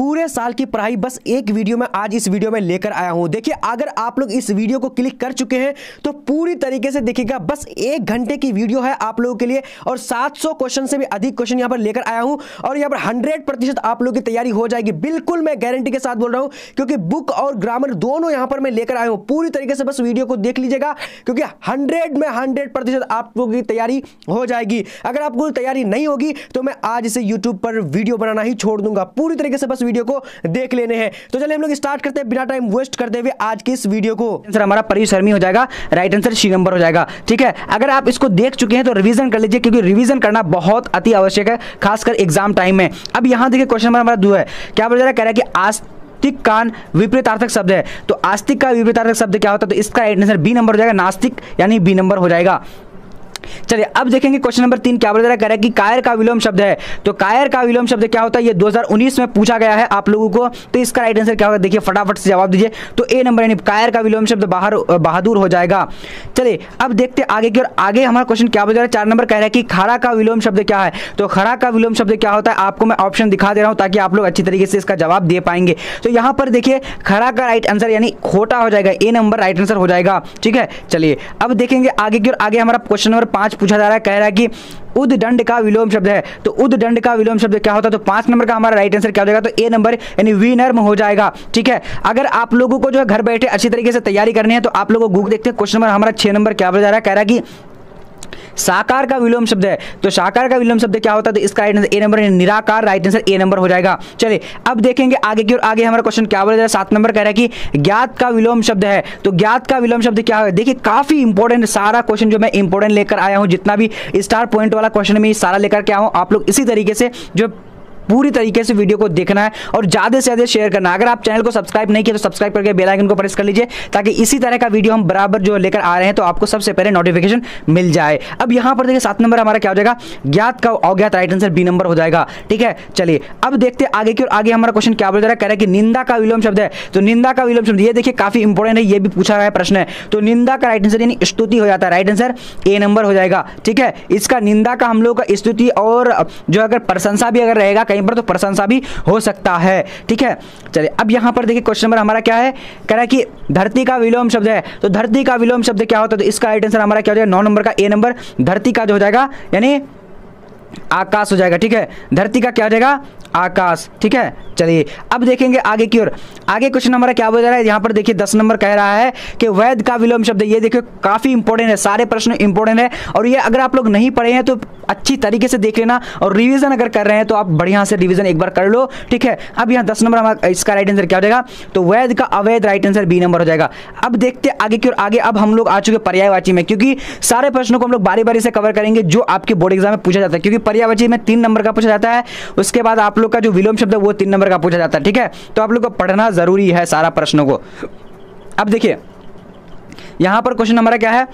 पूरे साल की पढ़ाई बस एक वीडियो में आज इस वीडियो में लेकर आया हूं देखिए अगर आप लोग इस वीडियो को क्लिक कर चुके हैं तो पूरी तरीके से देखिएगा बस एक घंटे की वीडियो है आप लोगों के लिए और 700 क्वेश्चन से भी अधिक क्वेश्चन यहां पर लेकर आया हूं और यहां पर 100 प्रतिशत आप लोगों की तैयारी हो जाएगी बिल्कुल मैं गारंटी के साथ बोल रहा हूं क्योंकि बुक और ग्रामर दोनों यहां पर मैं लेकर आया हूं पूरी तरीके से बस वीडियो को देख लीजिएगा क्योंकि हंड्रेड में हंड्रेड प्रतिशत आप लोगों की तैयारी हो जाएगी अगर आपको तैयारी नहीं होगी तो मैं आज इसे यूट्यूब पर वीडियो बनाना ही छोड़ दूंगा पूरी तरीके से बस वीडियो को देख लेने हैं तो चलिए हम लोग स्टार्ट करते हैं बिना टाइम वेस्ट करते हुए आज की इस वीडियो को आंसर हमारा परेश शर्मी हो जाएगा राइट आंसर सी नंबर हो जाएगा ठीक है अगर आप इसको देख चुके हैं तो रिविजन कर लीजिए क्योंकि रिविजन करना बहुत अति आवश्यक है खासकर एग्जाम टाइम में अब यहाँ देखिए क्वेश्चन नंबर हमारा दो है क्या बोल जा रहा है कह रहा है कि आज आस्तिक कान विपरीतार्थक शब्द है तो आस्तिक का विपरीतार्थक शब्द क्या होता है तो इसका राइट आंसर बी नंबर हो जाएगा नास्तिक यानी बी नंबर हो जाएगा चलिए अब देखेंगे क्वेश्चन नंबर तीन क्या बोल रहा है कि कायर का विलोम शब्द है तो कायर का विलोम शब्द क्या होता है ये 2019 में पूछा गया है आप लोगों को तो इसका राइट आंसर क्या होगा देखिए फटाफट से जवाब दीजिए तो ए नंबर यानी कायर का विलोम शब्द बाहर बहादुर हो जाएगा चलिए अब देखते आगे की और आगे हमारा क्वेश्चन क्या बोल रहा है चार नंबर कह रहा है कि खड़ा का विलोम शब्द क्या है तो खड़ा का विलोम शब्द क्या होता है आपको मैं ऑप्शन दिखा दे रहा हूँ ताकि आप लोग अच्छी तरीके से इसका जवाब दे पाएंगे तो यहाँ पर देखिए खड़ा का राइट आंसर यानी खोटा हो जाएगा ए नंबर राइट आंसर हो जाएगा ठीक है चलिए अब देखेंगे आगे की और आगे हमारा क्वेश्चन नंबर पांच पूछा जा रहा है कह रहा है कि उददंड का विलोम शब्द है तो उददंड का विलोम शब्द क्या होता है तो पांच नंबर का हमारा राइट आंसर क्या हो जाएगा तो ए नंबर यानी वी नर्म हो जाएगा ठीक है अगर आप लोगों को जो है घर बैठे अच्छी तरीके से तैयारी करनी है तो आप लोगों को गूगल देखते हैं क्वेश्चन नंबर हमारा छह नंबर क्या बोला जा रहा है कह रहा है कि साकार का विलोम शब्द है तो साकार का विलोम शब्द क्या होता है तो इसका राइट आंसर ए नंबर निराकार राइट आंसर ए नंबर हो जाएगा चलिए अब देखेंगे आगे की ओर आगे हमारा क्वेश्चन क्या बोला जाए सात नंबर कह रहा है कि ज्ञात का विलोम शब्द है तो ज्ञात का विलोम शब्द क्या है देखिए काफी इंपॉर्टेंट सारा क्वेश्चन जो मैं इंपॉर्टेंट लेकर आया हूँ जितना भी स्टार पॉइंट वाला क्वेश्चन में सारा लेकर के आया हूँ आप लोग इसी तरीके से जो पूरी तरीके से वीडियो को देखना है और ज़्यादा से ज़्यादा शेयर करना अगर आप चैनल को सब्सक्राइब नहीं किया तो सब्सक्राइब करके बेलाइकन को प्रेस कर लीजिए ताकि इसी तरह का वीडियो हम बराबर जो लेकर आ रहे हैं तो आपको सबसे पहले नोटिफिकेशन मिल जाए अब यहां पर देखिए सात नंबर हमारा क्या हो जाएगा ज्ञात का अज्ञात राइट आंसर बी नंबर हो जाएगा ठीक है चलिए अब देखते आगे की और आगे हमारा क्वेश्चन क्या बोल रहा है कह रहा है कि निंदा का विलोम शब्द है तो निंदा का विलोम शब्द ये देखिए काफी इंपॉर्टेंट है ये भी पूछा है प्रश्न है तो निंदा का राइट आंसर यानी स्तुति हो जाता है राइट आंसर ए नंबर हो जाएगा ठीक है इसका निंदा का हम लोग का स्तुति और जो अगर प्रशंसा भी अगर रहेगा कहीं कहीं पर तो प्रशंसा भी हो सकता है ठीक है चलिए अब यहाँ पर देखिए क्वेश्चन नंबर हमारा क्या है कह रहा है कि धरती का विलोम शब्द है तो धरती का विलोम शब्द क्या होता है तो इसका राइट आंसर हमारा क्या हो जाएगा नौ नंबर का ए नंबर धरती का जो हो जाएगा यानी आकाश हो जाएगा ठीक है धरती का क्या हो जाएगा आकाश ठीक है चलिए अब देखेंगे आगे की ओर आगे क्वेश्चन नंबर क्या बोल रहा है यहाँ पर देखिए दस नंबर कह रहा है कि वैध का विलोम शब्द ये देखिए काफ़ी इंपॉर्टेंट है सारे प्रश्न इंपॉर्टेंट है और ये अगर आप लोग नहीं पढ़े हैं तो अच्छी तरीके से देख लेना और रिविजन अगर कर रहे हैं तो आप बढ़िया से रिविजन एक बार कर लो ठीक है अब यहाँ दस नंबर हमारा इसका राइट आंसर क्या हो जाएगा तो वैध का अवैध राइट आंसर बी नंबर हो जाएगा अब देखते आगे की ओर आगे अब हम लोग आ चुके पर्यायवाची में क्योंकि सारे प्रश्नों को हम लोग बारी बारी से कवर करेंगे जो आपके बोर्ड एग्जाम में पूछा जाता है क्योंकि पर्यायवाची में तीन नंबर का पूछा जाता है उसके बाद आप लोग का जो विलोम शब्द है वो तीन नंबर का पूछा जाता है ठीक है तो आप लोग को पढ़ना ज़रूरी है सारा प्रश्नों को अब देखिए यहां पर क्वेश्चन नंबर क्या है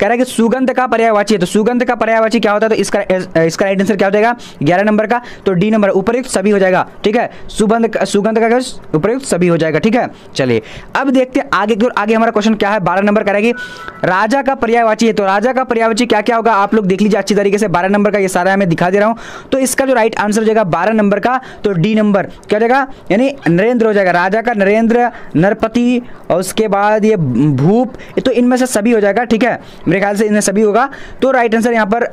कह रहा है कि सुगंध का पर्यायवाची है तो सुगंध का पर्यायवाची क्या होता है तो इसका इसका राइट आंसर क्या हो जाएगा ग्यारह नंबर का तो डी नंबर उपयुक्त सभी हो जाएगा ठीक है सुगंध सुगंध का उपयुक्त सभी हो जाएगा ठीक है चलिए अब देखते हैं आगे और आगे हमारा क्वेश्चन क्या है बारह नंबर करेगी राजा का पर्यायवाची है तो राजा का पर्यायवाची क्या क्या होगा आप लोग देख लीजिए अच्छी तरीके से बारह नंबर का ये सारा मैं दिखा दे रहा हूँ तो इसका जो राइट आंसर हो जाएगा बारह नंबर का तो डी नंबर क्या हो जाएगा यानी नरेंद्र हो जाएगा राजा का नरेंद्र नरपति और उसके बाद ये भूप तो इनमें से सभी हो जाएगा ठीक है मेरे ख्याल से इन्हें सभी होगा तो राइट आंसर यहाँ पर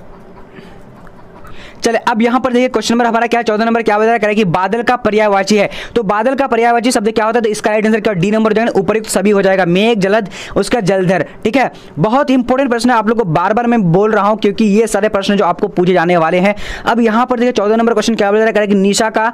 चले अब यहाँ पर देखिए क्वेश्चन नंबर हमारा क्या है चौदह नंबर क्या बता रहा है कि बादल का पर्यायवाची है तो बादल का पर्यायवाची शब्द क्या होता है तो इसका राइट आंसर क्या डी नंबर जो है उपयुक्त सभी हो जाएगा मेघ जलद उसका जलधर ठीक है बहुत इंपॉर्टेंट प्रश्न है आप लोग को बार बार मैं बोल रहा हूँ क्योंकि ये सारे प्रश्न जो आपको पूछे जाने वाले हैं अब यहाँ पर देखिए चौदह नंबर क्वेश्चन क्या बता रहा है कि निशा का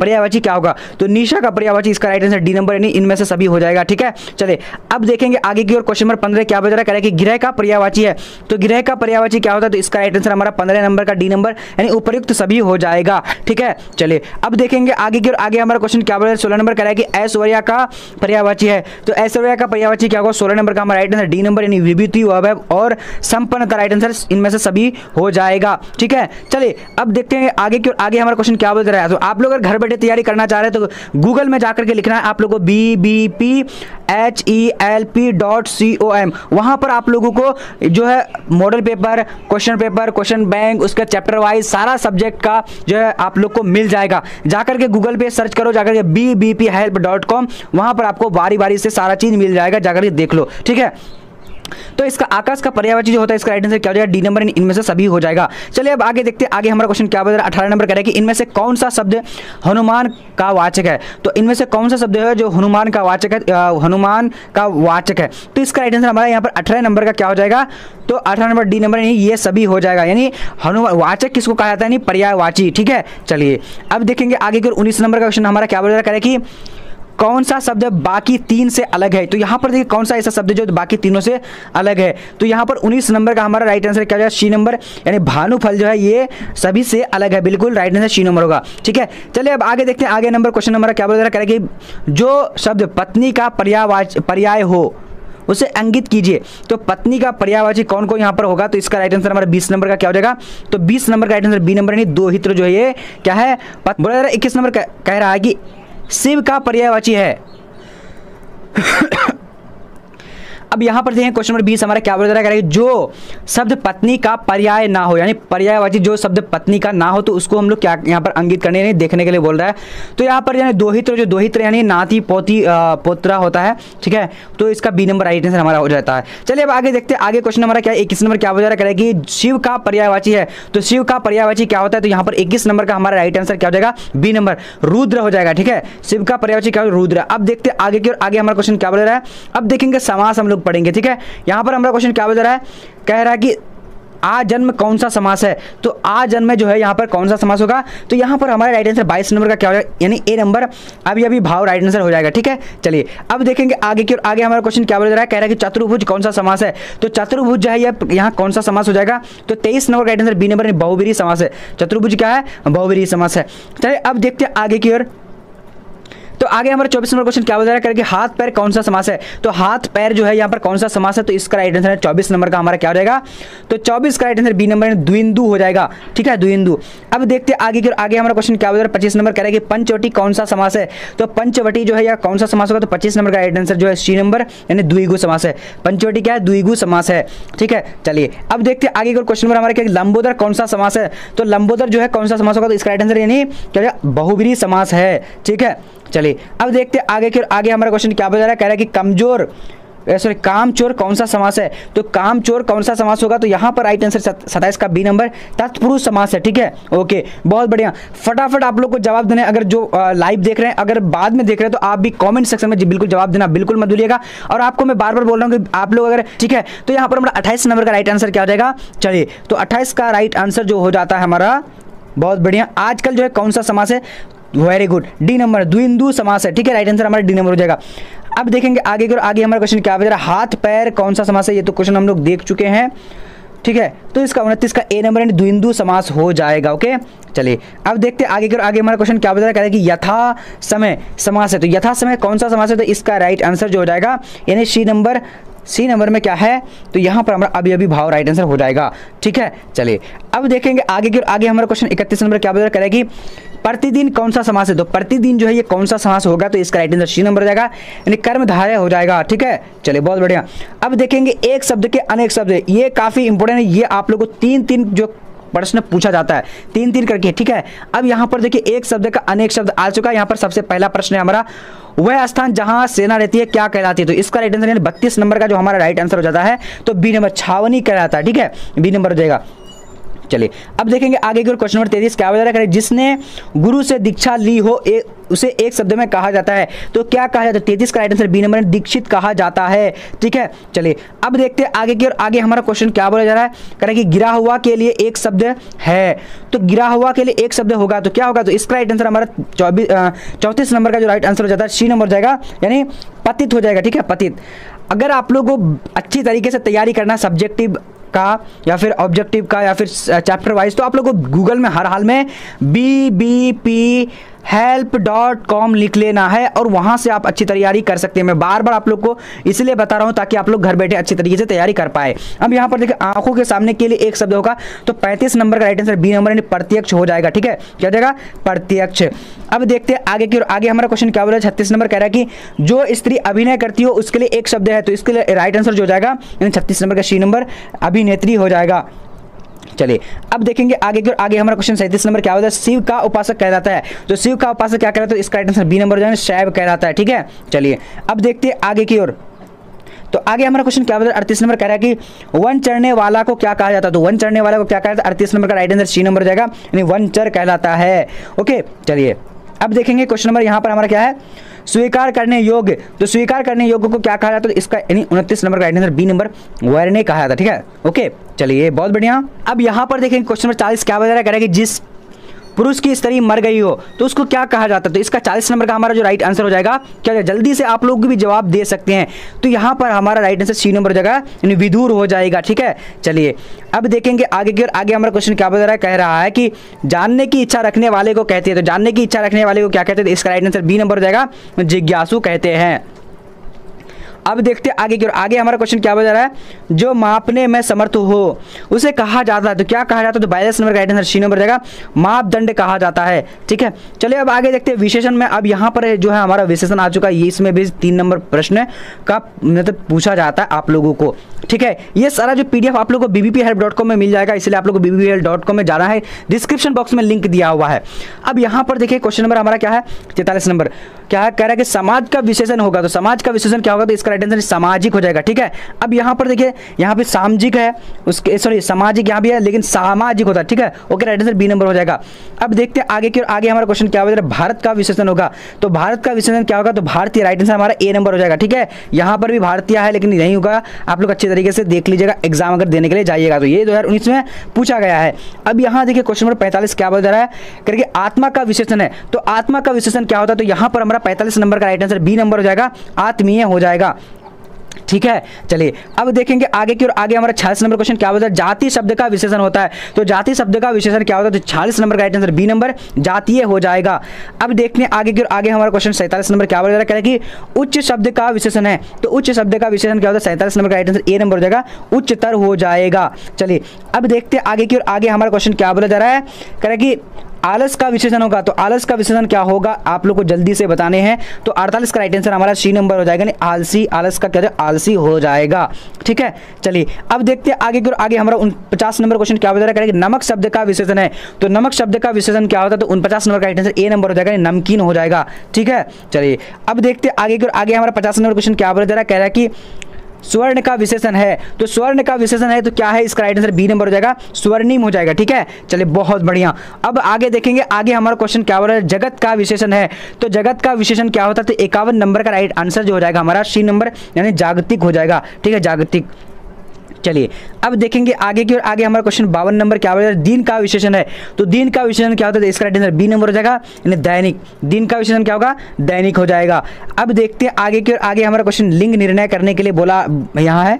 पर्यायवाची क्या होगा तो निशा का पर्यायवाची इसका राइट आंसर डी नंबर यानी इनमें से सभी हो जाएगा ठीक है चले अब देखेंगे आगे की ओर क्वेश्चन नंबर पंद्रह क्या बता रहा है कि गृह का पर्यायवाची है तो गृह का पर्यायवाची क्या होता है तो इसका राइट आंसर हमारा पंद्रह नंबर का डी नंबर यानी उपयुक्त सभी हो जाएगा ठीक है चलिए अब देखेंगे आगे की और आगे हमारा क्वेश्चन क्या बोला सोलह नंबर कराया कि ऐश्वर्या का पर्यावाची है तो ऐश्वर्या का पर्यावाची क्या होगा सोलह नंबर का हमारा राइट आंसर डी नंबर यानी विभूति वैभव और संपन्न का राइट आंसर इनमें से सभी हो जाएगा ठीक है चलिए अब देखते हैं आगे की और आगे हमारा क्वेश्चन क्या बोल रहा है तो आप लोग अगर घर बैठे तैयारी करना चाह रहे हैं तो गूगल में जाकर के लिखना है आप लोगों को B B P H E L P dot C O M वहां पर आप लोगों को जो है model paper question paper question bank उसका चैप्टर वाइज सारा सब्जेक्ट का जो है आप लोग को मिल जाएगा जाकर के गूगल पे सर्च करो जाकर के B B P help dot com वहाँ पर आपको बारी बारी से सारा चीज़ मिल जाएगा जाकर के देख लो ठीक है तो इसका आकाश का पर्यावरण जो होता है इसका राइट आंसर क्या हो जाएगा डी नंबर इनमें से सभी हो जाएगा चलिए अब आगे देखते हैं आगे हमारा क्वेश्चन क्या है अठारह नंबर करें कि इनमें से कौन सा शब्द हनुमान का वाचक है तो इनमें से कौन सा शब्द है जो हनुमान का वाचक है हनुमान का वाचक है तो इसका राइट आंसर हमारा यहाँ पर अठारह नंबर का क्या हो जाएगा तो अठारह नंबर डी नंबर यानी ये सभी हो जाएगा यानी हनुमान वाचक किसको कहा जाता है यानी पर्यायवाची ठीक है चलिए अब देखेंगे आगे की उन्नीस नंबर का क्वेश्चन हमारा क्या रहा है कि कौन सा शब्द बाकी तीन से अलग है तो यहाँ पर देखिए कौन सा ऐसा शब्द जो बाकी तीनों से अलग है तो यहाँ पर 19 नंबर का हमारा राइट आंसर क्या हो जाएगा सी नंबर यानी भानुफल जो है ये सभी से अलग है बिल्कुल राइट आंसर सी नंबर होगा ठीक है चलिए अब आगे देखते हैं आगे नंबर क्वेश्चन नंबर क्या बोल रहा है कि जो शब्द पत्नी का पर्यावाच पर्याय हो उसे अंगित कीजिए तो पत्नी का पर्यावाची कौन कौन यहाँ पर होगा तो इसका राइट आंसर हमारा बीस नंबर का क्या हो जाएगा तो बीस नंबर का राइट आंसर बी नंबर यानी दो हित्र जो है क्या है बोला जा रहा है इक्कीस नंबर कह रहा है कि शिव का पर्यायवाची है अब यहां पर देखें क्वेश्चन नंबर बीस हमारा क्या बोला करेगा जो शब्द पत्नी का पर्याय ना हो यानी पर्याय जो शब्द पत्नी का ना हो तो उसको हम लोग क्या यहाँ पर अंगित करने यानी देखने के लिए बोल रहा है तो यहां पर यानी दोहित्र जो दोहित्र यानी नाती पोती पोत्रा होता है ठीक है तो इसका बी नंबर राइट आंसर हमारा हो जाता है चलिए अब आगे देखते हैं आगे क्वेश्चन हमारा क्या इक्कीस नंबर क्या बोला करेगी शिव का पर्यायवाची है तो शिव का पर्यायवाची क्या होता है तो यहां पर इक्कीस नंबर का हमारा राइट आंसर क्या हो जाएगा बी नंबर रुद्र हो जाएगा ठीक है शिव का पर्यायवाची क्या रुद्र अब देखते आगे की और आगे हमारा क्वेश्चन क्या बोल रहा है अब देखेंगे समास हम लोग लोग पढ़ेंगे ठीक है यहाँ पर हमारा क्वेश्चन क्या बता रहा है कह रहा है कि आ जन्म कौन सा समास है तो आ जन्म जो है यहाँ पर कौन सा समास होगा तो यहाँ पर हमारा राइट आंसर बाईस नंबर का क्या होगा यानी ए नंबर अभी अभी भाव राइट आंसर हो जाएगा ठीक है चलिए अब देखेंगे आगे की और आगे हमारा क्वेश्चन क्या बोल रहा है कह रहा है कि चतुर्भुज कौन सा समास है तो चतुर्भुज जो है यह यहाँ कौन सा समास हो जाएगा तो तेईस number right answer B number बहुबेरी समास है चतुर्भुज क्या है बहुबेरी समास है चलिए अब देखते हैं आगे की ओर तो आगे हमारा चौबीस नंबर क्वेश्चन क्या बता रहा है हाथ पैर कौन सा समास है तो हाथ पैर जो है यहाँ पर कौन सा समास है तो इसका राइट आंसर है चौबीस नंबर का हमारा क्या हो जाएगा तो चौबीस का राइट आंसर बी नंबर द्विंदु हो जाएगा ठीक है द्विंदु अब देखते आगे की आगे हमारा क्वेश्चन क्या बता रहा है पच्चीस नंबर कह रहा है पंचवटी कौन सा समास है तो पंचवटी जो है या कौन सा समास होगा तो पच्चीस नंबर का राइट आंसर जो है सी नंबर यानी द्विगु समास है पंचवटी क्या है द्विगु समास है ठीक है चलिए अब देखते हैं आगे क्वेश्चन नंबर हमारे लंबोदर कौन सा समास है तो लंबोदर जो है कौन सा समास होगा तो इसका राइट आंसर यानी क्या बहुबरी समास है ठीक है चलिए अब देखते हैं आगे क्यों आगे हमारा क्वेश्चन क्या बता रहा है कह रहा है कि कमजोर सॉरी काम चोर कौन सा समास है तो काम चोर कौन सा समास होगा तो यहाँ पर राइट आंसर सताइस का बी नंबर तत्पुरुष समास है ठीक है ओके बहुत बढ़िया फटाफट आप लोग को जवाब देने अगर जो लाइव देख रहे हैं अगर बाद में देख रहे हैं तो आप भी कमेंट सेक्शन में बिल्कुल जवाब देना बिल्कुल मत भूलिएगा और आपको मैं बार बार बोल रहा हूँ कि आप लोग अगर ठीक है तो यहाँ पर हमारा अट्ठाइस नंबर का राइट आंसर क्या हो जाएगा चलिए तो अट्ठाइस का राइट आंसर जो हो जाता है हमारा बहुत बढ़िया आजकल जो है कौन सा समास है वेरी गुड डी नंबर द्विंदु समास है ठीक है राइट आंसर हमारा डी नंबर हो जाएगा अब देखेंगे आगे की आगे हमारा क्वेश्चन क्या है हाथ पैर कौन सा समास है ये तो क्वेश्चन हम लोग देख चुके हैं ठीक है तो इसका उनतीस का ए नंबर यानी द्विंदु समास हो जाएगा ओके चलिए अब देखते आगे के आगे हमारा क्वेश्चन क्या बता रहा है कि यथा समय समास है तो यथा समय कौन सा समास है तो इसका राइट आंसर जो हो जाएगा यानी सी नंबर सी नंबर में क्या है तो यहाँ पर हमारा अभी अभी भाव राइट आंसर हो जाएगा ठीक है चलिए अब देखेंगे आगे की और आगे हमारा क्वेश्चन इकतीस नंबर क्या करेगी प्रतिदिन कौन सा समास है तो प्रतिदिन जो है ये कौन सा समास होगा तो इसका राइट आंसर सी नंबर जाएगा यानी कर्मधारय हो जाएगा ठीक है चलिए बहुत बढ़िया अब देखेंगे एक शब्द के अनेक शब्द ये काफ़ी इंपोर्टेंट है ये आप लोगों को तीन तीन जो प्रश्न पूछा जाता है तीन तीन करके ठीक है अब यहां पर देखिए एक शब्द का अनेक शब्द आ चुका है यहां पर सबसे पहला प्रश्न है हमारा वह स्थान जहां सेना रहती है क्या कहलाती है तो इसका राइट आंसर बत्तीस नंबर का जो हमारा राइट आंसर हो जाता है तो बी नंबर छावनी कहलाता है ठीक है बी नंबर हो जाएगा चले अब देखेंगे आगे की क्वेश्चन नंबर तेईस क्या वजह करें जिसने गुरु से दीक्षा ली हो ए, उसे एक शब्द में कहा जाता है तो क्या कहा जाता है तेतीस का राइट आंसर बी नंबर दीक्षित कहा जाता है ठीक है चलिए अब देखते हैं आगे की और आगे हमारा क्वेश्चन क्या बोला जा रहा है कह रहा है कि गिरा हुआ के लिए एक शब्द है तो गिरा हुआ के लिए एक शब्द होगा तो क्या होगा तो इसका राइट आंसर हमारा चौबीस चौंतीस नंबर का जो राइट आंसर हो जाता है सी नंबर जाएगा यानी पतित हो जाएगा ठीक है पतित अगर आप लोग को अच्छी तरीके से तैयारी करना सब्जेक्टिव का या फिर ऑब्जेक्टिव का या फिर चैप्टर uh, वाइज तो आप लोग को गूगल में हर हाल में B B P help dot com लिख लेना है और वहाँ से आप अच्छी तैयारी कर सकते हैं मैं बार बार आप लोग को इसलिए बता रहा हूँ ताकि आप लोग घर बैठे अच्छी तरीके से तैयारी कर पाए अब यहाँ पर देखिए आंखों के सामने के लिए एक शब्द होगा तो पैंतीस नंबर का राइट आंसर बी नंबर यानी प्रत्यक्ष हो जाएगा ठीक है क्या जाएगा प्रत्यक्ष अब देखते हैं आगे की और आगे हमारा क्वेश्चन क्या बोल है छत्तीस नंबर कह रहा है कि जो स्त्री अभिनय करती हो उसके लिए एक शब्द है तो इसके लिए राइट आंसर जो हो जाएगा यानी छत्तीस नंबर का सी नंबर अभिनेत्री हो जाएगा चलिए अब देखेंगे आगे की और आगे हमारा क्वेश्चन सैंतीस नंबर क्या होता है शिव का उपासक कहलाता है तो शिव का उपासक क्या कहलाता है तो इसका राइट आंसर बी नंबर जो है शैव कहलाता है ठीक है चलिए अब देखते हैं आगे की ओर तो आगे हमारा क्वेश्चन क्या होता है अड़तीस नंबर कह रहा है कि वन चढ़ने वाला को क्या कहा जाता है तो वन चढ़ने वाला को क्या कहा जाता है अड़तीस नंबर का राइट आंसर सी नंबर जाएगा यानी वन चर कहलाता है ओके चलिए अब देखेंगे क्वेश्चन नंबर यहाँ पर हमारा क्या है स्वीकार करने योग्य तो स्वीकार करने योग्य को क्या कहा जाता है तो इसका यानी उनतीस नंबर का आंसर बी नंबर वायर कहा जाता है ठीक है ओके चलिए बहुत बढ़िया अब यहाँ पर देखेंगे क्वेश्चन नंबर चालीस क्या है कि जिस पुरुष की स्त्री मर गई हो तो उसको क्या कहा जाता है तो इसका चालीस नंबर का हमारा जो राइट आंसर हो जाएगा क्या जल्दी से आप लोग भी जवाब दे सकते हैं तो यहाँ पर हमारा राइट आंसर सी नंबर जगह जाएगा यानी विधुर हो जाएगा ठीक है चलिए अब देखेंगे आगे की और आगे हमारा क्वेश्चन क्या बता रहा है कह रहा है कि जानने की इच्छा रखने वाले को कहते हैं तो जानने की इच्छा रखने वाले को क्या कहते हैं तो इसका राइट आंसर बी नंबर हो जाएगा जिज्ञासु कहते हैं अब देखते आगे की ओर आगे हमारा क्वेश्चन क्या बता रहा है जो मापने में समर्थ हो उसे कहा जाता है तो क्या कहा जाता है तो बयालीस नंबर का आइडेंसर सी नंबर जाएगा मापदंड कहा जाता है ठीक है चलिए अब आगे देखते हैं विशेषण में अब यहाँ पर जो है हमारा विशेषण आ चुका है इसमें भी तीन नंबर प्रश्न का मतलब पूछा जाता है आप लोगों को ठीक है ये सारा जो पीडीएफ आप लोग को बीबीपी हेल्प डॉट कॉम में मिल जाएगा इसलिए आप लोग को बीबीपी हेल्प डॉट कॉम में जाना है डिस्क्रिप्शन बॉक्स में लिंक दिया हुआ है अब यहाँ पर देखिए क्वेश्चन नंबर हमारा क्या है तैतालीस नंबर क्या है कह रहा है कि समाज का विशेषण होगा तो समाज का विशेषण क्या होगा तो इसका राइट आंसर सामाजिक हो जाएगा ठीक है अब यहाँ पर देखिए यहाँ पर सामाजिक है उसके सॉरी सामाजिक यहाँ भी है लेकिन सामाजिक होता है ठीक है okay right answer B number हो जाएगा अब देखते हैं आगे की और आगे हमारा क्वेश्चन क्या होगा भारत का विशेषण होगा तो भारत का विशेषण क्या होगा तो भारतीय राइट आंसर हमारा ए नंबर हो जाएगा ठीक है यहाँ पर भी भारतीय है लेकिन नहीं होगा आप लोग अच्छे तरीके से देख लीजिएगा एग्जाम अगर देने के लिए जाइएगा तो ये दो हजार उन्नीस में पूछा गया है अब यहाँ देखिए क्वेश्चन नंबर पैंतालीस क्या बोल रहा है करके आत्मा का विशेषण है तो आत्मा का विशेषण क्या होता है तो यहाँ पर हमारा पैंतालीस नंबर का राइट आंसर बी नंबर हो जाएगा आत्मीय हो जाएगा ठीक है चलिए अब देखेंगे आगे की और आगे हमारा छियालीस नंबर क्वेश्चन क्या होता है जाति शब्द का विशेषण होता है तो जाति शब्द का विशेषण क्या होता है तो छियालीस नंबर का आंसर बी नंबर जातीय हो जाएगा अब देखने आगे की और आगे हमारा क्वेश्चन सैंतालीस नंबर क्या बोला जा रहा है कि उच्च शब्द का विशेषण है तो उच्च शब्द का विशेषण क्या होता है सैंतालीस नंबर का राइट आंसर ए नंबर हो जाएगा उच्चतर हो जाएगा चलिए अब देखते आगे की और आगे हमारा क्वेश्चन क्या बोला जा रहा है कह रहा है कि आलस का विशेषण होगा तो आलस का विशेषण क्या होगा आप लोग को जल्दी से बताने हैं तो अड़तालीस का राइट आंसर हमारा सी नंबर हो जाएगा आलसी आलस का क्या आलसी हो जाएगा ठीक है चलिए अब देखते हैं आगे की आगे हमारा पचास नंबर क्वेश्चन क्या बता रहा है नमक शब्द का विशेषण है तो नमक शब्द का विशेषण क्या होता है तो उन पचास नंबर का राइट आंसर ए नंबर हो जाएगा नमकीन हो जाएगा ठीक है चलिए अब देखते आगे की आगे हमारा पचास नंबर क्वेश्चन क्या बोला रहा है कह रहा है कि स्वर्ण का विशेषण है तो स्वर्ण का विशेषण है तो क्या है इसका राइट आंसर बी नंबर हो जाएगा स्वर्णिम हो जाएगा ठीक है चलिए बहुत बढ़िया अब आगे देखेंगे आगे हमारा क्वेश्चन क्या हो रहा है जगत का विशेषण है तो जगत का विशेषण क्या होता है तो इक्यावन नंबर का राइट आंसर जो हो जाएगा हमारा सी नंबर यानी जागतिक हो जाएगा ठीक है जागतिक चलिए अब देखेंगे आगे की और आगे हमारा क्वेश्चन बावन नंबर क्या होता है दिन का विशेषण है तो दिन का विशेषण क्या होता है तो इसका आंसर बी नंबर हो जाएगा यानी दैनिक दिन का विशेषण क्या होगा दैनिक हो जाएगा अब देखते हैं आगे की और आगे हमारा क्वेश्चन लिंग निर्णय करने के लिए बोला यहाँ है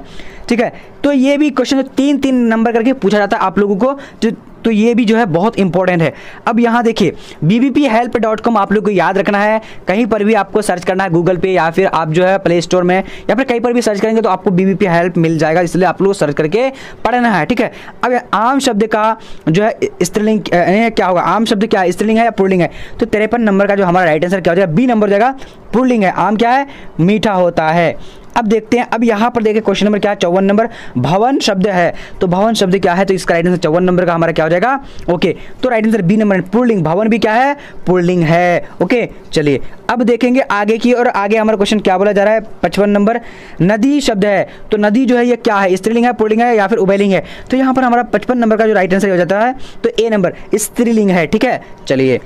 ठीक है तो ये भी क्वेश्चन तीन तीन नंबर करके पूछा जाता है आप लोगों को जो तो ये भी जो है बहुत इंपॉर्टेंट है अब यहाँ देखिए बीबीपी हेल्प डॉट कॉम आप लोग को याद रखना है कहीं पर भी आपको सर्च करना है गूगल पे या फिर आप जो है प्ले स्टोर में या फिर कहीं पर भी सर्च करेंगे तो आपको बीबीपी हेल्प मिल जाएगा इसलिए आप लोग सर्च करके पढ़ना है ठीक है अब आम शब्द का जो है स्त्रीलिंग क्या होगा आम शब्द क्या है स्त्रीलिंग है या पुरलिंग है तो तिरपन नंबर का जो हमारा राइट आंसर क्या हो जाएगा बी नंबर जाएगा पुरलिंग है आम क्या है मीठा होता है अब देखते हैं अब यहाँ पर देखें क्वेश्चन नंबर क्या है चौवन नंबर भवन शब्द है तो भवन शब्द क्या है तो इसका राइट आंसर चौवन नंबर का हमारा क्या हो जाएगा ओके तो राइट आंसर बी नंबर पुरलिंग भवन भी क्या है पुरलिंग है ओके चलिए अब देखेंगे आगे की और आगे हमारा क्वेश्चन क्या बोला जा रहा है पचपन नंबर नदी शब्द है तो नदी जो है ये क्या है स्त्रीलिंग है पुरलिंग है या फिर उभयलिंग है तो यहाँ पर हमारा पचपन नंबर का जो राइट आंसर हो जाता है तो ए नंबर स्त्रीलिंग है ठीक है चलिए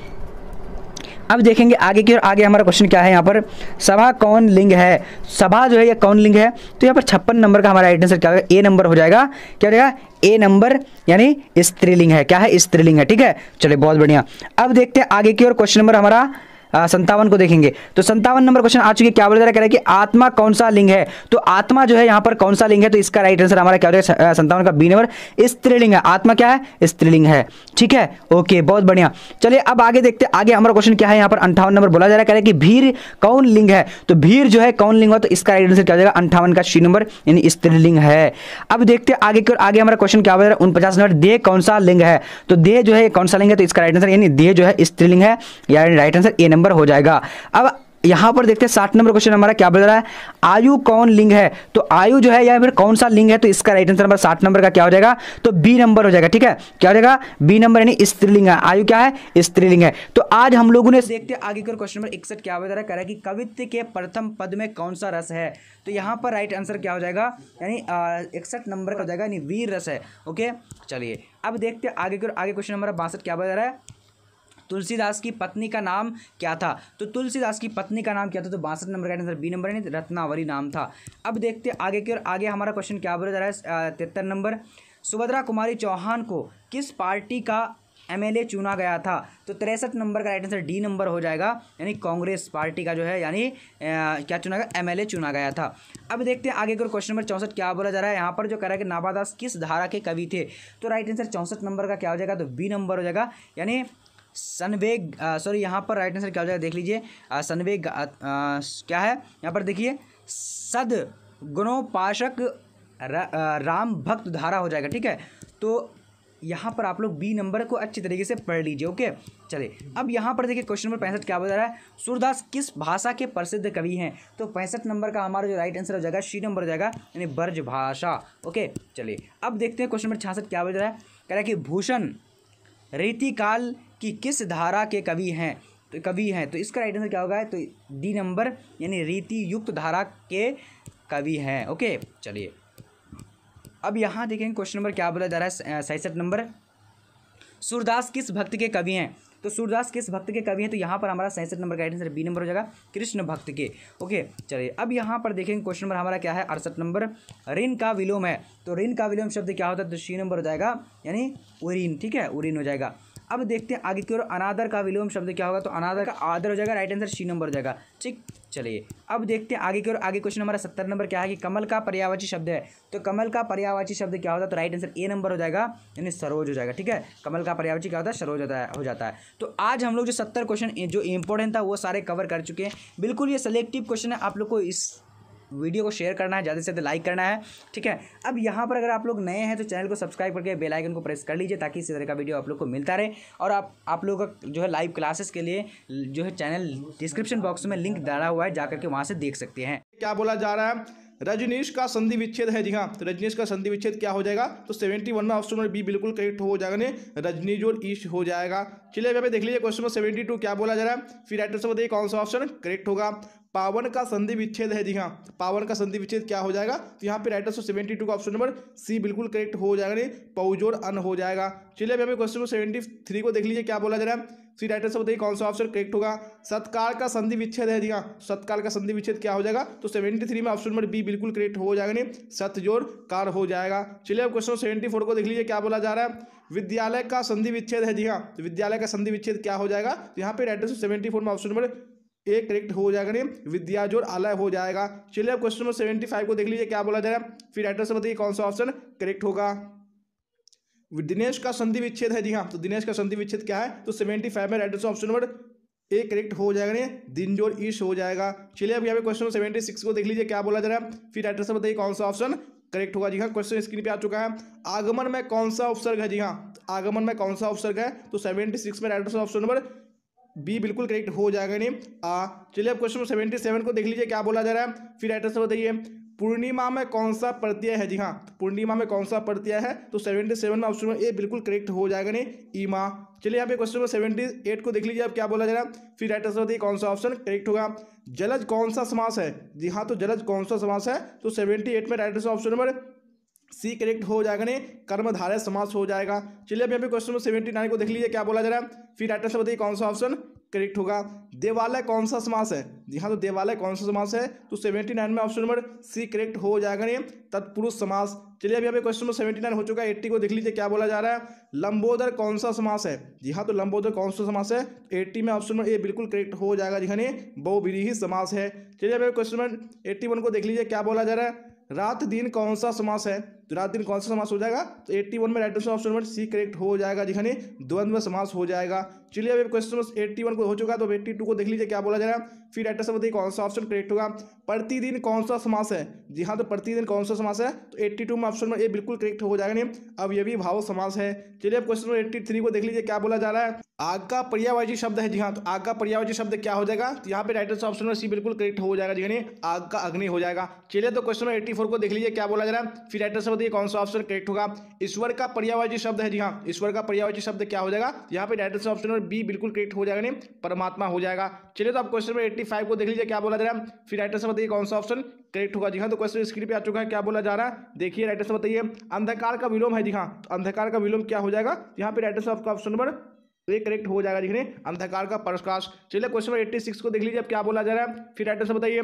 अब देखेंगे आगे की और आगे हमारा क्वेश्चन क्या है यहाँ पर सभा कौन लिंग है सभा जो है ये कौन लिंग है तो यहाँ पर छप्पन नंबर का हमारा आंसर क्या होगा ए नंबर हो जाएगा क्या हो जाएगा ए नंबर यानी स्त्रीलिंग है क्या है स्त्रीलिंग है ठीक है चलिए बहुत बढ़िया अब देखते हैं आगे की ओर क्वेश्चन नंबर हमारा संतावन को देखेंगे तो संतावन नंबर क्वेश्चन आ चुके क्या बोल रहा है कि आत्मा कौन सा लिंग है तो आत्मा जो है यहां पर कौन सा लिंग है तो इसका राइट आंसर हमारा क्या हो जाएगा संतावन का बी नंबर स्त्रीलिंग है आत्मा क्या है स्त्रीलिंग है ठीक है ओके बहुत बढ़िया चलिए अब आगे देखते आगे हमारा क्वेश्चन क्या है यहां पर अंठावन नंबर बोला जा रहा है कि भीर कौन लिंग है तो भीर जो है कौन लिंग है तो इसका राइट आंसर क्या हो जाएगा अंठावन का सी नंबर यानी स्त्रीलिंग है अब देखते आगे की ओर आगे हमारा क्वेश्चन क्या बोला उन पचास नंबर देह कौन सा लिंग है तो देह जो है कौन सा लिंग है तो इसका राइट आंसर यानी देह जो है स्त्रीलिंग है या right answer A number number हो जाएगा अब यहां पर देखते हैं साठ नंबर क्वेश्चन हमारा क्या बोल रहा है आयु कौन लिंग है तो आयु जो है या फिर कौन सा लिंग है तो इसका राइट आंसर नंबर साठ नंबर का क्या हो जाएगा तो बी नंबर हो जाएगा ठीक है क्या हो जाएगा बी नंबर यानी स्त्रीलिंग है आयु क्या है स्त्रीलिंग है तो आज हम लोगों ने देखते आगे कर क्वेश्चन नंबर इकसठ क्या बोल रहा है कि कवित्व के प्रथम पद में कौन सा रस है तो यहाँ पर राइट आंसर क्या हो जाएगा यानी इकसठ नंबर का हो जाएगा यानी वीर रस है ओके चलिए अब देखते आगे कर आगे क्वेश्चन नंबर बासठ क्या बोल रहा है तुलसीदास की पत्नी का नाम क्या था तो तुलसीदास की पत्नी का नाम क्या था तो बासठ नंबर का आंसर बी नंबर यानी रत्नावरी नाम था अब देखते आगे की ओर आगे हमारा क्वेश्चन क्या बोला जा रहा है तिहत्तर नंबर सुभद्रा कुमारी चौहान को किस पार्टी का एमएलए चुना गया था तो तिरसठ नंबर का राइट आंसर डी नंबर हो जाएगा यानी कांग्रेस पार्टी का जो है यानी क्या चुना गया एमएलए चुना गया था अब देखते हैं आगे के क्वेश्चन नंबर चौंसठ क्या बोला जा रहा है यहाँ पर जो कह रहा है कि नाभादास किस धारा के कवि थे तो राइट आंसर चौंसठ नंबर का क्या हो जाएगा तो बी नंबर हो जाएगा यानी सनवेग सॉरी यहाँ पर राइट आंसर क्या हो जाएगा देख लीजिए सनवेग क्या है यहाँ पर देखिए सद गुणोपाशक रा, राम भक्त धारा हो जाएगा ठीक है तो यहाँ पर आप लोग बी नंबर को अच्छी तरीके से पढ़ लीजिए ओके चलिए अब यहाँ पर देखिए क्वेश्चन नंबर पैंसठ क्या बता रहा है सूरदास किस भाषा के प्रसिद्ध कवि हैं तो पैंसठ नंबर का हमारा जो राइट आंसर हो जाएगा सी नंबर हो जाएगा यानी ब्रज भाषा ओके चलिए अब देखते हैं क्वेश्चन नंबर छियासठ क्या बता रहा है कह रहा है कि भूषण रीतिकाल कि किस धारा के कवि हैं तो कवि हैं तो इसका राइट आंसर क्या होगा तो डी नंबर यानी रीति युक्त धारा के कवि हैं ओके चलिए अब यहाँ देखेंगे क्वेश्चन नंबर क्या बोला जा रहा है सैंसठ नंबर सूरदास किस भक्त के कवि हैं तो सूरदास किस भक्त के कवि हैं तो यहाँ पर हमारा सैंसठ नंबर का आंसर बी नंबर हो जाएगा कृष्ण भक्त के ओके चलिए अब यहाँ पर देखेंगे क्वेश्चन नंबर हमारा क्या है अड़सठ नंबर ऋण का विलोम है तो ऋण का विलोम शब्द क्या होता है तो सी नंबर हो जाएगा यानी उरीन ठीक है उरीन हो जाएगा अब देखते हैं आगे की ओर अनादर का विलोम शब्द क्या होगा तो अनादर का आदर हो जाएगा राइट आंसर सी नंबर हो जाएगा ठीक चलिए अब देखते हैं आगे की ओर आगे क्वेश्चन हमारा सत्तर नंबर क्या है कि कमल का पर्यावाची शब्द है तो कमल का पर्यावाची शब्द क्या होता है तो राइट आंसर ए नंबर हो जाएगा यानी सरोज हो जाएगा ठीक है कमल का पर्यावाची क्या होता है सरोज होता है हो जाता है तो आज हम लोग जो सत्तर क्वेश्चन जो इंपॉर्टेंट था वो सारे कवर कर चुके हैं बिल्कुल ये सेलेक्टिव क्वेश्चन है आप लोग को इस वीडियो को शेयर करना है ज़्यादा से ज़्यादा लाइक करना है ठीक है अब यहाँ पर अगर आप लोग नए हैं तो चैनल को सब्सक्राइब करके बेल आइकन को प्रेस कर लीजिए ताकि इसी तरह का वीडियो आप लोग को मिलता रहे और आप आप लोगों का जो है लाइव क्लासेस के लिए जो है चैनल डिस्क्रिप्शन बॉक्स में लिंक डाला हुआ है जा करके वहाँ से देख सकते हैं क्या बोला जा रहा है रजनीश का संधि विच्छेद है जी हाँ तो रजनीश का संधि विच्छेद क्या हो जाएगा तो seventy one option number B बिल्कुल करेक्ट हो जाएगा ने रजनीश और ईश हो जाएगा चलिए अभी देख लीजिए क्वेश्चन नंबर सेवेंटी टू क्या बोला जा रहा है फिर राइट आंसर बताइए कौन सा ऑप्शन करेक्ट होगा पावन का संधि विच्छेद है जी हाँ पावन का संधि विच्छेद क्या हो जाएगा तो यहाँ पे राइट आंसर सेवेंटी टू का ऑप्शन नंबर सी बिल्कुल करेक्ट हो जाएगा नहीं पौजोर अन हो जाएगा चलिए अभी हमें क्वेश्चन सेवेंटी थ्री को देख लीजिए क्या बोला जा रहा है सी राइट आंसर बताइए कौन सा ऑप्शन करेक्ट होगा सत्काल का संधि विच्छेद है जी हाँ सत्काल का संधि विच्छेद क्या हो जाएगा तो सेवेंटी थ्री में ऑप्शन नंबर बी बिल्कुल करेक्ट हो जाएगा नहीं सतजोर कार हो जाएगा चलिए अब क्वेश्चन सेवेंटी फोर को देख लीजिए क्या बोला जा रहा है विद्यालय का संधि विच्छेद है जी हाँ तो विद्यालय का संधि विच्छेद क्या हो जाएगा तो यहाँ पे राइट आंसर सेवेंटी फोर में ऑप्शन नंबर ए करेक्ट हो जाएगा नहीं विद्या जोर आलय हो जाएगा चलिए अब क्वेश्चन नंबर सेवेंटी फाइव को देख लीजिए क्या बोला जा रहा है फिर राइटर से बताइए कौन सा ऑप्शन करेक्ट होगा दिनेश का संधि विच्छेद है जी हाँ तो दिनेश का संधि विच्छेद क्या है तो सेवेंटी फाइव में राइटर से ऑप्शन नंबर ए करेक्ट हो जाएगा नहीं दिन जोर ईश हो जाएगा चलिए अब यहाँ पे क्वेश्चन सेवेंटी सिक्स को देख लीजिए क्या बोला जा रहा है फिर राइटर से बताइए कौन सा ऑप्शन करेक्ट होगा जी हाँ क्वेश्चन स्क्रीन पे आ चुका है आगमन में कौन सा उपसर्ग है जी हाँ आगमन में कौन सा उपसर्ग है तो सेवेंटी सिक्स में राइटर से ऑप्शन नंबर बी बिल्कुल करेक्ट हो जाएगा नहीं आ चलिए अब क्वेश्चन सेवेंटी सेवन को देख लीजिए क्या बोला जा रहा है फिर राइटर से बताइए पूर्णिमा में कौन सा प्रत्यय है जी हाँ पूर्णिमा में कौन सा प्रत्यय है तो सेवेंटी सेवन में ऑप्शन ए बिल्कुल करेक्ट हो जाएगा नहीं ईमा चलिए यहाँ पे क्वेश्चन नंबर सेवेंटी एट को देख लीजिए अब क्या बोला जा रहा है फिर राइट आंसर बताइए कौन सा ऑप्शन करेक्ट होगा जलज कौन सा समास है जी हाँ तो जलज कौन सा समास है तो सेवेंटी एट में right answer option number C correct हो जाएगा नहीं कर्मधारय समास हो जाएगा चलिए अब यहाँ पे क्वेश्चन नंबर सेवेंटी नाइन को देख लीजिए क्या बोला जा रहा है फिर राइटर से बताइए कौन सा ऑप्शन करेक्ट होगा देवालय कौन सा समास है जी हाँ तो देवालय कौन सा समास है तो सेवेंटी नाइन में ऑप्शन नंबर सी करेक्ट हो जाएगा नहीं तत्पुरुष समास चलिए अब यहाँ पे क्वेश्चन नंबर सेवेंटी नाइन हो चुका है एट्टी को देख लीजिए क्या बोला जा रहा है लंबोदर कौन सा समास है जी हाँ तो लंबोदर कौन सा समास है एट्टी तो में ऑप्शन नंबर ए बिल्कुल करेक्ट हो जाएगा जी हाँ नहीं समास है चलिए अब क्वेश्चन नंबर एट्टी वन को देख लीजिए क्या बोला जा रहा है रात दिन कौन सा समास है तो रात दिन कौन सा समास हो जाएगा तो एट्टी वन में right answer option number C correct हो जाएगा जिन्हें द्वंद्व समास हो जाएगा चलिए अब क्वेश्चन नंबर एट्टी वन को हो चुका तो एट्टी टू को देख लीजिए क्या बोला जा रहा है फिर राइट आंसर बताइए कौन सा ऑप्शन करेक्ट होगा प्रतिदिन कौन सा समास है जी हाँ तो प्रतिदिन कौन सा समास है तो एट्टी टू में ऑप्शन नंबर ए बिल्कुल करेक्ट हो जाएगा नहीं अब ये भी भाव समास है चलिए अब क्वेश्चन एट्टी थ्री को देख लीजिए क्या बोला जा रहा है आग का पर्यावाची शब्द है जी हाँ तो आग का पर्यावाची शब्द क्या हो जाएगा तो यहाँ पे right answer option number C बिल्कुल करेक्ट हो जाएगा जी हाँ, आग का अग्नि हो जाएगा चलिए तो क्वेश्चन नंबर एट्टी को देख लीजिए क्या बोला जा रहा है फिर राइट आंसर होती है कौन सा ऑप्शन करेक्ट होगा ईश्वर का पर्यावाची शब्द है जी हाँ ईश्वर का पर्यावाची शब्द क्या हो जाएगा यहाँ पे डायरेक्ट ऑप्शन नंबर बी बिल्कुल करेक्ट हो जाएगा नहीं परमात्मा हो जाएगा चलिए तो आप क्वेश्चन नंबर एट्टी फाइव को देख लीजिए क्या बोला जा रहा है फिर राइटर से बताइए कौन सा ऑप्शन करेक्ट होगा जी हाँ तो क्वेश्चन स्क्रीन पर आ चुका है क्या बोला जा रहा है देखिए राइटर से बताइए अंधकार का विलोम है जी हाँ तो अंधकार का विलोम क्या हो जाएगा यहाँ पे राइटर से आपका ऑप्शन नंबर तो ये करेक्ट हो जाएगा देखने अंधकार का प्रकाश चलिए क्वेश्चन नंबर एट्टी सिक्स को देख लीजिए अब क्या बोला जा रहा है फिर आइटम से बताइए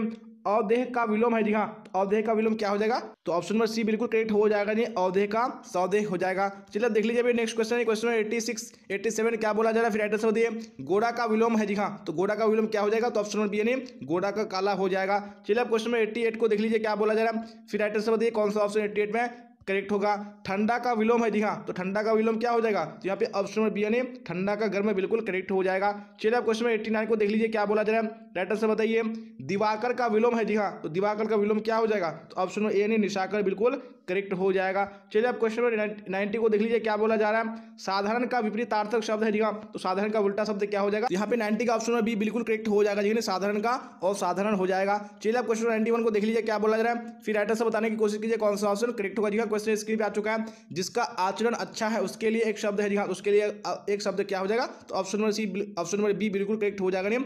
अवधेह का विलोम है जी हाँ अवधेह का विलोम क्या हो जाएगा तो ऑप्शन नंबर सी बिल्कुल करेक्ट हो जाएगा जी अवधेह का सौदेह हो जाएगा चलिए देख लीजिए अभी नेक्स्ट क्वेश्चन है question number eighty six eighty seven क्या बोला जा रहा है फिर एड्रेस बताइए गोड़ा का विलोम है जी हाँ तो गोड़ा का विलोम क्या हो जाएगा तो ऑप्शन नंबर बी यानी गोड़ा का काला हो जाएगा चलिए अब क्वेश्चन नंबर एट्टी को देख लीजिए क्या बोला जा रहा है फिर एड्रेस बताइए कौन सा ऑप्शन एट्टी में करेक्ट होगा ठंडा का विलोम है जी हाँ तो ठंडा का विलोम क्या हो जाएगा तो यहाँ पे ऑप्शन नंबर बी यानी ठंडा का गर्म बिल्कुल करेक्ट हो जाएगा चलिए आप क्वेश्चन एट्टी नाइन को देख लीजिए क्या बोला जा रहा है राइट आंसर बताइए दिवाकर का विलोम है हाँ तो दिवाकर का विलोम क्या हो जाएगा तो ऑप्शन ए यानी निशाकर बिल्कुल करेक्ट हो जाएगा चलिए अब क्वेश्चन नंबर नाइन्टी को देख लीजिए क्या बोला जा रहा है साधारण का विपरीत आर्थक शब्द है जीवा तो साधारण का उल्टा शब्द क्या हो जाएगा यहाँ पे नाइन्टी का ऑप्शन बी बिल्कुल करेक्ट हो जाएगा जी साधारण का और साधारण हो जाएगा चलिए अब क्वेश्चन नाइन्टी को देख लीजिए क्या बोला जा रहा है फिर राइटर से बताने की कोशिश कीजिए कौन सा ऑप्शन करेक्ट होगा जीवा क्वेश्चन स्क्रीन पर आ चुका है जिसका आचरण अच्छा है उसके लिए एक शब्द है जी उसके लिए एक शब्द क्या हो जाएगा तो option number C option number B बिल्कुल करेक्ट हो जाएगा नहीं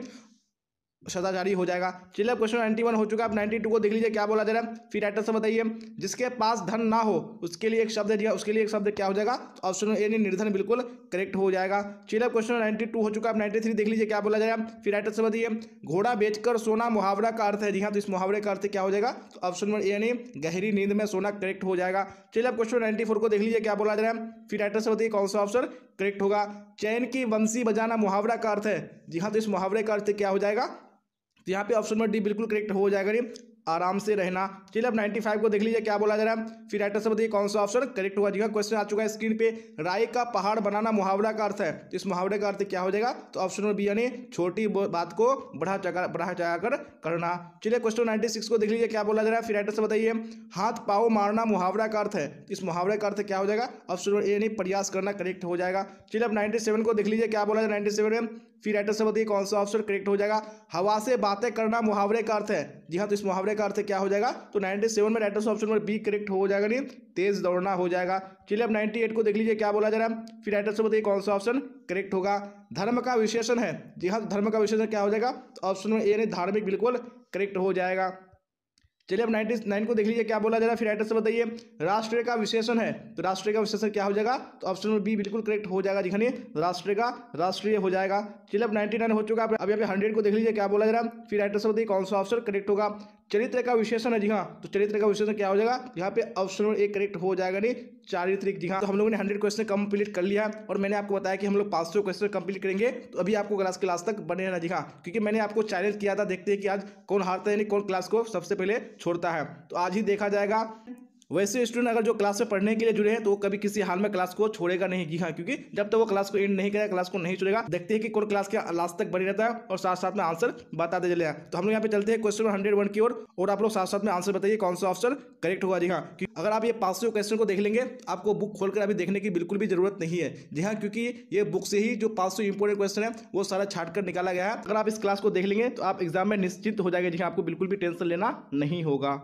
सजा जारी हो जाएगा चलिए अब क्वेश्चन नाइन्टी वन हो चुका है अब नाइन्टी टू को देख लीजिए क्या बोला जा रहा है फिर राइटर से बताइए जिसके पास धन ना हो उसके लिए एक शब्द है उसके लिए एक शब्द क्या हो जाएगा ऑप्शन ए नहीं निर्धन बिल्कुल करेक्ट हो जाएगा चलिए अब क्वेश्चन नाइन्टी टू हो चुका है अब नाइन्टी थ्री देख लीजिए क्या बोला जा रहा है फिर राइटर से बताइए घोड़ा बेचकर सोना मुहावरा का अर्थ है जी हाँ तो इस मुहावरे का अर्थ क्या हो जाएगा ऑप्शन नंबर ए नहीं गहरी नींद में सोना करेक्ट हो जाएगा चलिए अब क्वेश्चन नाइन्टी फोर को देख लीजिए क्या बोला जा रहा है फिर राइटर से बताइए कौन सा ऑप्शन करेक्ट होगा चैन की वंशी बजाना मुहावरा का अर्थ है जी हाँ तो इस मुहावरे का अर्थ क्या हो जाएगा तो यहाँ पे ऑप्शन नंबर डी बिल्कुल करेक्ट हो जाएगा आराम से रहना चलिए अब 95 को देख लीजिए क्या बोला जा रहा है फिर राइटर से बताइए कौन सा ऑप्शन करेक्ट हुआ जाएगा हाँ, क्वेश्चन आ चुका है स्क्रीन पे राय का पहाड़ बनाना मुहावरा का अर्थ है तो इस मुहावरे का अर्थ क्या हो जाएगा तो ऑप्शन नंबर बी यानी छोटी बात को बढ़ा चढ़ा बढ़ा चढ़ाकर करना चलिए क्वेश्चन सिक्स को देख लीजिए क्या बोला जा रहा है फिर राइटर से बताइए हाथ पाओ मारना मुहावरा का अर्थ है तो इस मुहावरे का अर्थ क्या हो जाएगा ऑप्शन नंबर ए यानी प्रयास करना करेक्ट हो जाएगा चलिए अब नाइन्टी को देख लीजिए क्या बोला जाए नाइन्टी में फिर राइटर से बताइए कौन सा ऑप्शन करेक्ट हो जाएगा हवा से बातें करना मुहावरे का अर्थ है जी हाँ तो इस मुहावरे का अर्थ क्या हो जाएगा तो नाइनटी सेवन में राइटर से ऑप्शन नंबर बी करेक्ट हो जाएगा नहीं तेज दौड़ना हो जाएगा चलिए अब नाइनटी एट को देख लीजिए क्या बोला जा रहा है फिर राइटर से बताइए कौन सा ऑप्शन करेक्ट होगा धर्म का विशेषण है जी हाँ तो धर्म का विशेषण क्या हो जाएगा तो ऑप्शन नंबर ए यानी धार्मिक बिल्कुल करेक्ट हो जाएगा चलिए अब नाइनटी नाइन को देख लीजिए क्या बोला जा रहा है फिर राइटर से बताइए राष्ट्रीय का विशेषण है तो राष्ट्रीय का विशेषण क्या हो जाएगा तो ऑप्शन नंबर बी बिल्कुल करेक्ट हो जाएगा जिखानी तो राष्ट्रीय का राष्ट्रीय हो जाएगा चलिए अब नाइन्टी नाइन हो चुका है अभी अभी हंड्रेड को देख लीजिए क्या बोला जा रहा है फिर राइटर से बताइए कौन सा ऑप्शन करेक्ट होगा चरित्र का विशेषण है जी हाँ तो चरित्र का विशेषण क्या हो जाएगा यहाँ पे ऑप्शन नंबर एक करेक्ट हो जाएगा नहीं चारित्रिक जी हाँ तो हम लोगों ने हंड्रेड क्वेश्चन कंप्लीट कर लिया और मैंने आपको बताया कि हम लोग पाँच सौ क्वेश्चन कंप्लीट करेंगे तो अभी आपको क्लास क्लास तक बने रहना जी हाँ क्योंकि मैंने आपको चैलेंज किया था देखते हैं कि आज कौन हारता है यानी कौन क्लास को सबसे पहले छोड़ता है तो आज ही देखा जाएगा वैसे स्टूडेंट अगर जो क्लास में पढ़ने के लिए जुड़े हैं तो वो कभी किसी हाल में क्लास को छोड़ेगा नहीं जी हाँ क्योंकि जब तक तो वो क्लास को एंड नहीं करेगा क्लास को नहीं छोड़ेगा देखते हैं कि कौन क्लास के लास्ट तक बनी रहता है और साथ साथ में आंसर बता दे चले तो हम लोग यहाँ पे चलते हैं क्वेश्चन हंड्रेड वन की ओर और आप लोग साथ साथ में आंसर बताइए कौन सा ऑप्शन करेक्ट होगा जी हाँ अगर आप ये पास क्वेश्चन को देख लेंगे आपको बुक खोलकर अभी देखने की बिल्कुल भी जरूरत नहीं है जी हाँ क्योंकि ये बुक से ही जो पाँच सौ इंपोर्टेंट क्वेश्चन है वो सारा छाट कर निकाला गया है अगर आप इस क्लास को देख लेंगे तो आप एग्जाम में निश्चित हो जाएगा जी हाँ आपको बिल्कुल भी टेंशन लेना नहीं होगा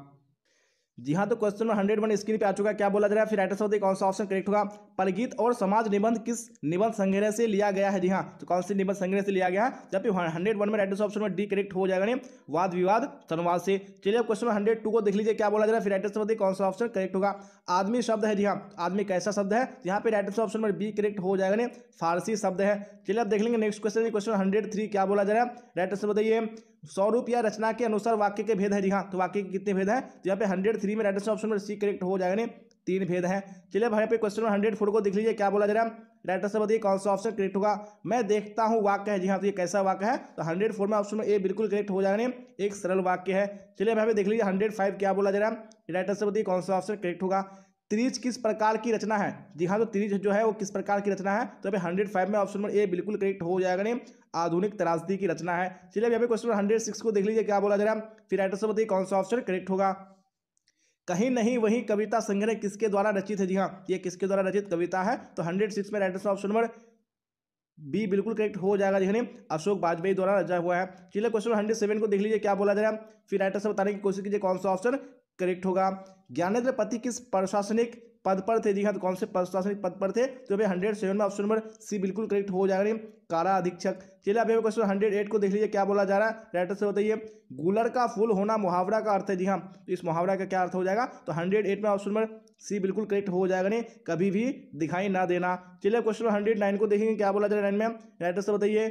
जी हाँ तो question number hundred one screen पे आ चुका है क्या बोला जा रहा है फिर राइटर शब्द कौन सा ऑप्शन करेक्ट होगा परगीत और समाज निबंध किस निबंध संग्रह से लिया गया है जी हाँ तो कौन से निबंध संग्रह से लिया गया है जबकि हंड्रेड वन में राइटर ऑप्शन में डी करेक्ट हो जाएगा वाद विवाद संवाद से चलिए अब क्वेश्चन हंड्रेड टू को देख लीजिए क्या बोला जा रहा है फिर राइटर शब्द कौन सा ऑप्शन करेक्ट होगा आदमी शब्द है जी हाँ आदमी कैसा शब्द है यहाँ पे writer option number B correct हो जाएगा फारसी शब्द है चलिए अब देख लेंगे next question question hundred three क्या बोला जा रहा है राइटर आंसर बताइए स्वरूप या रचना के अनुसार वाक्य के भेद है जी हाँ तो वाक्य के कितने भेद हैं तो यहाँ पे हंड्रेड थ्री में right option number C correct हो जाएगा तीन भेद हैं चलिए भाई पे क्वेश्चन नंबर हंड्रेड फोर को देख लीजिए क्या बोला जरा राइट से बताइए कौन सा ऑप्शन करेक्ट होगा मैं देखता हूँ वाक्य है जी हाँ तो ये कैसा वाक्य है तो हंड्रेड फोर में ऑप्शन ए बिल्कुल करेक्ट हो जाएगा एक सरल वाक्य है चलिए भाई पे देख लीजिए हंड्रेड फाइव क्या बोला जरा राइट से बताइए कौन सा ऑप्शन करेक्ट होगा त्रिज किस प्रकार की रचना है जी हाँ तो त्रिज जो है वो किस प्रकार की रचना है तो अभी हंड्रेड फाइव में ऑप्शन नंबर ए बिल्कुल करेक्ट हो जाएगा नहीं आधुनिक तराजदी की रचना है चलिए अब यहाँ पे क्वेश्चन हंड्रेड सिक्स को देख लीजिए क्या बोला जरा फिर राइटर से बताइए कौन सा ऑप्शन करेक्ट होगा कहीं नहीं वही कविता संग्रह किसके द्वारा रचित है जी हाँ ये किसके द्वारा रचित कविता है तो हंड्रेड सिक्स में राइटर ऑप्शन नंबर बी बिल्कुल करेक्ट हो जाएगा जिन्हें हाँ, अशोक वाजपेयी द्वारा रचा हुआ है चलिए क्वेश्चन हंड्रेड सेवन को देख लीजिए क्या बोला जा फिर राइटर से बताने की कोशिश कीजिए कौन सा ऑप्शन करेक्ट होगा ज्ञानेन्द्र पति किस प्रशासनिक पद पर थे जी हाँ तो कौन से पद प्रशासनिक पद पर थे तो भाई हंड्रेड सेवन में ऑप्शन नंबर सी बिल्कुल करेक्ट हो जाएगा कारा अधीक्षक चलिए अभी क्वेश्चन हंड्रेड एट को देख लीजिए क्या बोला जा रहा है राइटर से बताइए गुलर का फूल होना मुहावरा का अर्थ है जी हाँ तो इस मुहावरा का क्या अर्थ हो जाएगा तो हंड्रेड एट में ऑप्शन नंबर सी बिल्कुल करेक्ट हो जाएगा नहीं कभी भी दिखाई ना देना चलिए क्वेश्चन हंड्रेड नाइन को देखेंगे क्या बोला जा रहा है नाइन में राइटर से बताइए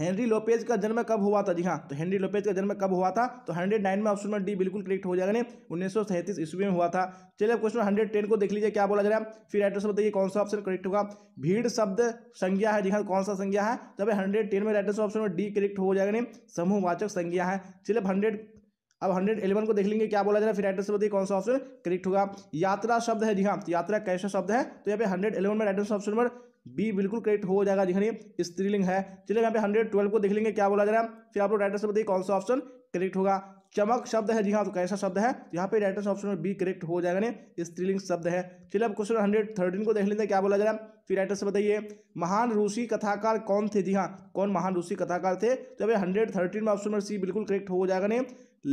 हेनरी लोपेज का जन्म कब हुआ था जी हाँ तो हेनरी लोपेज का जन्म कब हुआ था तो हंड्रेड नाइन में ऑप्शन नंबर डी बिल्कुल करेक्ट हो जाएगा उन्नीस सौ सैंतीस ईस्वी में हुआ था चलिए अब क्वेश्चन हंड्रेड टेन को देख लीजिए क्या बोला जा रहा है फिर राइटर से बताइए कौन सा ऑप्शन करेक्ट होगा भीड़ शब्द संज्ञा है जी हाँ कौन सा संज्ञा है तब हंड्रेड टेन में राइटर से ऑप्शन नंबर डी करेक्ट हो जाएगा समूहवाचक संज्ञा है चलिए अब हंड्रेड अब हंड्रेड एलेवन को देख लेंगे क्या बोला जा रहा है फिर राइटर से बताइए कौन सा ऑप्शन करेक्ट होगा यात्रा शब्द है जी हाँ यात्रा कैसा शब्द है तो यहाँ पे हंड्रेड एलेवन में राइटर ऑप्शन नंबर बी बिल्कुल करेक्ट हो जाएगा जिखनी स्त्रीलिंग है चलिए यहाँ पे हंड्रेड ट्वेल्व को देख लेंगे क्या बोला जा रहा है फिर आप लोग राइटर से बताइए कौन सा ऑप्शन करेक्ट होगा चमक शब्द है जी हाँ तो कैसा शब्द है यहाँ पे राइटर ऑप्शन में बी करेक्ट हो जाएगा ने स्त्रीलिंग शब्द है चलिए अब क्वेश्चन हंड्रेड थर्टीन को देख लेते हैं क्या बोला जा रहा है फिर राइटर से बताइए महान रूसी कथाकार कौन थे जी हाँ कौन महान रूसी कथाकार थे तो अभी हंड्रेड थर्टीन में ऑप्शन नंबर सी बिल्कुल करेक्ट हो जाएगा ने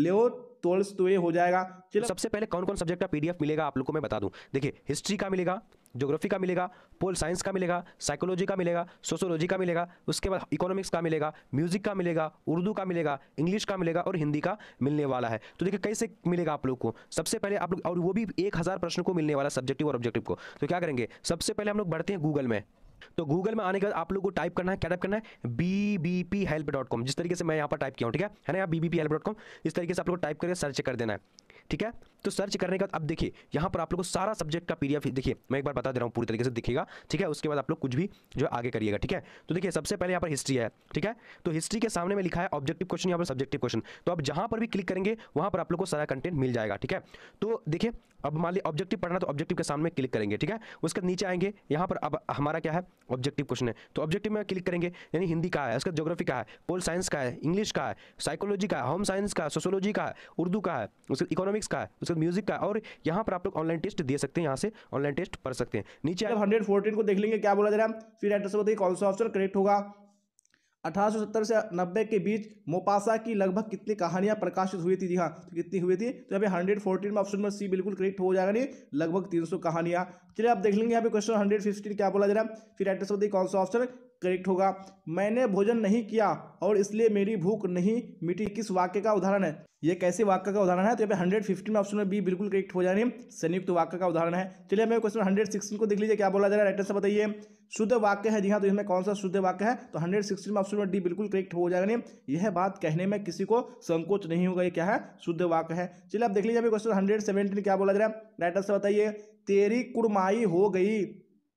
लेओ तोल्स तो ये हो जाएगा चलिए सबसे पहले कौन कौन सब्जेक्ट का पीडीएफ मिलेगा आप लोगों को मैं बता दूं देखिए हिस्ट्री का मिलेगा जोग्राफी का मिलेगा पोल साइंस का मिलेगा साइकोलॉजी का मिलेगा सोशोलॉजी का मिलेगा उसके बाद इकोनॉमिक्स का मिलेगा म्यूजिक का मिलेगा उर्दू का मिलेगा इंग्लिश का मिलेगा और हिंदी का मिलने वाला है तो देखिए कैसे मिलेगा आप लोग को सबसे पहले आप लोग और वो भी एक हज़ार प्रश्न को मिलने वाला सब्जेक्टिव और ऑब्जेक्टिव को तो क्या करेंगे सबसे पहले हम लोग बढ़ते हैं गूगल में तो गूगल में आने के बाद आप लोग को टाइप करना है क्या टाइप करना है B B P help dot com जिस तरीके से मैं यहाँ पर टाइप किया हूँ ठीक है है ना यहाँ B B P help dot com इस तरीके से आप लोग टाइप करके सर्च कर देना है ठीक है तो सर्च करने का अब देखिए यहाँ पर आप लोग को सारा सब्जेक्ट का पीडीएफ देखिए मैं एक बार बता दे रहा हूँ पूरी तरीके से दिखेगा ठीक है उसके बाद आप लोग कुछ भी जो आगे करिएगा ठीक है तो देखिए सबसे पहले यहाँ पर हिस्ट्री है ठीक है तो हिस्ट्री के सामने में लिखा है ऑब्जेक्टिव क्वेश्चन यहाँ पर सब्जेक्टिव क्वेश्चन तो आप जहाँ पर भी क्लिक करेंगे वहाँ पर आप लोग को सारा कंटेंट मिल जाएगा ठीक है तो देखिए अब मान लीजिए ऑब्जेक्टिव पढ़ना तो ऑब्जेक्टिव के सामने क्लिक करेंगे ठीक है उसके नीचे आएंगे यहाँ पर अब हमारा क्या है ऑब्जेक्टिव क्वेश्चन है तो ऑब्जेक्टिव में क्लिक करेंगे यानी हिंदी का है उसका जोग्राफी का है पोल साइंस का है इंग्लिश का है साइकोलॉजी का है होम साइंस का है सोशोलॉजी का है उर्दू का है उसका इकोनॉमिक्स का है उसका सकते म्यूजिक का और यहाँ पर आप लोग ऑनलाइन टेस्ट दे सकते हैं यहाँ से ऑनलाइन टेस्ट पढ़ सकते हैं नीचे आप हंड्रेड फोर्टीन को देख लेंगे क्या बोला जरा फिर एड्रेस बताइए कौन सा ऑप्शन करेक्ट होगा अठारह से नब्बे के बीच मोपासा की लगभग कितनी कहानियां प्रकाशित हुई थी जी हाँ तो कितनी हुई थी तो यहाँ पे 114 में ऑप्शन नंबर सी बिल्कुल करेक्ट हो जाएगा नहीं लगभग 300 कहानियां चलिए आप देख लेंगे यहाँ पे क्वेश्चन 115 क्या बोला जा रहा है फिर एड्रेस बताइए कौन सा ऑप्शन करेक्ट होगा मैंने भोजन नहीं किया और इसलिए मेरी भूख नहीं मिटी किस वाक्य का उदाहरण है ये कैसे वाक्य का उदाहरण है तो यहाँ पे हंड्रेड में ऑप्शन में बी बिल्कुल करेक्ट हो जाने संयुक्त वाक्य का उदाहरण है चलिए हमें क्वेश्चन हंड्रेड सिक्सटीन को देख लीजिए क्या बोला जा रहा है राइटर से बताइए शुद्ध वाक्य है जी हाँ तो इसमें कौन सा शुद्ध वाक्य है तो हंड्रेड सिक्सटीन में ऑप्शन में डी बिल्कुल करेक्ट हो जाएगा नहीं यह बात कहने में किसी को संकोच नहीं होगा ये क्या है शुद्ध वाक्य है चलिए आप देख लीजिए अभी क्वेश्चन हंड्रेड सेवेंटीन क्या बोला जा रहा है राइटर से बताइए तेरी कुड़माई हो गई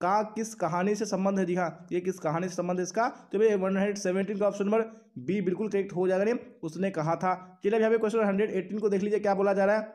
का किस कहानी से संबंध है जी हाँ ये किस कहानी से संबंध है इसका तो भाई वन हंड्रेड सेवेंटीन का ऑप्शन नंबर बी बिल्कुल करेक्ट हो जाएगा नहीं उसने कहा था चलिए अभी क्वेश्चन हंड्रेड एटीन को देख लीजिए क्या बोला जा रहा है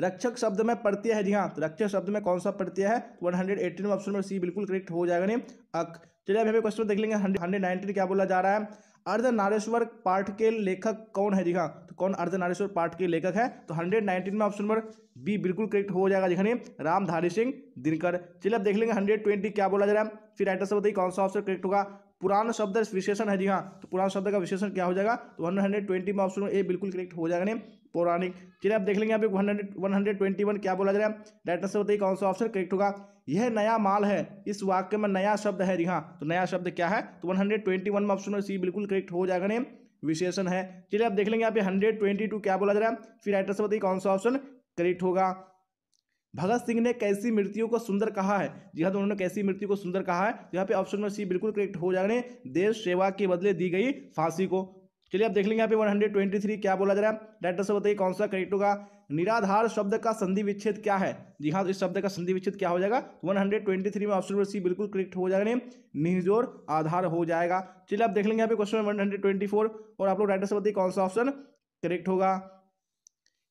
रक्षक शब्द में प्रत्यय है जी हाँ रक्षक शब्द में कौन सा प्रत्यय है one hundred eighteen option number C बिल्कुल करेक्ट हो जाएगा नहीं अक चलिए अभी क्वेश्चन देख लेंगे हंड्रेड नाइनटीन क्या बोला जा रहा है अर्धनारेश्वर पाठ के लेखक कौन है दिखा तो कौन अर्धनारेश्वर पाठ के लेखक है तो हंड्रेड नाइनटीन में ऑप्शन नंबर बी बिल्कुल करेक्ट हो जाएगा दिखाने रामधारी सिंह दिनकर चलिए अब देख लेंगे हंड्रेड ट्वेंटी क्या बोला जा रहा है फिर राइटर से बताइए कौन सा ऑप्शन करेक्ट होगा पुराना शब्द विशेषण है जी हाँ तो पुराना शब्द का विशेषण क्या हो जाएगा तो वन हंड्रेड ट्वेंटी में ऑप्शन ए बिल्कुल करेक्ट हो जाएगा नहीं पौराणिक चलिए आप देख लेंगे आप one hundred one hundred twenty one क्या बोला जा रहा है डायरेक्ट आंसर बताइए कौन सा ऑप्शन करेक्ट होगा यह नया माल है इस वाक्य में नया शब्द है जी हाँ तो नया शब्द क्या है तो वन हंड्रेड ट्वेंटी वन में ऑप्शन सी बिल्कुल करेक्ट हो जाएगा नहीं विशेषण है चलिए आप देख लेंगे यहाँ पे हंड्रेड ट्वेंटी टू क्या बोला जा रहा है फिर राइट आंसर बताइए कौन सा ऑप्शन करेक्ट होगा भगत सिंह ने कैसी मृत्यु को सुंदर कहा है जी हाँ तो उन्होंने कैसी मृत्यु को सुंदर कहा है तो यहाँ पे ऑप्शन नंबर सी बिल्कुल करेक्ट हो जाएंगे देश सेवा के बदले दी गई फांसी को चलिए आप देख लेंगे यहाँ पे वन हंड्रेड ट्वेंटी थ्री क्या बोला जा रहा है डायरेक्टर से बताइए कौन सा करेक्ट होगा निराधार शब्द का संधि विच्छेद क्या है जी हाँ तो इस शब्द का संधि विच्छेद क्या हो जाएगा वन हंड्रेड ट्वेंटी थ्री में ऑप्शन नंबर सी बिल्कुल करेक्ट हो जाएगा निजोर आधार हो जाएगा चलिए आप देख लेंगे यहाँ पे question one hundred twenty four और आप लोग डायरेक्टर से बताइए कौन सा ऑप्शन करेक्ट होगा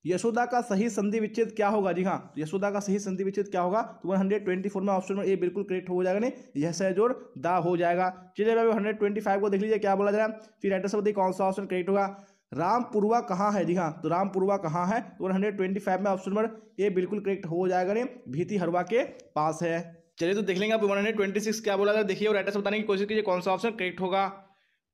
यशोदा का सही संधि विच्छेद क्या होगा जी हाँ यशोदा का सही संधि विच्छेद क्या होगा तो 124 में ऑप्शन में ए बिल्कुल करेक्ट हो जाएगा नहीं यह सहजोर दा हो जाएगा चलिए भाई 125 को देख लीजिए क्या बोला जा रहा है फिर राइटर से बताइए कौन सा ऑप्शन करेक्ट होगा रामपुरवा कहाँ है जी हाँ तो रामपुरवा कहाँ है तो फाइव में ऑप्शन नंबर ए बिल्कुल करेक्ट हो जाएगा नहीं भीति हरवा के पास है चलिए तो देख लेंगे आप वन क्या बोला जाए देखिए और राइटर से बताने की कोशिश कीजिए कौन सा ऑप्शन करेक्ट होगा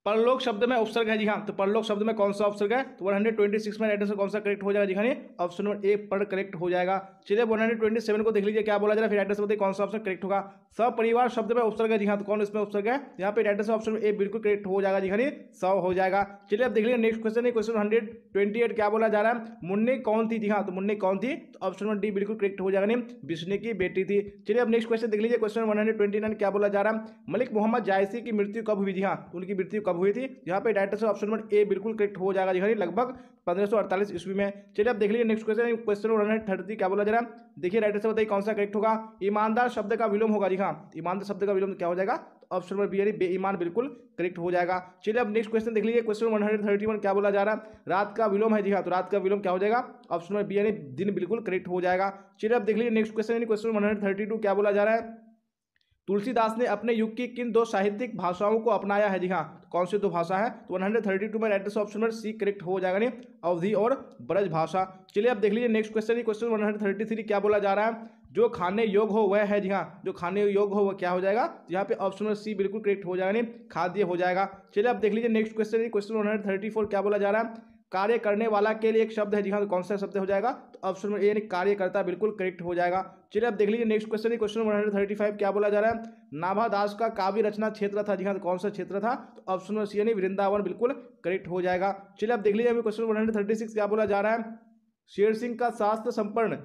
परलोक शब्द में उपसर्ग है जी हाँ तो परलोक शब्द में कौन सा उपसर्ग है तो वन हंड्रेड ट्वेंटी सिक्स में राइट आंसर कौन सा करेक्ट हो जाएगा जी हाँ ऑप्शन नंबर ए पर करेक्ट हो जाएगा चलिए वन हंड्रेड ट्वेंटी सेवन को देख लीजिए क्या बोला जा रहा है फिर राइट आंसर बताइए कौन सा ऑप्शन करेक्ट होगा सब परिवार शब्द में उपसर्ग है जी हाँ तो कौन इसमें उपसर्ग है यहाँ पे राइट आंसर ऑप्शन ए बिल्कुल करेक्ट हो जाएगा जी हाँ सौ हो जाएगा चलिए अब देख लीजिए नेक्स्ट क्वेश्चन है क्वेश्चन हंड्रेड ट्वेंटी एट क्या बोला जा रहा है मुन्ने कौन थी जी हाँ तो मुन्ने कौन थी तो ऑप्शन नंबर डी बिल्कुल करेक्ट हो जाएगा विष्णु की बेटी थी चलिए अब नेक्स्ट क्वेश्चन देख लीजिए question one hundred twenty nine क्या बोला जा रहा है मलिक मोहम्मद जायसी की मृत्यु कब हुई जी हाँ उनकी मृत्यु कब कब हुई थी यहाँ पे डायरेक्ट से ऑप्शन नंबर ए बिल्कुल करेक्ट हो जाएगा जी लगभग पंद्रह सौ अड़तालीस ईस्वी में चलिए आप देख लीजिए next question question one hundred thirty क्या बोला जरा देखिए राइटर से बताइए कौन सा करेक्ट होगा ईमानदार शब्द का विलोम होगा जी हाँ ईमानदार शब्द का विलोम क्या हो जाएगा ऑप्शन नंबर बी यानी बेईमान बिल्कुल करेक्ट हो जाएगा चलिए अब नेक्स्ट क्वेश्चन देख लीजिए question one hundred thirty one क्या बोला जा रहा है रात का विलोम है जी हाँ तो रात का विलोम क्या हो जाएगा ऑप्शन नंबर बी यानी दिन बिल्कुल करेक्ट हो जाएगा चलिए अब देख लीजिए next question question one hundred thirty two क्या बोला जा रहा है तुलसीदास ने अपने युग की किन दो साहित्यिक भाषाओं को अपनाया है जी हाँ कौन सी दो भाषा है तो 132 में right option number C correct हो जाएगा नहीं अवधि और ब्रज भाषा चलिए अब देख लीजिए नेक्स्ट क्वेश्चन क्वेश्चन 133 क्या बोला जा रहा है जो खाने योग हो वह है जी हाँ जो खाने योग हो वह क्या हो जाएगा तो यहाँ पे ऑप्शन नंबर सी बिल्कुल करेक्ट हो जाएगा नहीं खाद्य हो जाएगा चलिए अब देख लीजिए नेक्स्ट क्वेश्चन क्वेश्चन फोर क्या बोला जा रहा है कार्य करने वाला के लिए एक शब्द है जी हाँ कौन तो सा शब्द हो जाएगा तो ऑप्शन नंबर ए यानी कार्यकर्ता बिल्कुल करेक्ट हो जाएगा चलिए अब देख लीजिए नेक्स्ट क्वेश्चन है क्वेश्चन नंबर हंड्रेड फाइव क्या बोला जा रहा है नाभा दास का काव्य रचना क्षेत्र था जी हाँ कौन तो सा क्षेत्र था तो ऑप्शन नंबर सी यानी वृंदावन बिल्कुल करेक्ट हो जाएगा चलिए अब देख लीजिए अभी क्वेश्चन नंबर हंड्रेड क्या बोला जा रहा है शेर सिंह का शास्त्र संपन्न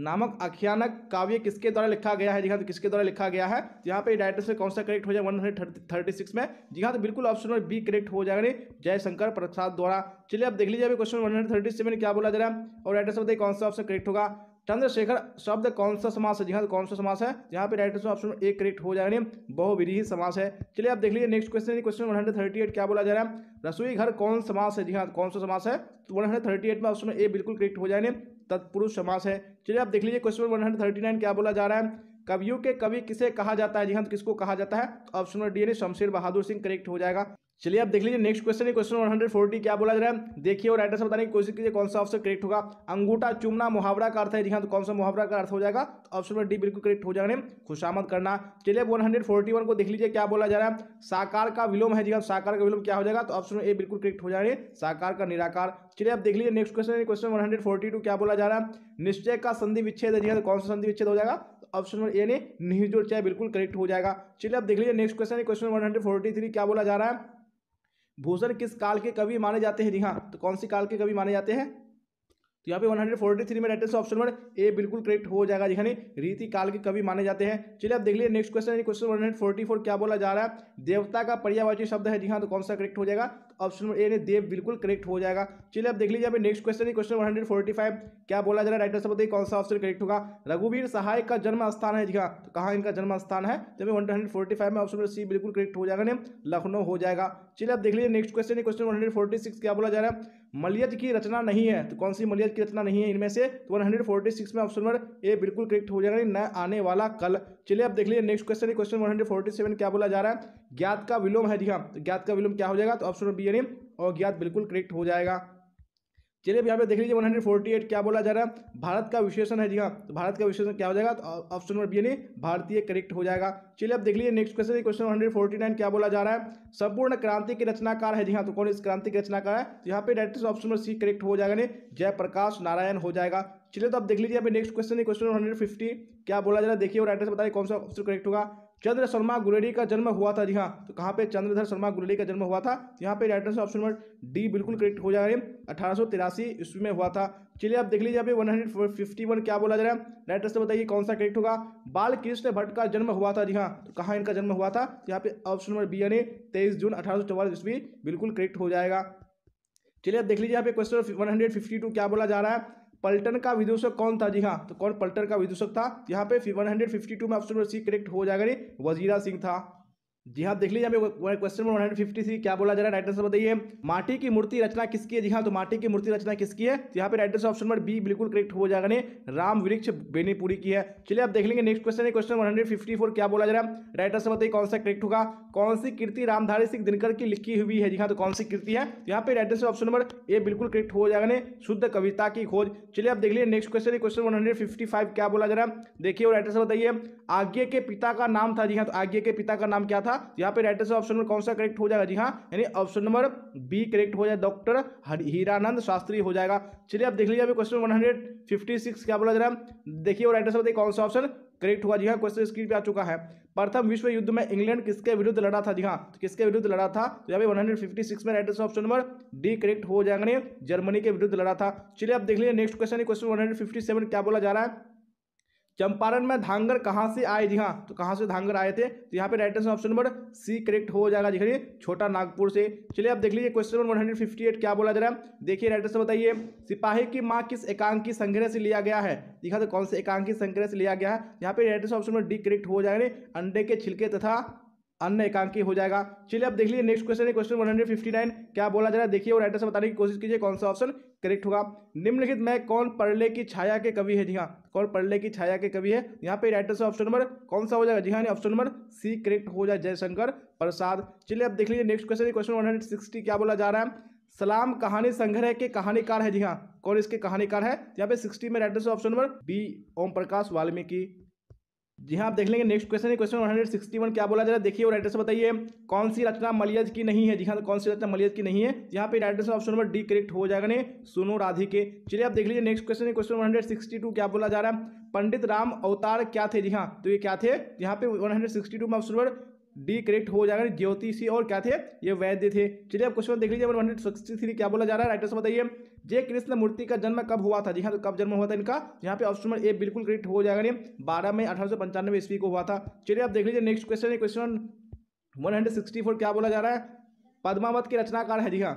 नामक आख्यानक काव्य किसके द्वारा लिखा गया है जी हाँ तो किसके द्वारा लिखा गया है तो यहाँ पे डायरेक्टर से कौन सा करेक्ट हो जाएगा वन हंड्रेड थर्टी सिक्स में जी हाँ तो बिल्कुल ऑप्शन नंबर बी करेक्ट हो जाएगा जयशंकर प्रसाद द्वारा चलिए अब देख लीजिए अभी question one hundred thirty seven क्या बोला जा रहा है और डायरेक्टर से बताइए कौन सा ऑप्शन करेक्ट होगा चंद्रशेखर शब्द कौन सा समास है जी हाँ तो कौन सा समास है यहाँ पे से ऑप्शन ए करेक्ट हो जाएगा बहुविधि समास है चलिए आप देख लीजिए next question question one hundred thirty eight क्या बोला जा रहा है रसोई घर कौन समास है जी हाँ तो कौन सा समास है तो वन हंड्रेड थर्टी एट में ऑप्शन ए बिल्कुल करेक्ट हो जाएंगे तत्पुरुष समास है चलिए आप देख लीजिए question one hundred thirty nine क्या बोला जा रहा है कवियों के कवि किसे कहा जाता है जी हाँ तो किसको कहा जाता है ऑप्शन नंबर डी यानी शमशेर बहादुर सिंह करेक्ट हो जाएगा चलिए आप देख लीजिए नेक्स्ट क्वेश्चन है क्वेश्चन नंबर हंड्रेड फोर्टी क्या बोला जा रहा है देखिए और एड्रेस बताने की कोशिश कीजिए कौन सा ऑप्शन करेक्ट होगा अंगूठा चुमना मुहावरा का अर्थ है जी हाँ तो कौन सा मुहावरा का अर्थ हो जाएगा तो ऑप्शन नंबर डी बिल्कुल करेक्ट हो जाएगा खुशामद करना चलिए वन हंड्रेड फोर्टी वन को देख लीजिए क्या बोला जा रहा है साकार का विलोम है जी हाँ तो साकार का विलोम क्या हो जाएगा तो ऑप्शन ए बिल्कुल करेक्ट हो जाएंगे साकार का निराकार चलिए आप देख लीजिए नेक्स्ट क्वेश्चन है question one hundred forty two क्या बोला जा रहा है निश्चय का संधि विच्छेद है जी हाँ तो कौन सा संधि विच्छेद हो जाएगा ऑप्शन नंबर ए ने निहिजोड़ चाहे बिल्कुल करेक्ट हो जाएगा चलिए आप देख लीजिए नेक्स्ट क्वेश्चन है question one hundred forty three क्या बोला जा रहा है भूषण किस काल के कवि माने जाते हैं जी हाँ तो कौन सी काल के कवि माने जाते हैं यहाँ पे 143 में राइट ऑप्शन नंबर ए बिल्कुल करेक्ट हो जाएगा जिन्हें रीति काल के कवि माने जाते हैं चलिए अब देख लिए नेक्स्ट क्वेश्चन क्वेश्चन 144 क्या बोला जा रहा है देवता का पर्यावाची शब्द है जी हाँ तो कौन सा करेक्ट हो जाएगा ऑप्शन नंबर ए ने देव बिल्कुल करेक्ट हो जाएगा चलिए अब देख लीजिए अभी नेक्स्ट क्वेश्चन क्वेश्चन फाइव क्या बोला जा रहा है राइटर बताइए कौन सा ऑप्शन करेक्ट होगा रघुवीर सहाय का जन्म स्थान है जी हाँ तो कहाँ इनका जन्म स्थान है तो वन हंड्रेड में ऑप्शन नंबर सी बिल्कुल करेक्ट हो जाएगा लखनऊ हो जाएगा चलिए आप देख लीजिए नेक्स्ट क्वेश्चन क्वेश्चन वन क्या बोला जा रहा है मलियज की रचना नहीं है तो कौन सी मलियज की रचना नहीं है इनमें से तो 146 में ऑप्शन नंबर ए बिल्कुल करेक्ट हो जाएगा न आने वाला कल चलिए अब देख लीजिए नेक्स्ट क्वेश्चन क्वेश्चन 147 क्या बोला जा रहा है ज्ञात का विलोम है जी हाँ तो ज्ञात का विलोम क्या हो जाएगा तो ऑप्शन नंबर बी यानी और ज्ञात बिल्कुल करेक्ट हो जाएगा चलिए अब यहाँ पे देख लीजिए 148 क्या बोला जा रहा है भारत का विशेषण है जी हाँ तो भारत का विशेषण क्या हो जाएगा तो ऑप्शन नंबर बी यानी भारतीय करेक्ट हो जाएगा चलिए अब देख लीजिए नेक्स्ट क्वेश्चन क्वेश्चन 149 क्या बोला जा रहा है संपूर्ण क्रांति के रचनाकार है जी हाँ तो कौन इस क्रांति के रचनाकार है तो यहाँ पे direct option number C correct हो जाएगा यानी जयप्रकाश नारायण हो जाएगा चलिए तो आप देख लीजिए यहाँ नेक्स्ट क्वेश्चन है क्वेश्चन 150 क्या बोला जा रहा है देखिए और एड्रेस बताइए कौन सा ऑप्शन करेक्ट होगा चंद्र शर्मा गुरेडी का जन्म हुआ था जी हाँ तो कहाँ पे चंद्रधर शर्मा गुरेडी का जन्म हुआ था यहाँ पे right answer option number D बिल्कुल करेक्ट हो जाएगा अठारह सौ तिरासी ईस्वी में हुआ था चलिए आप देख लीजिए अभी वन हंड्रेड फिफ्टी वन क्या बोला जा रहा है राइट आंसर बताइए कौन सा करेक्ट होगा बाल कृष्ण भट्ट का जन्म हुआ था जी हाँ तो कहाँ इनका जन्म हुआ था यहाँ पे ऑप्शन नंबर बी यानी तेईस जून अठारह सौ चौवालीस ईस्वी बिल्कुल करेक्ट हो जाएगा चलिए आप देख लीजिए यहाँ पे क्वेश्चन टू क्या बोला जा रहा है पल्टन का विदूषक कौन था जी हाँ तो कौन पल्टन का विदूषक था यहाँ पे वन हंड्रेड फिफ्टी टू में ऑप्शन नंबर सी करेक्ट हो जाएगा वजीरा सिंह था जी हाँ देख लीजिए अभी क्वेश्चन नंबर 153 क्या बोला जा रहा है राइट आंसर बताइए माटी की मूर्ति रचना किसकी है जी हाँ तो माटी की मूर्ति रचना किसकी है तो यहाँ पे right answer option number B बिल्कुल करेक्ट हो जाएगा नहीं राम वृक्ष बेनीपुरी की है चलिए आप देख लेंगे नेक्स्ट क्वेश्चन है क्वेश्चन वन क्या बोला जा रहा है राइट आंसर बताइए कौन सा करेक्ट होगा कौन सी कृति रामधारी सिंह दिनकर की लिखी हुई है जी हाँ तो कौन सी कृति है तो यहाँ पे right answer option number A बिल्कुल करेक्ट हो जाएगा ने शुद्ध कविता की खोज चलिए आप देख लीजिए नेक्स्ट क्वेश्चन है क्वेश्चन वन क्या बोला जा रहा है देखिए राइट आंसर बताइए आज्ञा के पिता का नाम था जी हाँ तो आज्ञा के पिता का नाम क्या था यहाँ पे राइट से ऑप्शन नंबर कौन सा करेक्ट हो जाएगा जी हाँ यानी ऑप्शन नंबर बी करेक्ट हो जाएगा डॉक्टर हीरानंद शास्त्री हो जाएगा चलिए आप देख लीजिए अभी question one hundred fifty six क्या बोला जरा देखिए वो राइट से बताइए कौन सा ऑप्शन करेक्ट हुआ जी हाँ क्वेश्चन स्क्रीन पे आ चुका है प्रथम विश्व युद्ध में इंग्लैंड किसके विरुद्ध लड़ा था जी हाँ तो किसके विरुद्ध लड़ा था तो यहाँ पे 156 में right option number D correct हो जाएंगे जर्मनी के विरुद्ध लड़ा था चलिए आप देख लीजिए नेक्स्ट क्वेश्चन क्वेश्चन 157 क्या बोला जा रहा है चंपारण में धांगर कहाँ से आए जी हाँ तो कहाँ से धांगर आए थे तो यहाँ पे right answer option number C correct हो जाएगा खरी छोटा नागपुर से चलिए आप देख लीजिए क्वेश्चन नंबर एट क्या बोला जरा देखिए राइट आंसर बताइए सिपाही की माँ किस एकांकी संग्रह से लिया गया है दिखा हाँ, तो कौन से एकांकी संग्रह से लिया गया है यहाँ पे right answer option number D correct हो जाएगा अंडे के छिलके तथा अन्य एकांकी हो जाएगा चलिए अब देख लीजिए नेक्स्ट क्वेश्चन है क्वेश्चन 159 क्या बोला जा रहा है देखिए और राइटर से बताने की कोशिश कीजिए कौन सा ऑप्शन करेक्ट होगा निम्नलिखित में कौन परले की छाया के कवि है जी हाँ कौन परले की छाया के कवि है यहाँ पे राइटर से ऑप्शन नंबर कौन सा हो जाएगा जी हाँ ऑप्शन नंबर सी करेक्ट हो जाए जयशंकर प्रसाद चलिए अब देख लीजिए नेक्स्ट क्वेश्चन क्वेश्चन वन क्या बोला जा रहा है सलाम कहानी संग्रह के कहानीकार है जी हाँ कौन इसके कहानीकार है यहाँ पे सिक्सटी में राइटर से option number B Om Prakash Valmiki ji हाँ आप देख लेंगे नेक्स्ट क्वेश्चन है क्वेश्चन 161 क्या बोला जरा देखिए और राइटर से बताइए कौन सी रचना मलियज की नहीं है जी हाँ तो कौन सी रचना मलियज की नहीं है यहाँ पे right answer option number D correct हो जाएगा ने सुनो राधिके चलिए आप देख लीजिए नेक्स्ट क्वेश्चन है क्वेश्चन 162 क्या बोला जा रहा है पंडित राम अवतार क्या थे जी हाँ तो ये क्या थे यहाँ पे 162 में ऑप्शन नंबर डी करेक्ट हो जाएगा ज्योतिषी और क्या थे ये वैद्य थे चलिए आप क्वेश्चन देख लीजिए हंड्रेड सिक्सटी थ्री क्या बोला जा रहा है राइटर से बताइए जे कृष्ण मूर्ति का जन्म कब हुआ था जी हाँ तो कब जन्म हुआ था इनका यहाँ पे ऑप्शन नंबर ए बिल्कुल करेक्ट हो जाएगा नहीं बारह मई अठारह सौ पंचानवे ईस्वी को हुआ था चलिए आप देख लीजिए नेक्स्ट क्वेश्चन क्वेश्चन वन क्या बोला जा रहा है पदमावत के रचनाकार है जी हाँ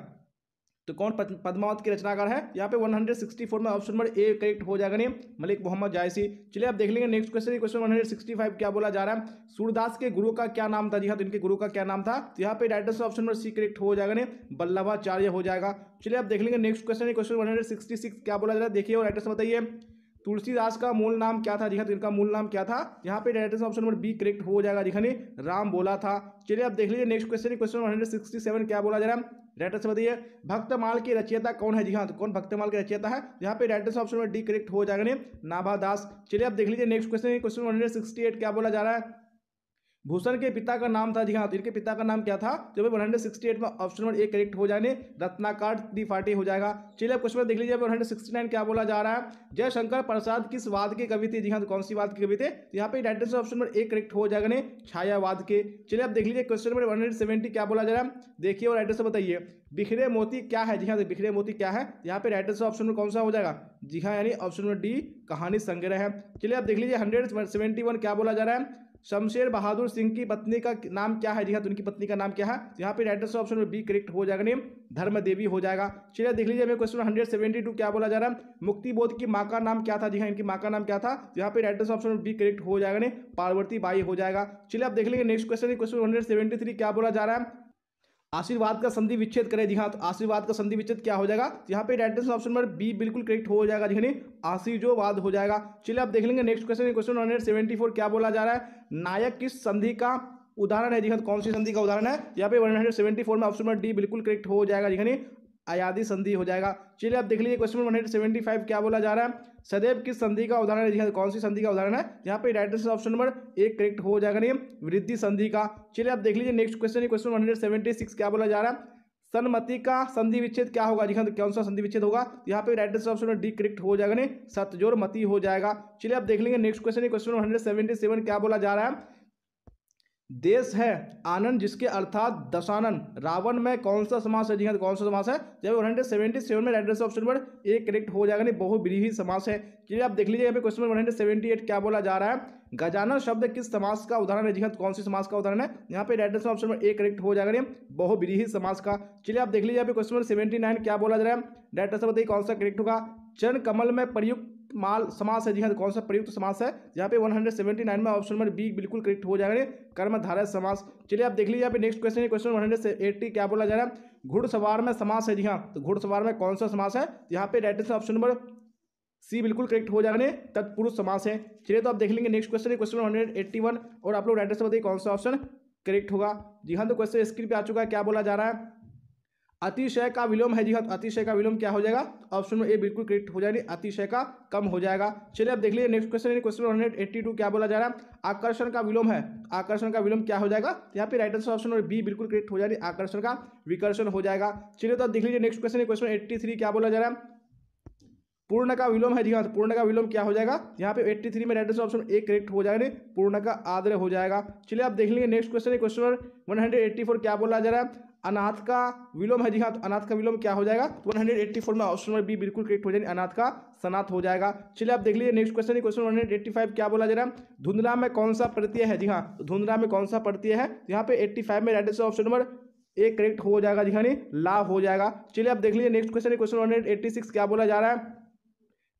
तो कौन पद्मावत के रचनाकार है यहाँ पे 164 में ऑप्शन नंबर ए करेक्ट हो जाएगा नहीं मलिक मोहम्मद जायसी चलिए आप देख लेंगे नेक्स्ट क्वेश्चन क्वेश्चन 165 क्या बोला जा रहा है सूरदास के गुरु का क्या नाम था जी हाँ तो इनके गुरु का क्या नाम था तो यहाँ पे से ऑप्शन नंबर सी करेक्ट हो जाएगा नहीं बल्लभाचार्य हो जाएगा चलिए आप देख लेंगे नेक्स्ट क्वेश्चन क्वेश्चन वन क्या बोला जा रहा है देखिए और राइटर्स बताइए तुलसीदास का मूल नाम क्या था जी हाँ तो इनका मूल नाम क्या था यहाँ पे से ऑप्शन नंबर बी करेक्ट हो जाएगा जी हाँ राम बोला था चलिए आप देख लीजिए नेक्स्ट क्वेश्चन क्वेश्चन 167 क्या बोला जा रहा है राइटर से बताइए भक्तमाल की रचयिता कौन है जी हाँ तो कौन भक्तमाल की रचयिता है तो यहाँ पे राइटर ऑप्शन में डी करेक्ट हो जाएगा नाभा दास चलिए आप देख लीजिए नेक्स्ट क्वेश्चन क्वेश्चन वन क्या बोला जा रहा है भूषण के पिता का नाम था जी हाँ तो इनके पिता का नाम क्या था जो वन हंड्रेड सिक्सटी एट में ऑप्शन नंबर ए करेक्ट हो जाने रत्नाकार त्रिपाठी हो जाएगा चलिए अब क्वेश्चन देख लीजिए वन हंड्रेड सिक्सटी नाइन क्या बोला जा रहा है जयशंकर प्रसाद किस वाद के कवि थे जी हाँ तो कौन सी वाद के कवि थे तो यहाँ पे right option number A correct हो जाएगा ने छायावाद के चलिए अब देख लीजिए question number one hundred seventy क्या बोला जा रहा है देखिए और एड्रेस बताइए बिखरे मोती क्या है जी हाँ तो बिखरे मोती क्या है यहाँ पे राइट ऑप्शन नंबर कौन सा हो जाएगा जी हाँ यानी ऑप्शन नंबर डी कहानी संग्रह है चलिए अब देख लीजिए हंड्रेड सेवेंटी वन क्या बोला जा रहा है शमशेर बहादुर सिंह की पत्नी का नाम क्या है जी हाँ तो उनकी पत्नी का नाम क्या है तो यहाँ पे राइट ऑप्शन में बी करेक्ट हो जाएगा नेम धर्म देवी हो जाएगा चलिए देख लीजिए हमें क्वेश्चन हंड्रेड सेवेंटी टू क्या बोला जा रहा है मुक्ति बोध की माँ का नाम क्या था जी हाँ इनकी माँ का नाम क्या था तो यहाँ पे राइट ऑप्शन में बी करेक्ट हो जाएगा नहीं पार्वती बाई हो जाएगा चलिए आप देख लेंगे next question question hundred seventy three क्या बोला जा रहा है आशीर्वाद का संधि विच्छेद करें जी हाँ तो आशीर्वाद का संधि विच्छेद क्या हो जाएगा तो यहाँ पे right answer option number B बिल्कुल करेक्ट हो जाएगा जी हाँ, आशीर्वाद हो जाएगा चलिए आप देख लेंगे next question question hundred seventy four क्या बोला जा रहा है नायक किस संधि का उदाहरण है जी हाँ तो कौन सी संधि का उदाहरण है यहाँ पे वन में ऑप्शन नंबर डी बिल्कुल करेक्ट हो जाएगा जी हाँ, आयादी संधि हो जाएगा चलिए आप देख लीजिए क्वेश्चन नंबर फाइव क्या बोला जा रहा है सदैव किस संधि का उदाहरण है हाँ, तो कौन सी संधि का उदाहरण है यहाँ पे राइट आंसर ऑप्शन नंबर एक करेक्ट हो जाएगा नहीं वृद्धि संधि का चलिए आप देख लीजिए नेक्स्ट क्वेश्चन क्वेश्चन नंबर क्या बोला जा रहा है सनमति का संधि विच्छेद क्या होगा जी हाँ तो कौन सा संधि विच्छेद होगा तो यहाँ पे राइट आंसर ऑप्शन में डी करेक्ट हो जाएगा नहीं सतजोर मति हो जाएगा चलिए आप देख लेंगे नेक्स्ट क्वेश्चन क्वेश्चन नंबर 177 क्या बोला जा रहा है देश है आनंद जिसके अर्थात दशानन रावण में कौन सा समास है जी हाँ तो कौन सा समास है जब वन हंड्रेड सेवेंटी सेवन में right option number A correct हो जाएगा नहीं बहुत ब्रीही समास है कि आप देख लीजिए यहाँ पे question one hundred seventy eight क्या बोला जा रहा है गजानन शब्द किस समास का उदाहरण है जी हाँ तो कौन सी समास का उदाहरण है यहाँ पे right option number A correct हो जाएगा नहीं बहुब्रीही समास का चलिए आप देख लीजिए यहाँ पे क्वेश्चन सेवेंटी नाइन क्या बोला जा रहा है राइट आंसर बताइए कौन सा करेक्ट होगा चरण कमल में प्रयुक्त माल समास है जी हाँ तो कौन सा प्रयुक्त समास है यहाँ पे 179 में ऑप्शन नंबर बी बिल्कुल करेक्ट हो जाएगा कर्मधारय समास चलिए आप देख लीजिए यहाँ पे नेक्स्ट क्वेश्चन है क्वेश्चन 180 क्या बोला जा रहा है घुड़सवार में समास है जी हाँ तो घुड़सवार में कौन सा समास है तो यहाँ पे राइट ऑप्शन नंबर सी बिल्कुल करेक्ट हो जाएगा तत्पुरुष समास है चलिए तो आप देख लेंगे नेक्स्ट क्वेश्चन है क्वेश्चन हंड्रेड और आप लोग राइट से बताइए कौन सा ऑप्शन करेक्ट होगा जी हाँ तो क्वेश्चन स्क्रीन पे आ चुका है क्या बोला जा रहा है अतिशय का विलोम है जी हाँ अतिशय का विलोम क्या हो जाएगा ऑप्शन में ए बिल्कुल करेक्ट हो जाएगी अतिशय का कम हो जाएगा चलिए अब देख लीजिए next question question hundred eighty two क्या बोला जा रहा है आकर्षण का विलोम है आकर्षण का विलोम क्या हो जाएगा यहाँ पे राइट आंसर ऑप्शन बी बिल्कुल करेक्ट हो जाएगी आकर्षण का विकर्षण हो जाएगा चलिए तो देख लीजिए next question question eighty three क्या बोला जा रहा है पूर्ण का विलोम है जी हाँ तो पूर्ण का विलोम क्या हो जाएगा यहाँ पे 83 में राइट ऑप्शन ए करेक्ट हो जाएगा पूर्ण का आदर हो जाएगा चलिए आप देख लेंगे नेक्स्ट क्वेश्चन है क्वेश्चन नंबर 184 क्या बोला जा रहा है अनाथ का विलोम है जी हाँ तो अनाथ का विलोम क्या हो जाएगा 184 तो में ऑप्शन नंबर बी बिल्कुल करेक्ट हो जाएगी अनाथ का सनात हो जाएगा चलिए आप देख लीजिए नेक्स्ट क्वेश्चन है क्वेश्चन 185 क्या बोला जा रहा है धुंधला में कौन सा प्रत्यय है जी हाँ तो धुंधला में कौन सा प्रत्यय है तो यहाँ पे 85 में right option number A correct हो जाएगा जी हाँ लाभ हो जाएगा चलिए आप देख लीजिए नेक्स्ट क्वेश्चन है क्वेश्चन वन क्या बोला जा रहा है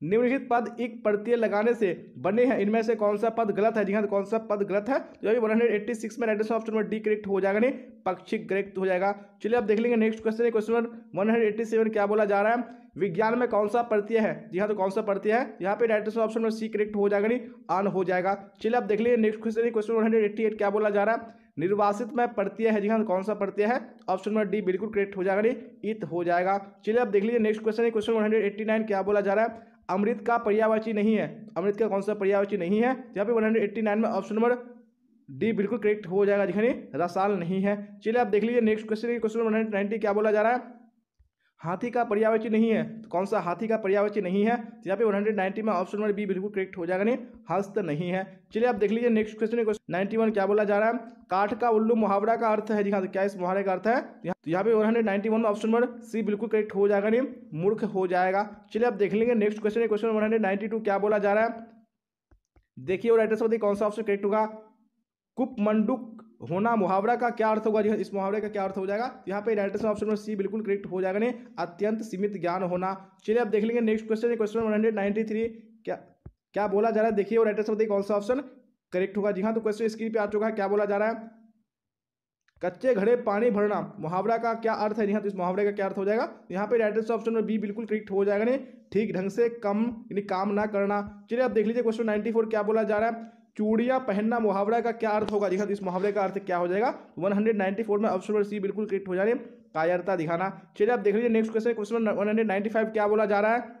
निम्नलिखित पद एक प्रत्यय लगाने से बने हैं इनमें से कौन सा पद गलत है जी हाँ तो कौन सा पद गलत है जो अभी 186 में right option number D correct हो जाएगा नहीं पक्षी करेक्ट हो जाएगा चलिए अब देख लेंगे नेक्स्ट क्वेश्चन है क्वेश्चन नंबर 187 क्या बोला जा रहा है विज्ञान में कौन सा प्रत्यय है जी हाँ तो कौन सा प्रत्यय है यहाँ पे right option number C correct हो जाएगा नहीं आन हो जाएगा चलिए अब देख लेंगे नेक्स्ट क्वेश्चन है क्वेश्चन वन क्या बोला जा रहा है निर्वासित में प्रत्यय है जी हाँ तो कौन सा प्रत्यय है ऑप्शन नंबर डी बिल्कुल करेक्ट हो जाएगा नहीं इत हो जाएगा चलिए अब देख लीजिए नेक्स्ट क्वेश्चन है क्वेश्चन नाइन क्या बोला जा रहा है अमृत का पर्यावाची नहीं है अमृत का कौन सा पर्यावाची नहीं है यहाँ पे 189 में ऑप्शन नंबर डी बिल्कुल करेक्ट हो जाएगा जिखनी रसाल नहीं है चलिए आप देख लीजिए नेक्स्ट क्वेश्चन क्वेश्चन 190 क्या बोला जा रहा है हाथी का पर्यावची नहीं है तो कौन सा हाथी का पर्यावची नहीं है तो यहाँ पे 190 में ऑप्शन नंबर बी बिल्कुल करेक्ट हो जाएगा नहीं हस्त नहीं है चलिए आप देख लीजिए नेक्स्ट क्वेश्चन नाइन्टी वन क्या बोला जा रहा है काठ का उल्लू मुहावरा का अर्थ है जी हाँ तो क्या इस मुहावरे का अर्थ है तो यहाँ तो पे 191 में ऑप्शन नंबर सी बिल्कुल करेक्ट हो जाएगा नहीं मूर्ख हो जाएगा चलिए आप देख लेंगे नेक्स्ट क्वेश्चन क्वेश्चन वन क्या बोला जा रहा है देखिए और एड्रेस बताइए कौन सा ऑप्शन करेक्ट होगा कुपमंडुक होना मुहावरा का क्या अर्थ होगा हाँ, इस मुहावरे का क्या अर्थ हो जाएगा यहाँ पे right answer option number C बिल्कुल करेक्ट हो जाएगा नहीं अत्यंत सीमित ज्ञान होना चलिए अब देख लेंगे next question question one hundred ninety three क्या क्या बोला जा रहा है देखिए और राइट आंसर बताइए कौन सा ऑप्शन करेक्ट होगा जी हाँ तो क्वेश्चन स्क्रीन पे आ चुका है क्या बोला जा रहा है कच्चे घड़े पानी भरना मुहावरा का क्या अर्थ है यहाँ तो इस मुहावरे का क्या अर्थ हो जाएगा यहाँ पे right answer option number B बिल्कुल करेक्ट हो जाएगा नहीं ठीक ढंग से कम यानी काम ना करना चलिए आप देख लीजिए क्वेश्चन नाइन्टी फोर क्या बोला जा रहा है चूड़िया पहनना मुहावरा का क्या अर्थ होगा देखा इस मुहावरे का अर्थ क्या हो जाएगा 194 में ऑप्शन सी बिल्कुल करेक्ट हो जा कायरता दिखाना चलिए आप देख लीजिए नेक्स्ट क्वेश्चन क्वेश्चन 195 क्या बोला जा रहा है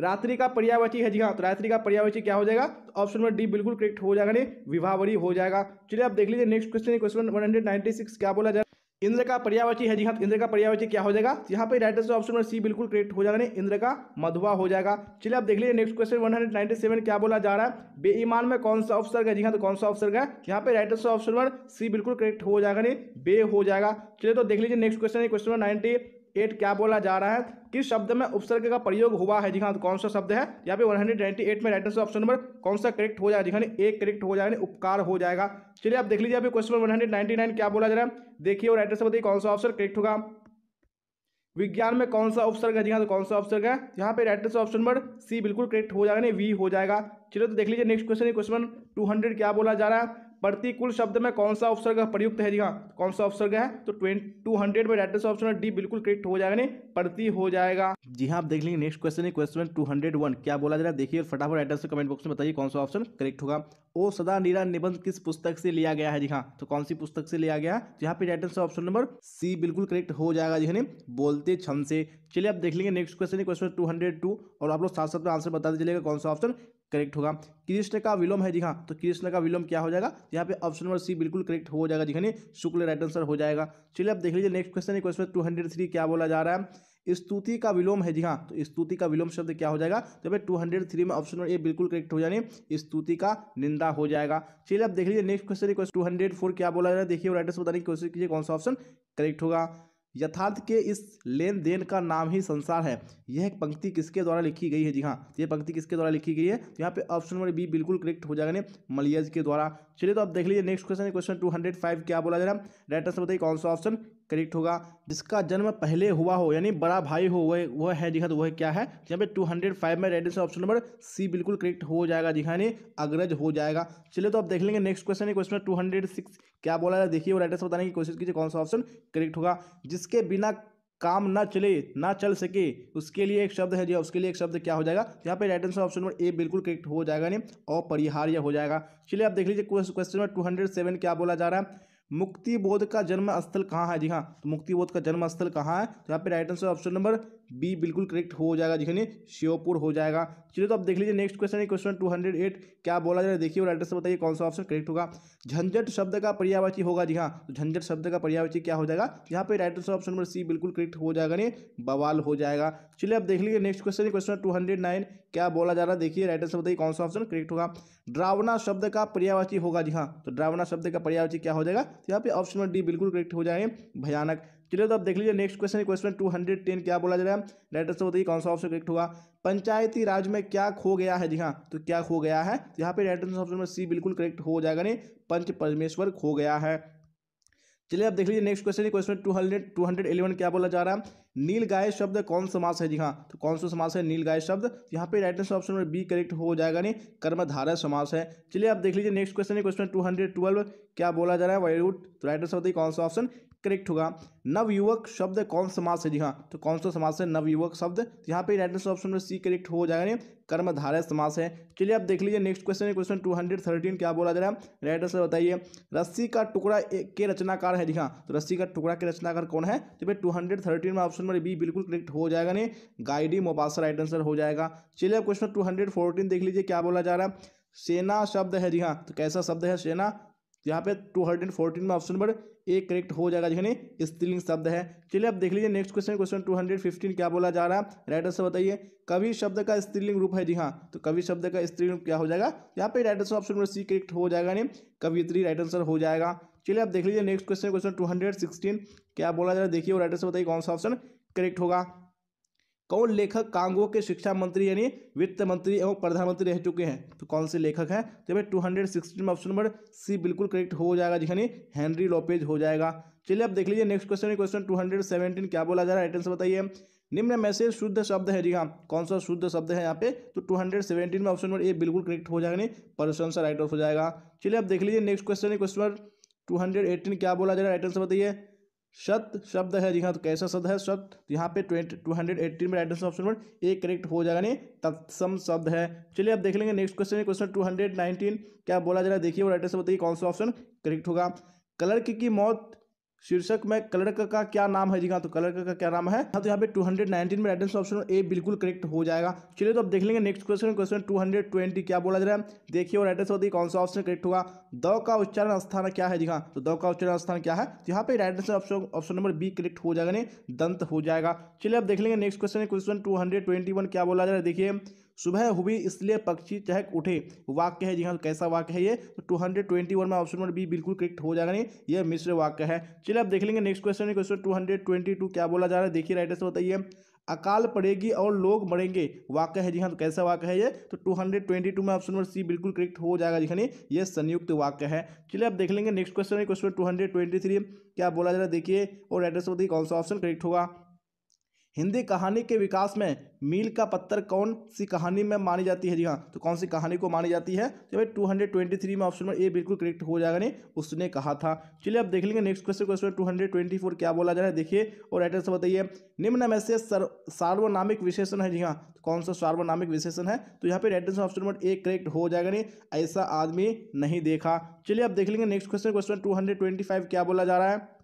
रात्रि का पर्यावची है जी हाँ तो रात्रि का पर्यावची क्या हो जाएगा ऑप्शन नंबर डी बिल्कुल करेक्ट हो जाएगा नहीं विवाहवरी हो जाएगा चलिए आप देख लीजिए नेक्स्ट क्वेश्चन क्वेश्चन सिक्स क्या बोला जाए इंद्र का पर्यावची है जी हाँ तो इंद्र का पर्यावची क्या हो जाएगा यहाँ पे right answer option number C बिल्कुल करेक्ट हो जाएगा इंद्र का मधुआ हो जाएगा चलिए आप देख लीजिए नेक्स्ट क्वेश्चन 197 क्या बोला जा रहा है बेईमान में कौन सा ऑप्शन का जी हाँ तो कौन सा ऑप्शन का यहाँ पे right answer option number C बिल्कुल करेक्ट हो जाएगा नहीं बे हो जाएगा चलिए तो देख लीजिए next question question number ninety eight क्या बोला जा रहा है किस शब्द में उपसर्ग का प्रयोग हुआ है जी हाँ तो कौन सा शब्द है यहाँ पे वन हंड्रेड नाइन्टी एट में राइटर आंसर ऑप्शन नंबर कौन सा करेक्ट हो जाएगा जी हाँ एक करेक्ट हो जाएगा उपकार हो जाएगा चलिए आप देख लीजिए अभी question number one hundred ninety nine क्या बोला जा रहा है देखिए राइटर से बताइए कौन सा ऑप्शन करेक्ट होगा विज्ञान में कौन सा उपसर्ग है जी हाँ तो कौन सा उपसर्ग है यहाँ पे राइटर से ऑप्शन नंबर सी बिल्कुल करेक्ट हो जाएगा नहीं वी हो जाएगा चलिए तो देख लीजिए next question question two hundred क्या बोला जा रहा है प्रतिकूल शब्द में कौन सा उपसर्ग प्रयुक्त है जी हाँ कौन सा उपसर्ग है तो ट्वेंटी टू हंड्रेड में राइट ऑप्शन डी बिल्कुल करेक्ट हो जाएगा नहीं प्रति हो जाएगा जी हाँ आप देख लेंगे नेक्स्ट क्वेश्चन है क्वेश्चन टू हंड्रेड वन क्या बोला जा रहा है देखिए फटाफट राइट आंसर कमेंट बॉक्स में बताइए कौन सा ऑप्शन करेक्ट होगा ओ सदा नीरा निबंध किस पुस्तक से लिया गया है जी हाँ तो कौन सी पुस्तक से लिया गया तो यहाँ पे right answer option number C बिल्कुल करेक्ट हो जाएगा जी है हाँ, बोलते छम से चलिए आप देख लेंगे नेक्स्ट क्वेश्चन है क्वेश्चन टू हंड्रेड टू और आप लोग साथ साथ में आंसर बताते चलेगा कौन सा ऑप्शन करेक्ट होगा कृष्ण का विलोम है जी हाँ तो कृष्ण का विलोम क्या हो जाएगा यहाँ पे ऑप्शन नंबर सी बिल्कुल करेक्ट हो जाएगा जी शुक्ल राइट आंसर हो जाएगा चलिए अब देख लीजिए नेक्स्ट क्वेश्चन है क्वेश्चन टू हंड्रेड थ्री क्या बोला जा रहा है स्तुति का विलोम है जी हाँ तो स्तुति का विलोम शब्द क्या हो जाएगा तो भाई टू हंड्रेड थ्री में ऑप्शन नंबर ए बिल्कुल करेक्ट हो जाने स्तुति का निंदा हो जाएगा चलिए अब देख लीजिए next question two hundred four क्या बोला जा रहा है देखिए आंसर बताने की कोशिश कीजिए कौन सा ऑप्शन करेक्ट होगा यथार्थ के इस लेन देन का नाम ही संसार है यह पंक्ति किसके द्वारा लिखी गई है जी हाँ तो यह पंक्ति किसके द्वारा लिखी गई है तो यहाँ पे ऑप्शन नंबर बी बिल्कुल करेक्ट हो जाएगा मलियज के द्वारा चलिए तो आप देख लीजिए next question question two hundred five क्या बोला जा रहा है राइट आंसर बताइए कौन सा ऑप्शन करेक्ट होगा जिसका जन्म पहले हुआ हो यानी बड़ा भाई हो वह वह है दिखा हाँ, तो वह क्या है यहाँ पे 205 में राइट ऑप्शन नंबर सी बिल्कुल करेक्ट हो जाएगा जी हाँ, यानी अग्रज हो जाएगा चलिए तो आप देख लेंगे नेक्स्ट क्वेश्चन है क्वेश्चन टू हंड्रेड सिक्स क्या बोला है देखिए वो राइट बताने की कोशिश कीजिए कौन सा ऑप्शन करेक्ट होगा जिसके बिना काम ना चले ना चल सके उसके लिए एक शब्द है जी उसके लिए एक शब्द क्या हो जाएगा यहाँ पे right answer option number A बिल्कुल करेक्ट हो जाएगा नहीं अपरिहार्य हो जाएगा चलिए आप देख लीजिए question number two hundred seven क्या बोला जा रहा है मुक्ति बोध का जन्म स्थल कहाँ है जी हाँ तो मुक्ति बोध का जन्म स्थल कहाँ है तो यहाँ पे right answer option number B बिल्कुल करेक्ट हो जाएगा जिसने श्योपुर हो जाएगा चलिए तो आप देख लीजिए नेक्स्ट क्वेश्चन है क्वेश्चन टू हंड्रेड एट क्या बोला जाए देखिए और राइटर से बताइए कौन सा ऑप्शन करेक्ट होगा झंझट शब्द का पर्यावाची होगा जी हाँ तो झंझट शब्द का पर्यावाची क्या हो जाएगा यहाँ पे राइटर से ऑप्शन नंबर सी बिल्कुल करेक्ट हो जाएगा नहीं बवाल हो जाएगा चलिए आप देख लीजिए नेक्स्ट क्वेश्चन है क्वेश्चन टू हंड्रेड नाइन क्या बोला जा रहा है देखिए राइटर से बताइए कौन सा ऑप्शन करेक्ट होगा ड्रावना शब्द का पर्यावाची होगा जी हाँ तो ड्रावना शब्द का पर्यावाची क्या हो जाएगा तो यहाँ पे ऑप्शन नंबर डी बिल्कुल करेक्ट हो जाएंगे भयानक चलिए तो आप देख लीजिए next question question two hundred ten क्या बोला जा रहा है राइट आंसर बताइए कौन सा ऑप्शन करेक्ट होगा पंचायती राज में क्या खो गया है जी हाँ तो क्या खो गया है तो यहाँ पे राइट आंसर ऑप्शन में सी बिल्कुल करेक्ट हो जाएगा नहीं पंच परमेश्वर खो गया है चलिए आप देख लीजिए next question question two hundred two hundred eleven क्या बोला जा रहा है नील गाय शब्द कौन समास है जी हाँ तो कौन सा समास है नील गाय शब्द तो यहाँ पे राइट आंसर ऑप्शन में बी करेक्ट हो जाएगा नहीं कर्मधारा समास है चलिए आप देख लीजिए next question question two hundred twelve क्या बोला जा रहा है वायुट तो राइट आंसर बताइए कौन सा ऑप्शन करेक्ट होगा नवयुवक शब्द कौन समाज से जी हाँ तो कौन सा समाज से नवयुवक शब्द तो यहाँ पे राइट आंसर ऑप्शन में सी करेक्ट हो जाएगा कर्मधारय समास है चलिए आप देख लीजिए नेक्स्ट क्वेश्चन है क्वेश्चन टू हंड्रेड थर्टीन क्या बोला जा रहा है राइट आंसर बताइए रस्सी का टुकड़ा के रचनाकार है जी हाँ तो रस्सी का टुकड़ा के रचनाकार कौन है तो भाई टू हंड्रेड थर्टीन में ऑप्शन नंबर बी बिल्कुल करेक्ट हो जाएगा नहीं गाइडी मोबासा राइट आंसर हो जाएगा चलिए आप क्वेश्चन टू हंड्रेड फोर्टीन देख लीजिए क्या बोला जा रहा है सेना शब्द है जी हाँ तो कैसा शब्द है सेना यहाँ पे टू हंड्रेड एंड में ऑप्शन नंबर ए करेक्ट हो जाएगा जिन्हें स्त्रीलिंग शब्द है चलिए अब देख लीजिए next question question two hundred fifteen क्या बोला जा रहा है राइट आंसर बताइए कवि शब्द का स्त्रीलिंग रूप है जी हाँ तो कवि शब्द का स्त्रीलिंग क्या हो जाएगा यहाँ पे right answer option number C correct हो जाएगा नहीं कवित्री राइट आंसर हो जाएगा चलिए आप देख लीजिए next question question two hundred sixteen क्या बोला जा रहा है देखिए राइटर राइट आंसर बताइए कौन सा ऑप्शन करेक्ट होगा कौन लेखक कांगो के शिक्षा मंत्री यानी वित्त मंत्री एवं प्रधानमंत्री रह चुके हैं तो कौन से लेखक हैं तो भाई टू हंड्रेड सिक्सटीन में ऑप्शन नंबर सी बिल्कुल करेक्ट हो जाएगा जिसने हेनरी लोपेज हो जाएगा चलिए अब देख लीजिए next question question two hundred seventeen क्या बोला जा रहा है राइट बताइए निम्न में से शुद्ध शब्द है जी हाँ कौन सा शुद्ध शब्द है यहाँ पे तो टू हंड्रेड सेवेंटीन में ऑप्शन नंबर ए बिल्कुल करेक्ट हो जाएगा नहीं पर्सन सा राइट ऑफ हो जाएगा चलिए अब देख लीजिए नेक्स्ट क्वेश्चन है क्वेश्चन नंबर एटीन क्या बोला जा रहा है राइट आंसर बताइए शत शब्द है जी हाँ तो कैसा शब्द है शत तो यहाँ पे ट्वेंट टू हंड्रेड एट्टीन में right answer option number A correct हो जाएगा नहीं तत्सम शब्द है चलिए अब देख लेंगे नेक्स्ट क्वेश्चन में क्वेश्चन टू हंड्रेड नाइनटीन क्या बोला जा रहा है देखिए वो राइट आंसर बताइए कौन सा ऑप्शन करेक्ट होगा कलर्क की मौत शीर्षक में कलर का क्या नाम है जी हाँ तो कलर का क्या नाम है हाँ तो यहाँ पे 219 में राइट आंसर ऑप्शन ए बिल्कुल करेक्ट हो जाएगा चलिए तो अब देख लेंगे नेक्स्ट क्वेश्चन क्वेश्चन 220 क्या बोला जा रहा है देखिए और राइट आंसर होती कौन सा ऑप्शन करेक्ट होगा द का उच्चारण स्थान क्या है जी हाँ तो द का उच्चारण स्थान क्या है तो यहाँ पे right answer option option number B correct हो जाएगा नहीं दंत हो जाएगा चलिए अब देख लेंगे नेक्स्ट क्वेश्चन क्वेश्चन टू क्या बोला जा रहा है देखिए सुबह हुई इसलिए पक्षी चहक उठे वाक्य है जी हाँ कैसा वाक्य है ये तो टू हंड्रेड ट्वेंटी वन में ऑप्शन नंबर बी बिल्कुल करेक्ट हो जाएगा नहीं ये मिश्र वाक्य है चलिए अब देख लेंगे next question question two hundred twenty two क्या बोला जा रहा है देखिए राइटर से बताइए अकाल पड़ेगी और लोग मरेंगे वाक्य है जी हाँ तो कैसा वाक्य है ये तो टू हंड्रेड ट्वेंटी टू में ऑप्शन नंबर सी बिल्कुल करेक्ट हो जाएगा जी हाँ, ये संयुक्त वाक्य है चलिए अब देख लेंगे नेक्स्ट क्वेश्चन है क्वेश्चन थ्री क्या बोला जा रहा है देखिए और एड्रेस बताइए कौन सा ऑप्शन करेक्ट होगा हिंदी कहानी के विकास में मील का पत्थर कौन सी कहानी में मानी जाती है जी हाँ तो कौन सी कहानी को मानी जाती है तो भाई टू हंड्रेड ट्वेंटी थ्री में ऑप्शन में ए बिल्कुल करेक्ट हो जाएगा नहीं उसने कहा था चलिए अब देख लेंगे next question question two hundred twenty four क्या बोला जा रहा है देखिए और राइटर बताइए निम्न में से सार्वनामिक विशेषण है जी हाँ तो कौन सा सार्वनामिक विशेषण है तो यहाँ पे right option number A correct हो जाएगा नहीं ऐसा आदमी नहीं देखा चलिए अब देख लेंगे next question question two hundred twenty five क्या बोला जा रहा है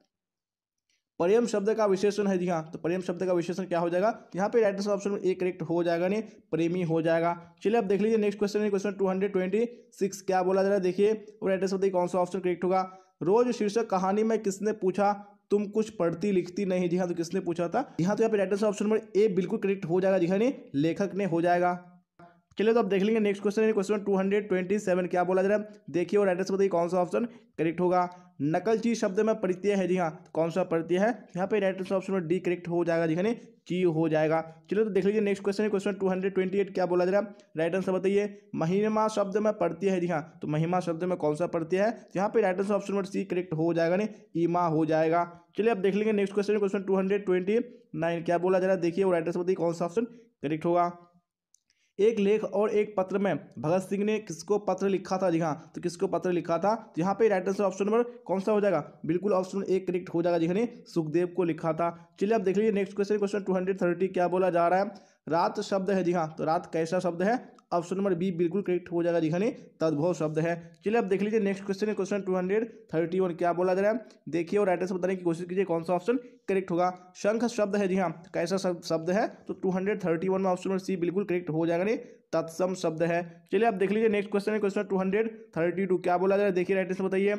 प्रेम शब्द का विशेषण है जी हाँ तो प्रेम शब्द का विशेषण क्या हो जाएगा यहाँ पे राइट आंसर ऑप्शन में ए करेक्ट हो जाएगा नहीं प्रेमी हो जाएगा चलिए अब देख लीजिए नेक्स्ट क्वेश्चन है question two hundred twenty six क्या बोला जा रहा है देखिए और राइट आंसर कौन सा ऑप्शन करेक्ट होगा रोज शीर्षक कहानी में किसने पूछा तुम कुछ पढ़ती लिखती नहीं जी हाँ तो किसने पूछा था यहाँ तो यहाँ पे right answer option number A बिल्कुल करेक्ट हो जाएगा जी हाँ नहीं लेखक ने हो जाएगा चलिए तो अब देख लेंगे next question question two hundred twenty seven क्या बोला जा रहा है देखिए और राइट आंसर बताइए कौन सा ऑप्शन करेक्ट होगा नकल ची शब्द में प्रत्यय है जी हाँ तो कौन सा प्रत्यय है यहाँ पे राइट ऑप्शन में डी करेक्ट हो जाएगा जी हाँ, ची हो जाएगा चलो तो देख लीजिए next question question two hundred twenty eight क्या बोला जरा राइट आंसर बताइए महिमा शब्द में प्रत्यय है जी हाँ तो महिमा शब्द में कौन सा प्रत्यय है यहाँ पे right answer option number C correct हो जाएगा नहीं ईमा हो जाएगा चलिए अब देख लेंगे next question question two hundred twenty nine क्या बोला जरा देखिए वो राइट आंसर बताइए कौन सा ऑप्शन करेक्ट होगा एक लेख और एक पत्र में भगत सिंह ने किसको पत्र लिखा था जी हाँ तो किसको पत्र लिखा था तो यहाँ पे राइट आंसर ऑप्शन नंबर कौन सा हो जाएगा बिल्कुल ऑप्शन एक करेक्ट हो जाएगा जिन्हें सुखदेव को लिखा था चलिए अब देख लीजिए नेक्स्ट क्वेश्चन क्वेश्चन टू क्या बोला जा रहा है रात शब्द है जी हाँ तो रात कैसा शब्द है ऑप्शन नंबर बी बिल्कुल करेक्ट हो जाएगा जिखाने तद्भव शब्द है चलिए अब देख लीजिए नेक्स्ट क्वेश्चन है question two hundred thirty one क्या बोला जा रहा है देखिए और राइटर से बताने की कोशिश कीजिए कौन सा ऑप्शन करेक्ट होगा शंख शब्द है जी हाँ कैसा शब्द है तो टू हंड्रेड थर्टी वन में ऑप्शन नंबर सी बिल्कुल करेक्ट हो जाएगा नहीं तत्सम शब्द है चलिए आप देख लीजिए नेक्स्ट क्वेश्चन है question two hundred thirty two क्या बोला जा रहा है देखिए राइटर से बताइए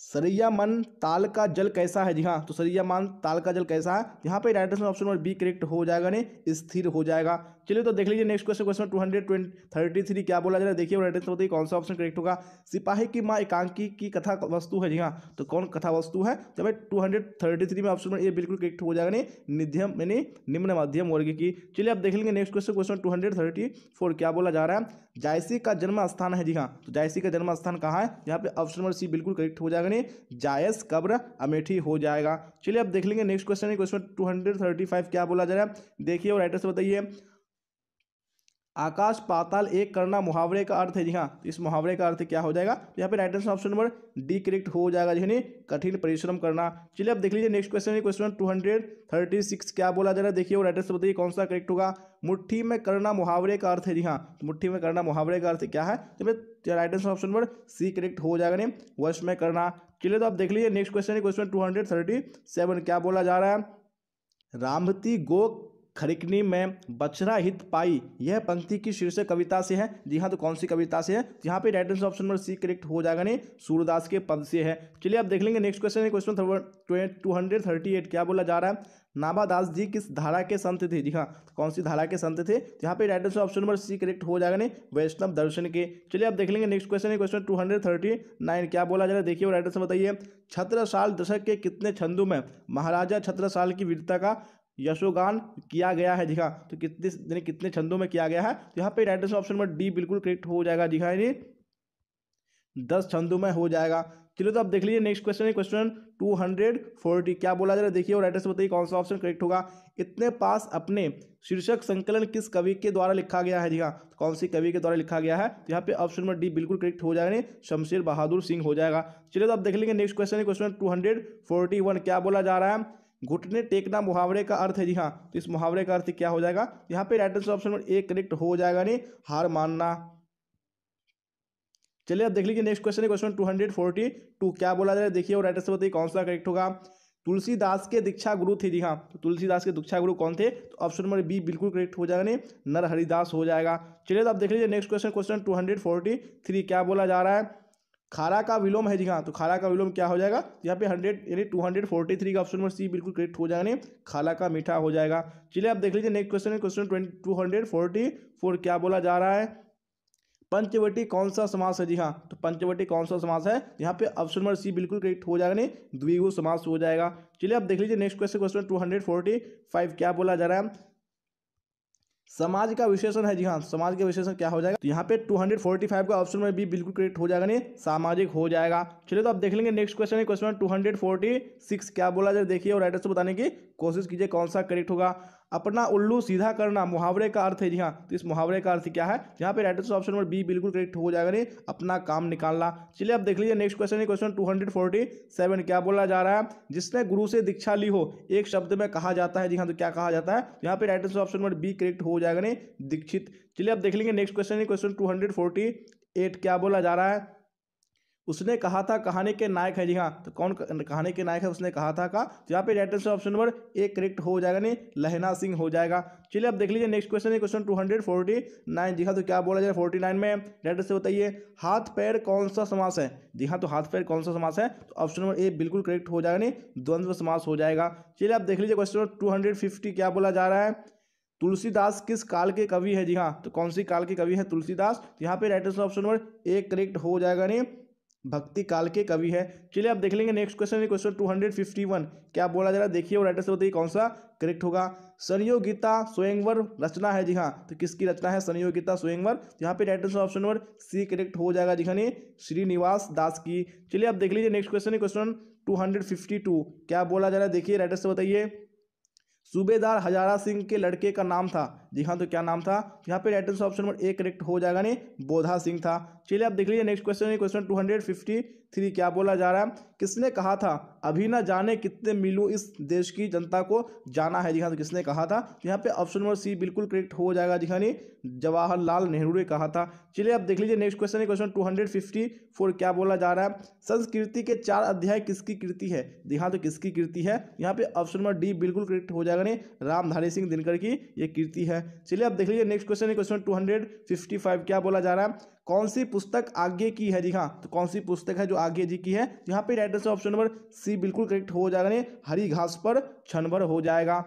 सरैया मन ताल का जल कैसा है जी हाँ तो सरैया मन ताल का जल कैसा है यहाँ पे right option number B correct हो जाएगा नहीं स्थिर हो जाएगा चलिए तो देख लीजिए next question question two hundred twenty thirty three क्या बोला जा रहा है देखिए राइट आंसर बताइए कौन सा ऑप्शन करेक्ट होगा सिपाही की माँ एकांकी की कथा वस्तु है जी हाँ तो कौन कथा वस्तु है तो भाई टू हंड्रेड थर्टी थ्री में ऑप्शन नंबर ए बिल्कुल करेक्ट हो जाएगा नहीं निध्यम यानी निम्न मध्यम वर्ग की चलिए अब देख लेंगे next question question two hundred thirty four क्या बोला जा रहा है जायसी का जन्म स्थान है जी हाँ तो जायसी का जन्म स्थान कहाँ है यहाँ पे ऑप्शन नंबर सी बिल्कुल करेक्ट हो जाएगा नहीं जायस कब्र अमेठी हो जाएगा चलिए अब देख लेंगे नेक्स्ट क्वेश्चन है क्वेश्चन टू क्या बोला जा रहा है देखिए और राइटर से बताइए आकाश पाताल एक करना मुहावरे का अर्थ है जी हाँ इस मुहावरे का अर्थ क्या हो जाएगा तो यहाँ पे right answer option number D correct हो जाएगा हाँ, यानी कठिन परिश्रम करना चलिए अब देख लीजिए नेक्स्ट क्वेश्चन है question two hundred thirty six क्या बोला जा रहा है देखिए राइट आंसर बताइए कौन सा करेक्ट होगा मुट्ठी में करना मुहावरे का अर्थ है जी हाँ तो में करना मुहावरे का अर्थ क्या है तो right answer option number C correct हो जाएगा नहीं वश में करना चलिए तो आप देख लीजिए नेक्स्ट क्वेश्चन है question two hundred thirty seven क्या बोला जा रहा है रामती गो खरिकनी में बछरा हित पाई यह पंक्ति की शीर्षक कविता से है जी हाँ तो कौन सी कविता से है यहाँ पे right answer option number C correct हो जाएगा नहीं सूरदास के पद से है चलिए आप देख लेंगे नेक्स्ट क्वेश्चन है question two hundred thirty eight क्या बोला जा रहा है नाभादास जी किस धारा के संत थे जी हाँ कौन सी धारा के संत थे यहाँ पे right answer option number C correct हो जाएगा नहीं वैष्णव दर्शन के चलिए आप देख लेंगे नेक्स्ट क्वेश्चन है question two hundred thirty nine क्या बोला जा रहा है देखिए राइट आंसर बताइए छत्रसाल दशक के कितने छंदों में महाराजा छत्रसाल की वीरता का यशोगान किया गया है दिखा तो कितने यानी कितने छंदों में किया गया है तो यहाँ पे right answer option number D बिल्कुल करेक्ट हो जाएगा दिखा यानी दस छंदों में हो जाएगा चलिए तो आप देख लीजिए नेक्स्ट क्वेश्चन है क्वेश्चन टू हंड्रेड फोर्टी क्या बोला जरा देखिए और राइट आंसर बताइए कौन सा ऑप्शन करेक्ट होगा इतने पास अपने शीर्षक संकलन किस कवि के द्वारा लिखा गया है जी हाँ तो कौन सी कवि के द्वारा लिखा गया है तो यहाँ पे ऑप्शन नंबर डी बिल्कुल करेक्ट हो जाएगा शमशेर बहादुर सिंह हो जाएगा चलिए तो आप देख लेंगे नेक्स्ट क्वेश्चन है क्वेश्चन टू क्या बोला जा रहा है घुटने टेकना मुहावरे का अर्थ है जी हाँ तो इस मुहावरे का अर्थ क्या हो जाएगा यहाँ पे right answer option number A correct हो जाएगा नहीं हार मानना चलिए अब देख लीजिए नेक्स्ट क्वेश्चन है question two hundred forty two क्या बोला जा रहा है देखिए और राइट आंसर बताइए कौन सा करेक्ट होगा तुलसीदास के दीक्षा गुरु थे जी हाँ तो तुलसीदास के दीक्षा गुरु कौन थे तो ऑप्शन नंबर बी बिल्कुल करेक्ट हो जाएगा नहीं नरहरिदास हो जाएगा चलिए तो आप देख लीजिए next question question two hundred forty three क्या बोला जा रहा है खारा का विलोम है जी हाँ तो खारा का विलोम क्या हो जाएगा यहाँ पे हंड्रेड यानी टू हंड्रेड फोर्टी थ्री का ऑप्शन नंबर सी बिल्कुल करेक्ट हो जाएगा खाला का मीठा हो जाएगा चलिए आप देख लीजिए नेक्स्ट क्वेश्चन है question two hundred forty four क्या बोला जा रहा है पंचवटी कौन सा समास है जी हाँ तो पंचवटी कौन सा समास है यहाँ पे ऑप्शन नंबर सी बिल्कुल करेक्ट हो जाएगा नहीं द्विगु समास हो जाएगा चलिए आप देख लीजिए next question question two hundred forty five क्या बोला जा रहा है समाज का विशेषण है जी हाँ समाज का विशेषण क्या हो जाएगा तो यहाँ पे 245 का ऑप्शन में भी बिल्कुल करेक्ट हो जाएगा नहीं सामाजिक हो जाएगा चलिए तो आप देख लेंगे नेक्स्ट क्वेश्चन है क्वेश्चन 246 क्या बोला जाए देखिए और राइटर से बताने की कोशिश कीजिए कौन सा करेक्ट होगा अपना उल्लू सीधा करना मुहावरे का अर्थ है जी हाँ तो इस मुहावरे का अर्थ क्या है यहाँ पे राइट ऑप्शन नंबर बी बिल्कुल करेक्ट हो जाएगा नहीं अपना काम निकालना चलिए अब देख लीजिए नेक्स्ट क्वेश्चन है क्वेश्चन टू क्या बोला जा रहा है जिसने गुरु से दीक्षा ली हो एक शब्द में कहा जाता है जी हाँ तो क्या कहा जाता है तो यहाँ पे right option number B correct हो जाएगा नहीं दीक्षित चलिए अब देख लेंगे नेक्स्ट क्वेश्चन है क्वेश्चन टू क्या बोला जा रहा है उसने कहा था कहानी के नायक है जी हाँ तो कौन कहानी के नायक है उसने कहा था का तो यहाँ पे right answer option number A correct हो जाएगा नहीं लहना सिंह हो जाएगा चलिए अब देख लीजिए नेक्स्ट क्वेश्चन है question two hundred forty nine जी हाँ तो क्या बोला जाए फोर्टी नाइन में राइट आंसर बताइए हाथ पैर कौन सा समास है जी हाँ तो हाथ पैर कौन सा समास है तो ऑप्शन नंबर ए बिल्कुल करेक्ट हो जाएगा नहीं द्वंद्व समास हो जाएगा चलिए आप देख लीजिए क्वेश्चन टू हंड्रेड फिफ्टी क्या बोला जा रहा है तुलसीदास किस काल के कवि है जी हाँ तो कौन सी काल के कवि है तुलसीदास तो यहाँ पे right answer option number A correct हो जाएगा नहीं भक्ति काल के कवि है चलिए आप देख लेंगे नेक्स्ट क्वेश्चन है question two hundred fifty one क्या बोला जा रहा है देखिए और राइटर से बताइए कौन सा करेक्ट होगा संयोग स्वयंवर रचना है जी हाँ तो किसकी रचना है संयोगिता स्वयंवर स्वयंवर यहाँ पे राइटर से ऑप्शन नंबर सी करेक्ट हो जाएगा जी हाँ श्रीनिवास दास की चलिए आप देख लीजिए नेक्स्ट क्वेश्चन है क्वेश्चन टू क्या बोला जा रहा है देखिए राइटर से बताइए सूबेदार हजारा सिंह के लड़के का नाम था जी हाँ तो क्या नाम था यहाँ पे right answer option number A correct हो जाएगा नहीं बोधा सिंह था चलिए आप देख लीजिए next question question two hundred fifty three क्या बोला जा रहा है किसने कहा था अभी ना जाने कितने मिलू इस देश की जनता को जाना है जी हाँ तो किसने कहा था तो यहाँ पे ऑप्शन नंबर सी बिल्कुल करेक्ट हो जाएगा जी हाँ जवाहरलाल नेहरू ने कहा था चलिए आप देख लीजिए नेक्स्ट क्वेश्चन है question two hundred fifty four क्या बोला जा रहा है संस्कृति के चार अध्याय किसकी कृति है जी हाँ तो किसकी कृति है यहाँ पे ऑप्शन नंबर डी बिल्कुल करेक्ट हो जाएगा नहीं रामधारी सिंह दिनकर की ये कृति है चलिए आप देख लीजिए नेक्स्ट क्वेश्चन है क्वेश्चन टू क्या बोला जा रहा है कौन सी पुस्तक आगे की है जी हाँ तो कौन सी पुस्तक है जो आगे जी की है यहाँ पे right answer option number C बिल्कुल करेक्ट हो जाएगा हरी घास पर छनभर हो जाएगा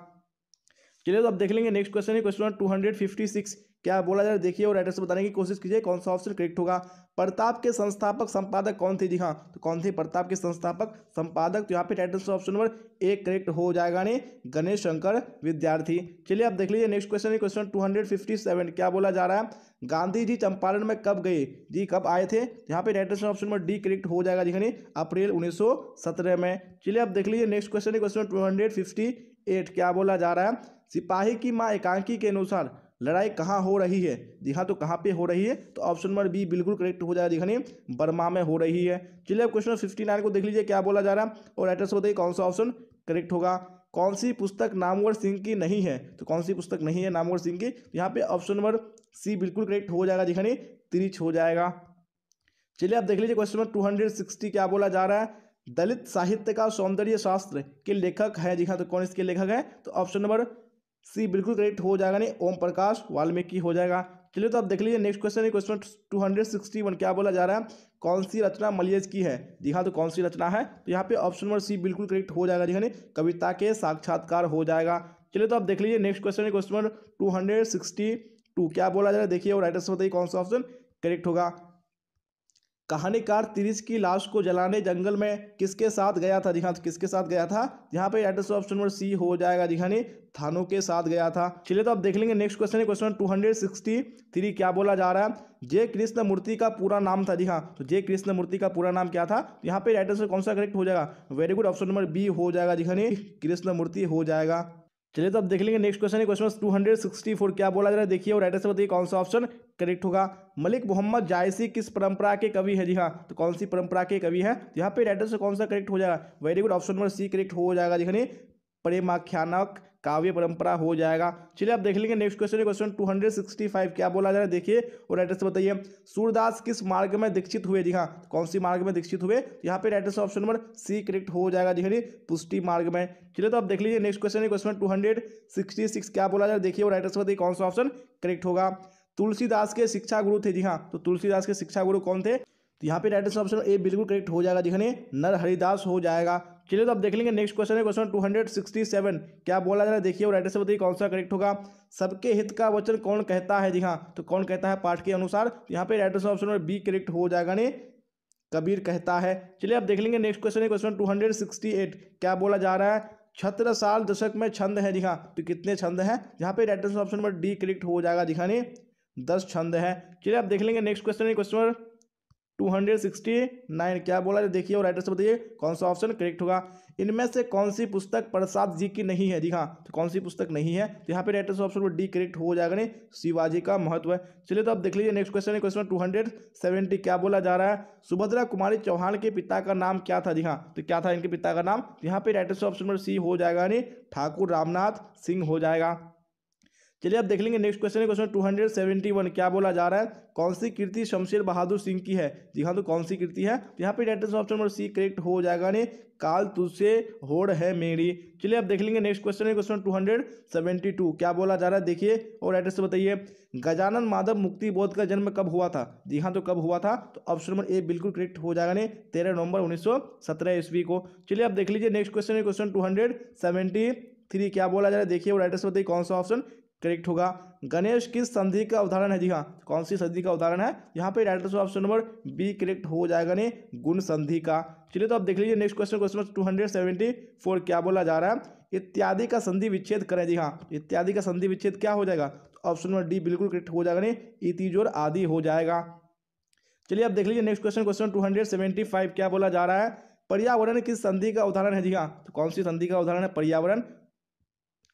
चलिए तो अब देख लेंगे नेक्स्ट क्वेश्चन है question number two hundred fifty six क्या बोला जाए देखिए और राइटर से बताने की कोशिश कीजिए कौन सा ऑप्शन करेक्ट होगा प्रताप के संस्थापक संपादक कौन थे जी हाँ तो कौन थे प्रताप के संस्थापक संपादक तो यहाँ पे title option number A correct हो जाएगा नहीं गणेश शंकर विद्यार्थी चलिए आप देख लीजिए नेक्स्ट क्वेश्चन है question two hundred fifty seven क्या बोला जा रहा है गांधी जी चंपारण में कब गए जी कब आए थे तो यहाँ पे title option number D correct हो जाएगा जी हाँ, नहीं अप्रैल उन्नीस सौ सत्रह में चलिए आप देख लीजिए नेक्स्ट क्वेश्चन है question two hundred fifty eight क्या बोला जा रहा है सिपाही की माँ एकांकी के अनुसार लड़ाई कहाँ हो रही है दिखा तो कहाँ पे हो रही है तो ऑप्शन नंबर बी बिल्कुल करेक्ट हो जाएगा दिखाने बर्मा में हो रही है चलिए अब क्वेश्चन फिफ्टी नाइन को देख लीजिए क्या बोला जा रहा है और राइटर्स बताइए कौन सा ऑप्शन करेक्ट होगा कौन सी पुस्तक नामवर सिंह की नहीं है तो कौन सी पुस्तक नहीं है नामवर सिंह की तो यहाँ पे ऑप्शन नंबर सी बिल्कुल करेक्ट हो जाएगा दिखाने त्रिच हो जाएगा चलिए आप देख लीजिए क्वेश्चन नंबर टू क्या बोला जा रहा है दलित साहित्य का सौंदर्य शास्त्र के लेखक है जी हाँ तो कौन इसके लेखक है तो ऑप्शन नंबर सी बिल्कुल करेक्ट हो जाएगा नहीं ओम प्रकाश वाल्मीकि हो जाएगा चलिए तो आप देख लीजिए नेक्स्ट क्वेश्चन है question two hundred sixty one क्या बोला जा रहा है कौन सी रचना मलियज की है जी हाँ तो कौन सी रचना है तो यहाँ पे ऑप्शन नंबर सी बिल्कुल करेक्ट हो जाएगा जी हाँ कविता के साक्षात्कार हो जाएगा चलिए तो आप देख लीजिए नेक्स्ट क्वेश्चन है क्वेश्चन नंबर टू क्या बोला जा रहा है देखिए और राइटर से बताइए कौन सा ऑप्शन करेक्ट होगा कहानीकार तिरिस की लाश को जलाने जंगल में किसके साथ गया था जी हाँ किसके साथ गया था यहाँ पे एड्रेस ऑप्शन नंबर सी हो जाएगा जी हाँ थानों के साथ गया था चलिए तो आप देख लेंगे नेक्स्ट क्वेश्चन है question two hundred sixty three क्या बोला जा रहा है जय कृष्ण मूर्ति का पूरा नाम था जी हाँ तो जय कृष्ण मूर्ति का पूरा नाम क्या था यहाँ पे राइट आंसर कौन सा करेक्ट हो जाएगा very good option number B हो जाएगा जी हाँ कृष्ण मूर्ति हो जाएगा चलिए तो अब देख लेंगे नेक्स्ट क्वेश्चन है question two hundred sixty four क्या बोला जा रहा है देखिए और राइटर से बताइए कौन सा ऑप्शन करेक्ट होगा मलिक मोहम्मद जायसी किस परंपरा के कवि है जी हाँ तो कौन सी परंपरा के कवि है यहाँ पे राइटर से कौन सा करेक्ट हो जाएगा very good option number C correct हो जाएगा जी प्रेमाख्यानक काव्य परंपरा हो जाएगा चलिए आप देख लेंगे नेक्स्ट क्वेश्चन क्वेश्चन 265 क्या बोला जा रहा है देखिए और राइटर से बताइए सूरदास किस मार्ग में दीक्षित हुए जी हाँ कौन सी मार्ग में दीक्षित हुए यहाँ पे writer option number C correct हो जाएगा हाँ जी पुष्टि मार्ग में चलिए तो आप देख लीजिए नेक्स्ट क्वेश्चन क्वेश्चन टू क्या बोला जा रहा है देखिए और राइटर बताइए कौन सा ऑप्शन करेक्ट होगा तुलसीदास के शिक्षा गुरु थे जी हाँ तो तुलसीदास के शिक्षा गुरु कौन थे तो यहाँ पे राइट आंसर ऑप्शन ए बिल्कुल करेक्ट हो जाएगा जिखने नर हरिदास हो जाएगा चलिए तो आप देख लेंगे नेक्स्ट क्वेश्चन है क्वेश्चन 267 क्या बोला जा रहा है देखिए और राइटर बताइए कौन सा करेक्ट होगा सबके हित का वचन कौन कहता है जी हाँ तो कौन कहता है पाठ के अनुसार तो यहाँ पे आंसर ऑप्शन बी करेक्ट हो जाएगा ने कबीर कहता है चलिए आप देख लेंगे नेक्स्ट क्वेश्चन है क्वेश्चन एट क्या बोला जा रहा है छत्र साल दशक में छंद है जी हाँ तो कितने छंद है यहाँ पे answer option number D correct हो जाएगा जी हाँ ने दस छंद है चलिए आप देख लेंगे नेक्स्ट क्वेश्चन है क्वेश्चन 269 क्या बोला है देखिए और राइटर से बताइए कौन सा ऑप्शन करेक्ट होगा इनमें से कौन सी पुस्तक प्रसाद जी की नहीं है जी हाँ तो कौन सी पुस्तक नहीं है तो यहाँ पे राइटर से ऑप्शन डी करेक्ट हो जाएगा नहीं शिवाजी का महत्व है चलिए तो आप देख लीजिए नेक्स्ट क्वेश्चन क्वेश्चन टू क्या बोला जा रहा है सुभद्रा कुमारी चौहान के पिता का नाम क्या था जी हाँ तो क्या था इनके पिता का नाम तो यहाँ पे राइटर से ऑप्शन नंबर सी हो जाएगा नहीं ठाकुर रामनाथ सिंह हो जाएगा चलिए अब देख लेंगे नेक्स्ट क्वेश्चन है question two hundred seventy one क्या बोला जा रहा है कौन सी कृति शमशेर बहादुर सिंह की है जी हाँ तो कौन सी कृति है तो यहाँ पे right option number C correct हो जाएगा ने काल तुझसे होड़ है मेरी चलिए अब देख लेंगे नेक्स्ट क्वेश्चन है question two hundred seventy two क्या बोला जा रहा है देखिए और एड्रेस बताइए गजानन माधव मुक्ति बोध का जन्म कब हुआ था जी हाँ तो कब हुआ था तो ऑप्शन नंबर ए बिल्कुल करेक्ट हो जाएगा ने तेरह नवंबर उन्नीस सौ सत्रह ईस्वी को चलिए अब देख लीजिए नेक्स्ट क्वेश्चन है question two hundred seventy three क्या बोला जा रहा है देखिए वो राइटर्स बताइए कौन सा ऑप्शन करेक्ट होगा गणेश किस संधि का उदाहरण है जी हाँ कौन सी संधि का उदाहरण है यहाँ पे right answer option number B correct हो जाएगा नहीं गुण संधि का चलिए तो आप देख लीजिए next question question two hundred seventy four क्या बोला जा रहा है इत्यादि का संधि विच्छेद करें जी हाँ इत्यादि का संधि विच्छेद क्या हो जाएगा तो ऑप्शन नंबर डी बिल्कुल करेक्ट हो जाएगा नहीं इतिजोर आदि हो जाएगा चलिए आप देख लीजिए next question question two hundred seventy five क्या बोला जा रहा है पर्यावरण किस संधि का उदाहरण है जी हाँ तो कौन सी संधि का उदाहरण है पर्यावरण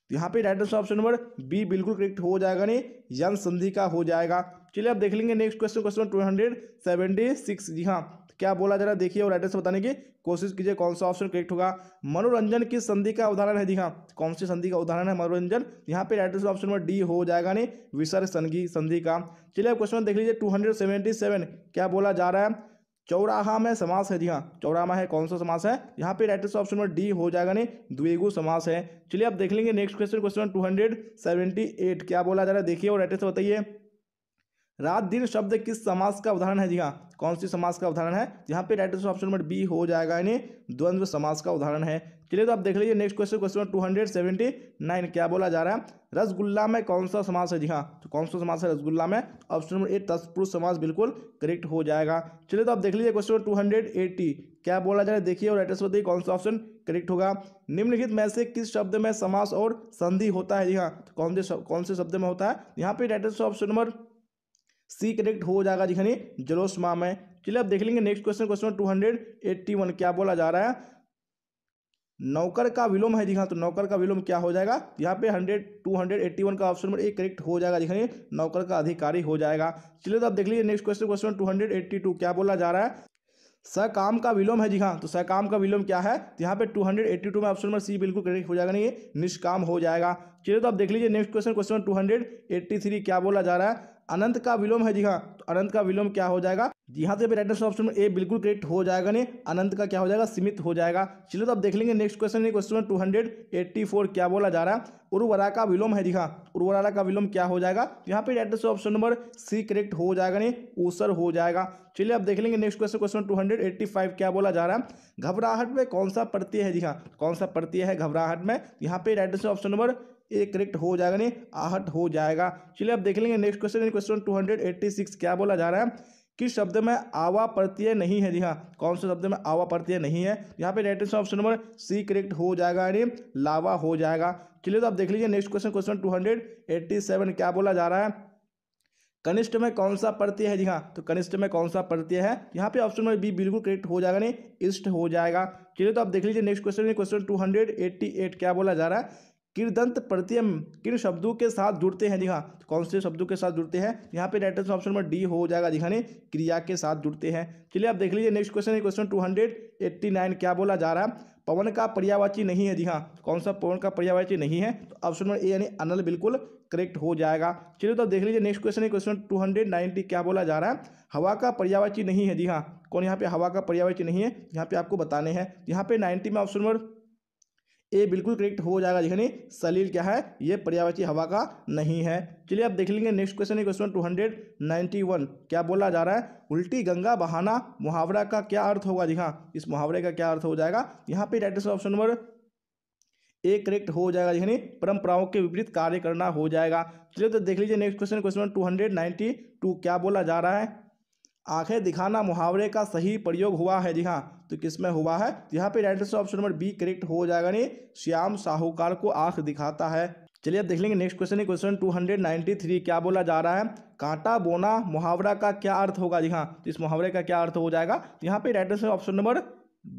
तो यहाँ पे right answer option number B बिल्कुल करेक्ट हो जाएगा नहीं यन संधि का हो जाएगा चलिए अब देख लेंगे next question question two hundred seventy six जी हाँ क्या बोला जरा देखिए और राइट आंसर बताने की कोशिश कीजिए कौन सा ऑप्शन करेक्ट होगा मनोरंजन की संधि का उदाहरण है जी हाँ कौन सी संधि का उदाहरण है मनोरंजन यहाँ पे right answer option number D हो जाएगा नहीं विसर्ग संधि का चलिए अब क्वेश्चन देख लीजिए टू हंड्रेड सेवेंटी सेवन क्या बोला जा रहा है चौराहा में समास है जी हाँ चौराहा है कौन सा समास है यहाँ पे right answer option number D हो जाएगा नहीं द्विगु समास है चलिए अब देख लेंगे next question question two hundred seventy eight क्या बोला जा रहा है देखिए और राइट आंसर बताइए रात दिन शब्द किस समास का उदाहरण है जी हाँ कौन सी समास का उदाहरण है यहाँ पे right answer option number B हो जाएगा यानी द्वंद्व समास का उदाहरण है चलिए तो आप देख लीजिए next question question two hundred seventy nine क्या बोला जा रहा है रसगुल्ला में कौन सा समास है जी हाँ तो कौन सा समास है रसगुल्ला में ऑप्शन नंबर ए तत्पुरुष समास बिल्कुल करेक्ट हो जाएगा चलिए तो आप देख लीजिए क्वेश्चन टू हंड्रेड एट्टी क्या बोला जा रहा है देखिए और राइट आंसर कौन सा ऑप्शन करेक्ट होगा निम्नलिखित में से किस शब्द में समास और संधि होता है जी हाँ तो कौन से कौन से शब्द में होता है यहाँ पे right answer option number C correct हो जाएगा जिखने जलोसमा में चलिए अब देख लेंगे next question question two hundred eighty one क्या बोला जा रहा है नौकर का विलोम है दिखा हाँ, तो नौकर का विलोम क्या हो जाएगा यहाँ पे hundred two hundred eighty one का ऑप्शन नंबर ए करेक्ट हो जाएगा दिखाने नौकर का अधिकारी हो जाएगा चलिए तो आप देख लीजिए next question question two hundred eighty two क्या बोला जा रहा है सकाम का विलोम है जी हाँ तो सकाम का विलोम क्या है तो यहाँ पे 282 में ऑप्शन नंबर सी बिल्कुल करेक्ट हो जाएगा नहीं ये निष्काम हो जाएगा चलिए तो आप देख लीजिए नेक्स्ट क्वेश्चन क्वेश्चन 283 क्या बोला जा रहा है अनंत का विलोम है जी हाँ तो अनंत का विलोम क्या हो जाएगा यहाँ से भी राइट आंसर ऑप्शन ए बिल्कुल करेक्ट हो जाएगा ने अनंत का क्या हो जाएगा सीमित हो जाएगा चलिए तो अब देख लेंगे next question question two hundred eighty four क्या बोला जा रहा है उर्वरा का विलोम है दिखा उर्वरा का विलोम क्या हो जाएगा तो यहाँ पे right answer option number C correct हो जाएगा ने ऊसर हो जाएगा चलिए अब देख लेंगे next question question two hundred eighty five क्या बोला जा रहा है घबराहट में कौन सा प्रत्यय है दिखा कौन सा प्रत्यय है घबराहट में यहाँ पे right answer option number A correct हो जाएगा नहीं आहट हो जाएगा चलिए अब देख लेंगे next question question two hundred eighty six क्या बोला जा रहा है किस शब्द में आवा प्रत्यय नहीं है जी हाँ कौन से शब्द में आवा प्रत्यय नहीं है यहाँ पे right answer option number C correct हो जाएगा यानी लावा हो जाएगा चलिए तो आप देख लीजिए next question question two hundred eighty seven क्या बोला जा रहा है कनिष्ठ में कौन सा प्रत्यय है जी हाँ तो कनिष्ठ में कौन सा प्रत्यय है यहाँ पे ऑप्शन नंबर बी बिल्कुल करेक्ट हो जाएगा नहीं इष्ट हो जाएगा चलिए तो आप देख लीजिए next question question two hundred eighty eight क्या बोला जा रहा है किरदंत प्रत्यम किन शब्दों के साथ जुड़ते हैं दिखा कौन से शब्दों के साथ जुड़ते हैं यहाँ पे right answer option number D हो जाएगा दिखाने क्रिया के साथ जुड़ते हैं चलिए आप देख लीजिए नेक्स्ट क्वेश्चन है question two hundred eighty nine क्या बोला जा रहा है पवन का पर्यावाची नहीं है जी हाँ कौन सा पवन का पर्यावाची नहीं है तो ऑप्शन नंबर ए यानी अनल बिल्कुल करेक्ट हो जाएगा चलिए तो देख लीजिए नेक्स्ट क्वेश्चन है क्वेश्चन टू हंड्रेड नाइन्टी क्या बोला जा रहा है हवा का पर्यावाची नहीं है जी हाँ कौन यहाँ पे हवा का पर्यावाची नहीं है यहाँ पे आपको बताने हैं यहाँ पे नाइन्टी में ऑप्शन नंबर ए बिल्कुल करेक्ट हो जाएगा यानी सलील क्या है ये पर्यावरणीय हवा का नहीं है चलिए अब देख लेंगे नेक्स्ट क्वेश्चन है question two hundred ninety one क्या बोला जा रहा है उल्टी गंगा बहाना मुहावरा का क्या अर्थ होगा जी हाँ इस मुहावरे का क्या अर्थ हो जाएगा यहाँ पे right option number A correct हो जाएगा यानी परंपराओं के विपरीत कार्य करना हो जाएगा चलिए तो देख लीजिए next question question two hundred ninety two क्या बोला जा रहा है आंखें दिखाना मुहावरे का सही प्रयोग हुआ है जी हाँ तो किस में हुआ है तो यहाँ पे right answer option number B correct हो जाएगा नहीं श्याम साहूकार को आंख दिखाता है चलिए अब देख लेंगे नेक्स्ट क्वेश्चन है क्वेश्चन 293 क्या बोला जा रहा है कांटा बोना मुहावरा का क्या अर्थ होगा जी हाँ तो इस मुहावरे का क्या अर्थ हो जाएगा तो यहाँ पे right answer option number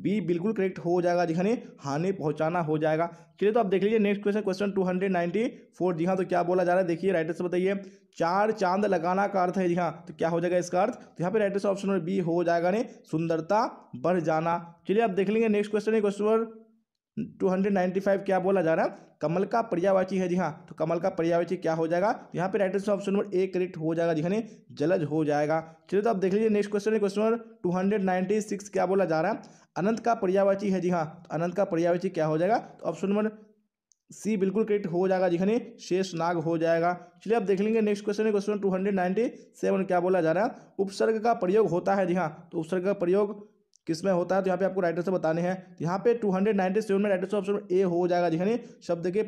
B बिल्कुल करेक्ट हो जाएगा जिन्हें हानि पहुंचाना हो जाएगा चलिए तो आप देख लीजिए next question question two hundred ninety four जी हाँ तो क्या बोला जा रहा है देखिए राइटर से बताइए चार चांद लगाना का अर्थ है जी हाँ तो क्या हो जाएगा इसका अर्थ तो यहाँ पे राइटर से ऑप्शन नंबर बी हो जाएगा नहीं सुंदरता बढ़ जाना चलिए आप देख लेंगे नेक्स्ट क्वेश्चन है क्वेश्चन 295 क्या बोला जा रहा है कमल का पर्यावाची है जी हाँ तो कमल का पर्यावाची क्या हो जाएगा तो यहाँ पे राइटर से ऑप्शन नंबर ए करेक्ट हो जाएगा जिन्हें जलज हो जाएगा चलिए तो आप देख लीजिए नेक्स्ट क्वेश्चन है क्वेश्चन नंबर 296 क्या बोला जा रहा है अनंत का पर्यावाची है जी हाँ तो अनंत का पर्यावाची क्या हो जाएगा तो ऑप्शन नंबर सी बिल्कुल करेक्ट हो जाएगा जिखने हाँ। शेष नाग हो जाएगा चलिए अब देख लेंगे नेक्स्ट क्वेश्चन है question two hundred ninety seven क्या बोला जा रहा है उपसर्ग का प्रयोग होता है जी हाँ तो उपसर्ग का प्रयोग किसमें होता है तो यहाँ पे आपको राइटर से बताने हैं तो यहाँ पे टू हंड्रेड नाइन्टी सेवन में राइटर ऑप्शन ए हो जाएगा जिखने हाँ। शब्द के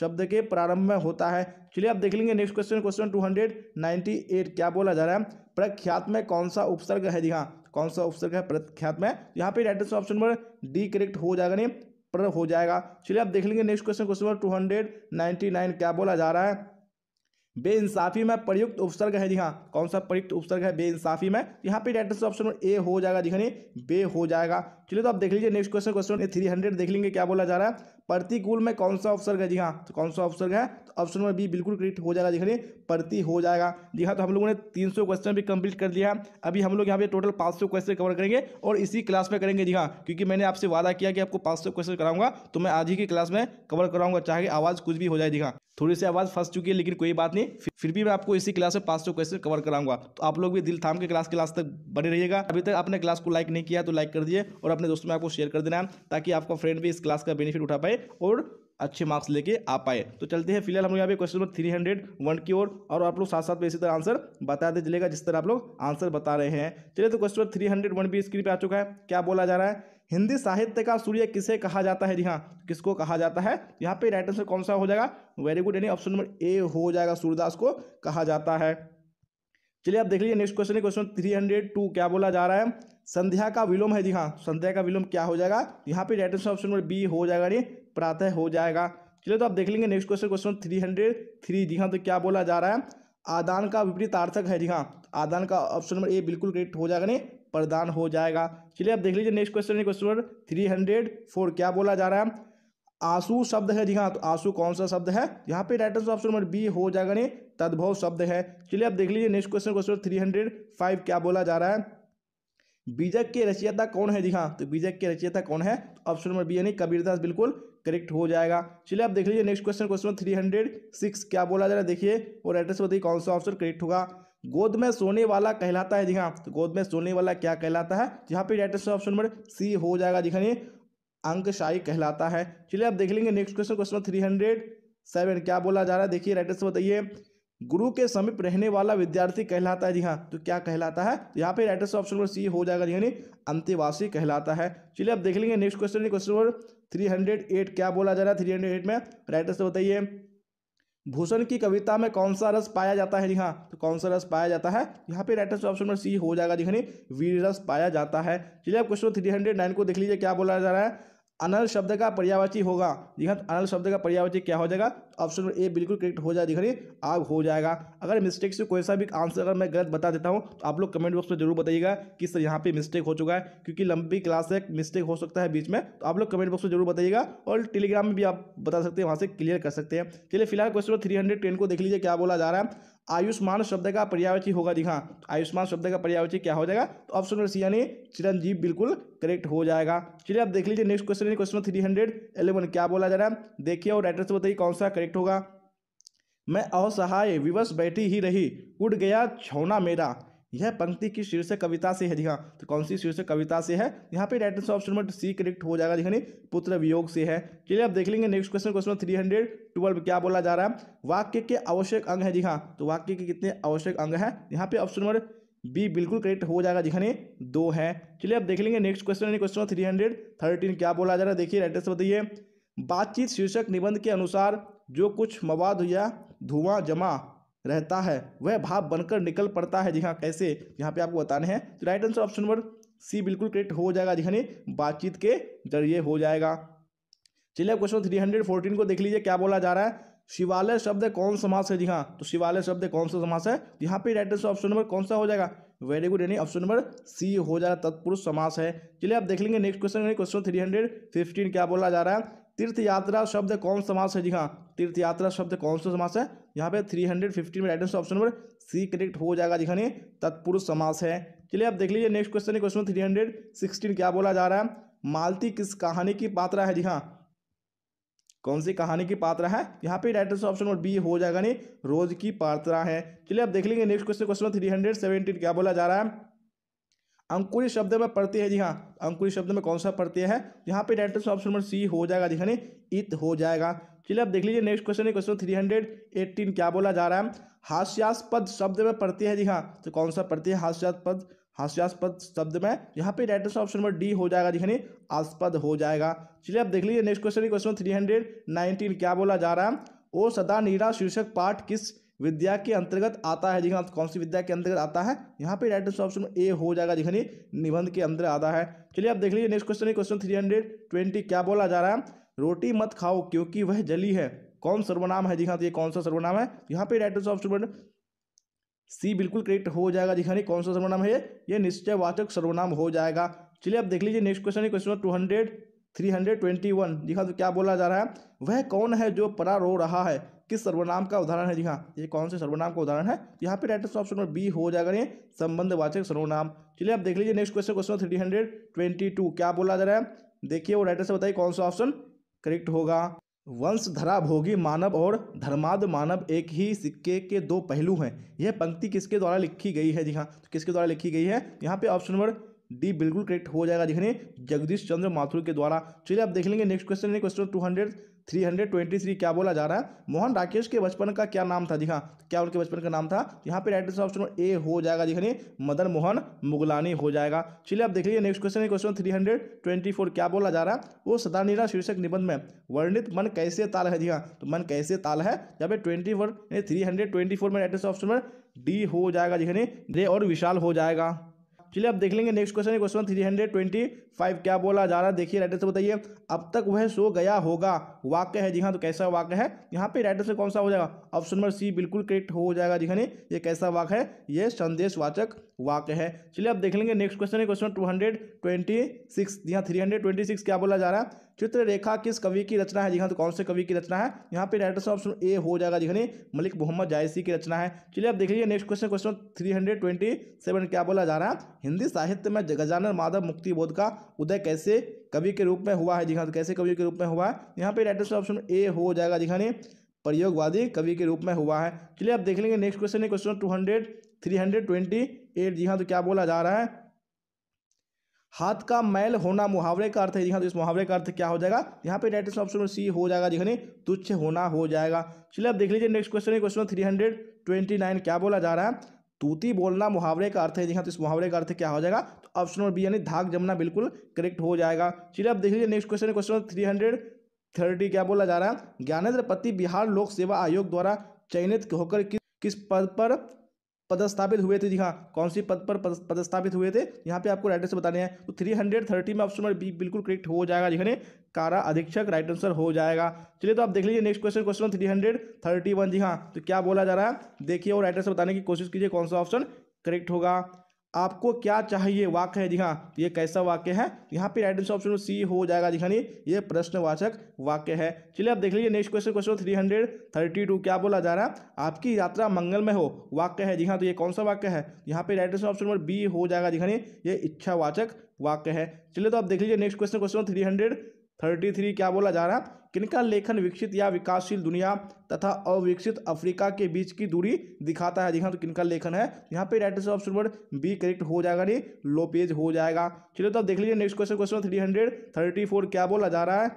शब्द के प्रारंभ में होता है चलिए आप देख लेंगे next question question two hundred ninety eight क्या बोला जा रहा है प्रख्यात में कौन सा उपसर्ग है जी हाँ कौन सा ऑप्शन है प्रख्यात में तो यहाँ पे right answer option number D correct हो जाएगा नहीं पर हो जाएगा चलिए आप देख लेंगे next question question number two hundred ninety nine क्या बोला जा रहा है बे इंसाफी में प्रयुक्त उपसर्ग है जी हाँ कौन सा प्रयुक्त उपसर्ग है बे इंसाफी में यहाँ पे राइट आंसर ऑप्शन ए हो जाएगा जी दिखाने हाँ बे हो जाएगा चलिए तो आप देख लीजिए next question question three hundred देख लेंगे क्या बोला जा रहा है प्रतिकूल में कौन सा ऑप्शन है जी हाँ तो कौन सा ऑप्शन है तो ऑप्शन नंबर बी बिल्कुल करेक्ट हो जाएगा देखिए प्रति हो जाएगा जी हाँ तो हम लोगों ने तीन क्वेश्चन भी कंप्लीट कर लिया अभी हम लोग यहाँ पे टोटल पाँच क्वेश्चन कवर करेंगे और इसी क्लास में करेंगे जी हाँ क्योंकि मैंने आपसे वादा किया कि आपको पाँच क्वेश्चन कराऊंगा तो मैं आज ही की क्लास में कवर कराऊंगा चाहे आवाज़ कुछ भी हो जाए जी हाँ थोड़ी सी आवाज़ फंस चुकी है लेकिन कोई बात नहीं फिर भी मैं आपको इसी क्लास में पाँच सौ क्वेश्चन कवर कराऊंगा तो आप लोग भी दिल थाम के क्लास क्लास तक बने रहिएगा अभी तक आपने क्लास को लाइक नहीं किया तो लाइक कर दिए और अपने दोस्तों में आपको शेयर कर देना ताकि आपका फ्रेंड भी इस क्लास का बेनिफिट उठा पाए और अच्छे मार्क्स लेके आ पाए तो चलते हैं फिलहाल हम लोग यहाँ पे question number three hundred one की ओर और, आप लोग साथ साथ में इसी तरह आंसर बताते चलेगा जिस तरह आप लोग आंसर बता रहे हैं चलिए तो question number three hundred one भी स्क्रीन पे आ चुका है क्या बोला जा रहा है हिंदी साहित्य का सूर्य किसे कहा जाता है जी हाँ किसको कहा जाता है यहाँ पे राइट आंसर कौन सा हो जाएगा वेरी गुड यानी ऑप्शन नंबर ए हो जाएगा सूर्यदास को कहा जाता है चलिए आप देख लीजिए नेक्स्ट क्वेश्चन है क्वेश्चन थ्री हंड्रेड टू क्या बोला जा रहा है संध्या का विलोम है जी हाँ संध्या का विलोम क्या हो जाएगा यहाँ पे right answer option number B हो जाएगा यानी प्रातः हो जाएगा चलिए तो आप देख लेंगे next question question three hundred three जी हाँ तो क्या बोला जा रहा है आदान का विपरीत आर्थक है जी हाँ आदान का ऑप्शन नंबर ए बिल्कुल करेक्ट हो जाएगा नहीं प्रदान हो जाएगा चलिए आप देख लीजिए next question question number three hundred four क्या बोला जा रहा है आंसू शब्द है जी हाँ तो आंसू कौन सा शब्द है यहाँ पे right answer option number B हो जाएगा नहीं तद्भव शब्द है चलिए आप देख लीजिए next question question three hundred five क्या बोला जा रहा है बीजक के रचयिता कौन है जी हाँ तो बीजक के रचयिता कौन है ऑप्शन नंबर बी यानी कबीरदास बिल्कुल करेक्ट हो जाएगा चलिए आप देख लीजिए next question question three hundred six क्या बोला जा रहा है देखिए और एड्रेस बताइए कौन सा ऑप्शन करेक्ट होगा गोद में सोने वाला कहलाता है जी हाँ तो गोद में सोने वाला क्या कहलाता है यहाँ पे एड्रेस ऑप्शन नंबर सी हो जाएगा दिखाने हाँ, अंकशाही कहलाता है चलिए आप देख लेंगे next question question three hundred seven क्या बोला जा रहा है देखिए राइटर बताइए गुरु के समीप रहने वाला विद्यार्थी कहलाता है जी हाँ तो क्या कहलाता है तो यहाँ पे राइट से ऑप्शन नंबर सी हो जाएगा यानी हाँ, अंत्यवासी कहलाता है चलिए अब देख लेंगे next question question number three hundred eight क्या बोला जा रहा है थ्री हंड्रेड एट में राइट आंसर बताइए भूषण की कविता में कौन सा रस पाया जाता है जी हाँ तो कौन सा रस पाया जाता है यहाँ पे राइट से ऑप्शन नंबर सी हो जाएगा जी यानी हाँ, वीर रस पाया जाता है चलिए अब क्वेश्चन थ्री हंड्रेड नाइन को देख लीजिए क्या बोला जा रहा है अनल शब्द का पर्यावाची होगा दिखा अनल शब्द का पर्यावाची क्या हो जाएगा ऑप्शन ए बिल्कुल करेक्ट हो जाए दिखा आग हो जाएगा अगर मिस्टेक से कोई सा भी आंसर अगर मैं गलत बता देता हूँ तो आप लोग कमेंट बॉक्स में जरूर बताइएगा कि सर यहाँ पे मिस्टेक हो चुका है क्योंकि लंबी क्लास है मिस्टेक हो सकता है बीच में तो आप लोग कमेंट बॉक्स में जरूर बताइएगा और टेलीग्राम में भी आप बता सकते हैं वहाँ से क्लियर कर सकते हैं चलिए फिलहाल क्वेश्चन थ्री हंड्रेड टेन को देख लीजिए क्या बोला जा रहा है आयुष्मान शब्द का पर्यायवाची होगा जी हाँ तो आयुष्मान शब्द का पर्यायवाची क्या हो जाएगा तो ऑप्शन नंबर सी यानी चिरंजीव बिल्कुल करेक्ट हो जाएगा चलिए आप देख लीजिए next question question three hundred eleven क्या बोला जा रहा है देखिए और राइटर से बताइए कौन सा करेक्ट होगा मैं असहाय विवश बैठी ही रही उड़ गया छौना मेरा यह पंक्ति की शीर्षक कविता से है जी हाँ तो कौन सी शीर्षक कविता से है यहाँ पे right answer option number C correct हो जाएगा देखने पुत्र वियोग से है चलिए आप देख लेंगे next question question three hundred twelve क्या बोला जा रहा है वाक्य के आवश्यक अंग है जी हाँ तो वाक्य के कितने आवश्यक अंग है यहाँ पे ऑप्शन नंबर बी बिल्कुल करेक्ट हो जाएगा जिखाने दो है चलिए आप देख लेंगे next question question three hundred thirteen क्या बोला जा रहा है देखिए राइट आंसर बताइए बातचीत शीर्षक निबंध के अनुसार जो कुछ मवाद या धुआं जमा रहता है वह भाप बनकर निकल पड़ता है जी हाँ कैसे यहाँ पे आपको बताने हैं तो right answer option number C बिल्कुल करेक्ट हो जाएगा जी हाँ बातचीत के जरिए हो जाएगा चलिए क्वेश्चन थ्री हंड्रेड फोर्टीन को देख लीजिए क्या बोला जा रहा है शिवालय शब्द कौन समास है जी हाँ तो शिवालय शब्द कौन सा समास है यहाँ पे राइट आंसर ऑप्शन नंबर कौन सा हो जाएगा वेरी गुड यानी ऑप्शन नंबर सी हो जाएगा तत्पुरुष समास है चलिए आप देख लेंगे next question question three hundred fifteen क्या बोला जा रहा है तीर्थ यात्रा शब्द कौन समाज है जी हाँ तीर्थ यात्रा शब्द कौन सा समास है यहाँ पे थ्री हंड्रेड फिफ्टी में right option number C correct हो जाएगा जी खाने हाँ, तत्पुरुष समास है चलिए आप देख लीजिए next question question three hundred sixteen क्या बोला जा रहा है मालती किस कहानी की पात्रा है जी हाँ कौन सी कहानी की पात्रा है यहाँ पे right answer option number B हो जाएगा नहीं रोज की पात्रा है चलिए आप देख लेंगे next question question three hundred seventeen क्या बोला जा रहा है अंकुरी शब्द में पड़ती है जी हाँ अंकुरी शब्द में कौन सा पढ़ते हैं यहाँ पे right answer option number C हो जाएगा जी हाँ इत हो जाएगा चलिए अब देख लीजिए नेक्स्ट क्वेश्चन है क्वेश्चन थ्री हंड्रेड एट्टीन क्या बोला जा रहा है हास्यास्पद शब्द में पढ़ते है जी हाँ तो कौन सा पढ़ते है हास्यास्पद हास्यास्पद शब्द में यहाँ पे right answer option number D हो जाएगा जी हाँ आस्पद हो जाएगा चलिए अब देख लीजिए नेक्स्ट क्वेश्चन है क्वेश्चन थ्री हंड्रेड नाइनटीन क्या बोला जा रहा है ओ सदा नीरा शीर्षक पाठ किस विद्या के अंतर्गत आता है देखिए कौन सी विद्या के अंतर्गत आता है यहाँ पे राइट आंसर ऑप्शन ए हो जाएगा देखिए निबंध के अंदर आता है चलिए आप देख लीजिए नेक्स्ट क्वेश्चन है क्वेश्चन थ्री हंड्रेड ट्वेंटी क्या बोला जा रहा है रोटी मत खाओ क्योंकि वह जली है कौन सर्वनाम है जी हाँ ये कौन सा सर्वनाम है यहाँ पे राइट आंसर ऑप्शन सी बिल्कुल करेक्ट हो जाएगा दिखाने कौन सा सर्वनाम है ये निश्चयवाचक सर्वनाम हो जाएगा चलिए आप देख लीजिए next question question two hundred three hundred twenty one हाँ तो क्या बोला जा रहा है वह कौन है जो परा रो रहा है किस सर्वनाम का उदाहरण है जी हाँ ये कौन से सर्वनाम का उदाहरण है तो यहाँ पे राइट ऑप्शन नंबर बी हो जाएगा ये संबंधवाचक सर्वनाम चलिए आप देख लीजिए next question question three hundred twenty two क्या बोला जा रहा है देखिए वो राइट से बताइए कौन सा ऑप्शन करेक्ट होगा वंश धरा भोगी मानव और धर्माद मानव एक ही सिक्के के दो पहलू हैं यह पंक्ति किसके द्वारा लिखी गई है जी हाँ तो किसके द्वारा लिखी गई है यहाँ पे ऑप्शन नंबर डी बिल्कुल करेक्ट हो जाएगा जिन्हें हाँ, जगदीश चंद्र माथुर के द्वारा चलिए आप देख लेंगे नेक्स्ट क्वेश्चन है क्वेश्चन टू हंड्रेड 323 क्या बोला जा रहा है मोहन राकेश के बचपन का क्या नाम था जी हाँ क्या उनके बचपन का नाम था यहाँ पे राइट आंसर ऑप्शन ए हो जाएगा जी मदन मोहन मुगलानी हो जाएगा चलिए आप देख लीजिए नेक्स्ट क्वेश्चन है क्वेश्चन थ्री क्या बोला जा रहा है वो सदानीरा शीर्षक निबंध में वर्णित मन कैसे ताल है जी हाँ तो मन कैसे ताल है यहाँ पे ट्वेंटी फोर में राइट ऑप्शन में डी हो जाएगा जी डे और विशाल हो जाएगा चलिए आप देख लेंगे next question question three hundred twenty five क्या बोला जा रहा है देखिए राइटर से बताइए अब तक वह सो गया होगा वाक्य है जी हाँ तो कैसा वाक्य है यहाँ पे राइटर से कौन सा हो जाएगा ऑप्शन नंबर सी बिल्कुल करेक्ट हो जाएगा जी हाँ ये कैसा वाक्य है ये संदेशवाचक वाक्य है चलिए अब देख लेंगे नेक्स्ट क्वेश्चन है question two hundred twenty six यहाँ थ्री हंड्रेड ट्वेंटी सिक्स क्या बोला जा रहा है चित्ररेखा किस कवि की रचना है जी हाँ तो कौन से कवि की रचना है यहाँ पे राइट ऑप्शन ए हो जाएगा जिन्हें हाँ, मलिक मोहम्मद जायसी की रचना है चलिए अब देख लीजिए next question question three hundred twenty seven क्या बोला जा रहा है हिंदी साहित्य में गजानन माधव मुक्ति बोध का उदय कैसे कवि के रूप में हुआ है जी हाँ तो कैसे कवि के रूप में हुआ है यहाँ पे राइट ऑप्शन ए हो जाएगा जिन्हें हाँ, प्रयोगवादी कवि के रूप में हुआ है चलिए अब देख लेंगे नेक्स्ट क्वेश्चन है question two hundred three hundred twenty eight जी हाँ तो क्या बोला जा रहा है हाथ का मैल होना मुहावरे का अर्थ है जी हाँ तो इस मुहावरे का अर्थ क्या हो जाएगा यहाँ पे राइट ऑप्शन में सी हो जाएगा जिखने हाँ, तुच्छ होना हो जाएगा चलिए अब देख लीजिए next question question three hundred twenty nine क्या बोला जा रहा है तूती बोलना मुहावरे का अर्थ है जी हाँ तो इस मुहावरे का अर्थ क्या हो जाएगा तो ऑप्शन नंबर बी यानी धाक जमना बिल्कुल करेक्ट हो जाएगा चलिए अब देख लीजिए नेक्स्ट क्वेश्चन है क्वेश्चन थ्री हंड्रेड थर्टी क्या बोला जा रहा है ज्ञानेन्द्र पति बिहार लोक सेवा आयोग द्वारा चयनित होकर किस पद पर पदस्थापित हुए थे जी हाँ कौन सी पद पर पदस्थापित हुए थे यहाँ पे आपको राइट आंसर बताने हैं तो थ्री हंड्रेड थर्टी में ऑप्शन नंबर बी बिल्कुल करेक्ट हो जाएगा जिन्हें हाँ, कारा अधीक्षक राइट आंसर हो जाएगा चलिए तो आप देख लीजिए next question question three hundred thirty one जी हाँ तो क्या बोला जा रहा है देखिए और राइट आंसर बताने की कोशिश कीजिए कौन सा ऑप्शन करेक्ट होगा आपको क्या चाहिए वाक्य है दिखा हाँ तो ये कैसा वाक्य है यहाँ पे राइट आंसर ऑप्शन सी हो जाएगा दिखा नहीं ये प्रश्नवाचक वाक्य है चलिए आप देख लीजिए next question question three hundred thirty two क्या बोला जा रहा है आपकी यात्रा मंगल में हो वाक्य है दिखा हाँ, तो ये कौन सा वाक्य है यहाँ पे right answer option number B हो जाएगा दिखा नहीं ये इच्छावाचक वाक्य है चलिए तो आप देख लीजिए next question question three hundred thirty three क्या बोला जा रहा है किनका लेखन विकसित या विकासशील दुनिया तथा अविकसित अफ्रीका के बीच की दूरी दिखाता है देखा तो किनका लेखन है यहाँ पे right option number B correct हो जाएगा नहीं पेज हो जाएगा चलिए तो आप देख लीजिए next question question three hundred thirty four क्या बोला जा रहा है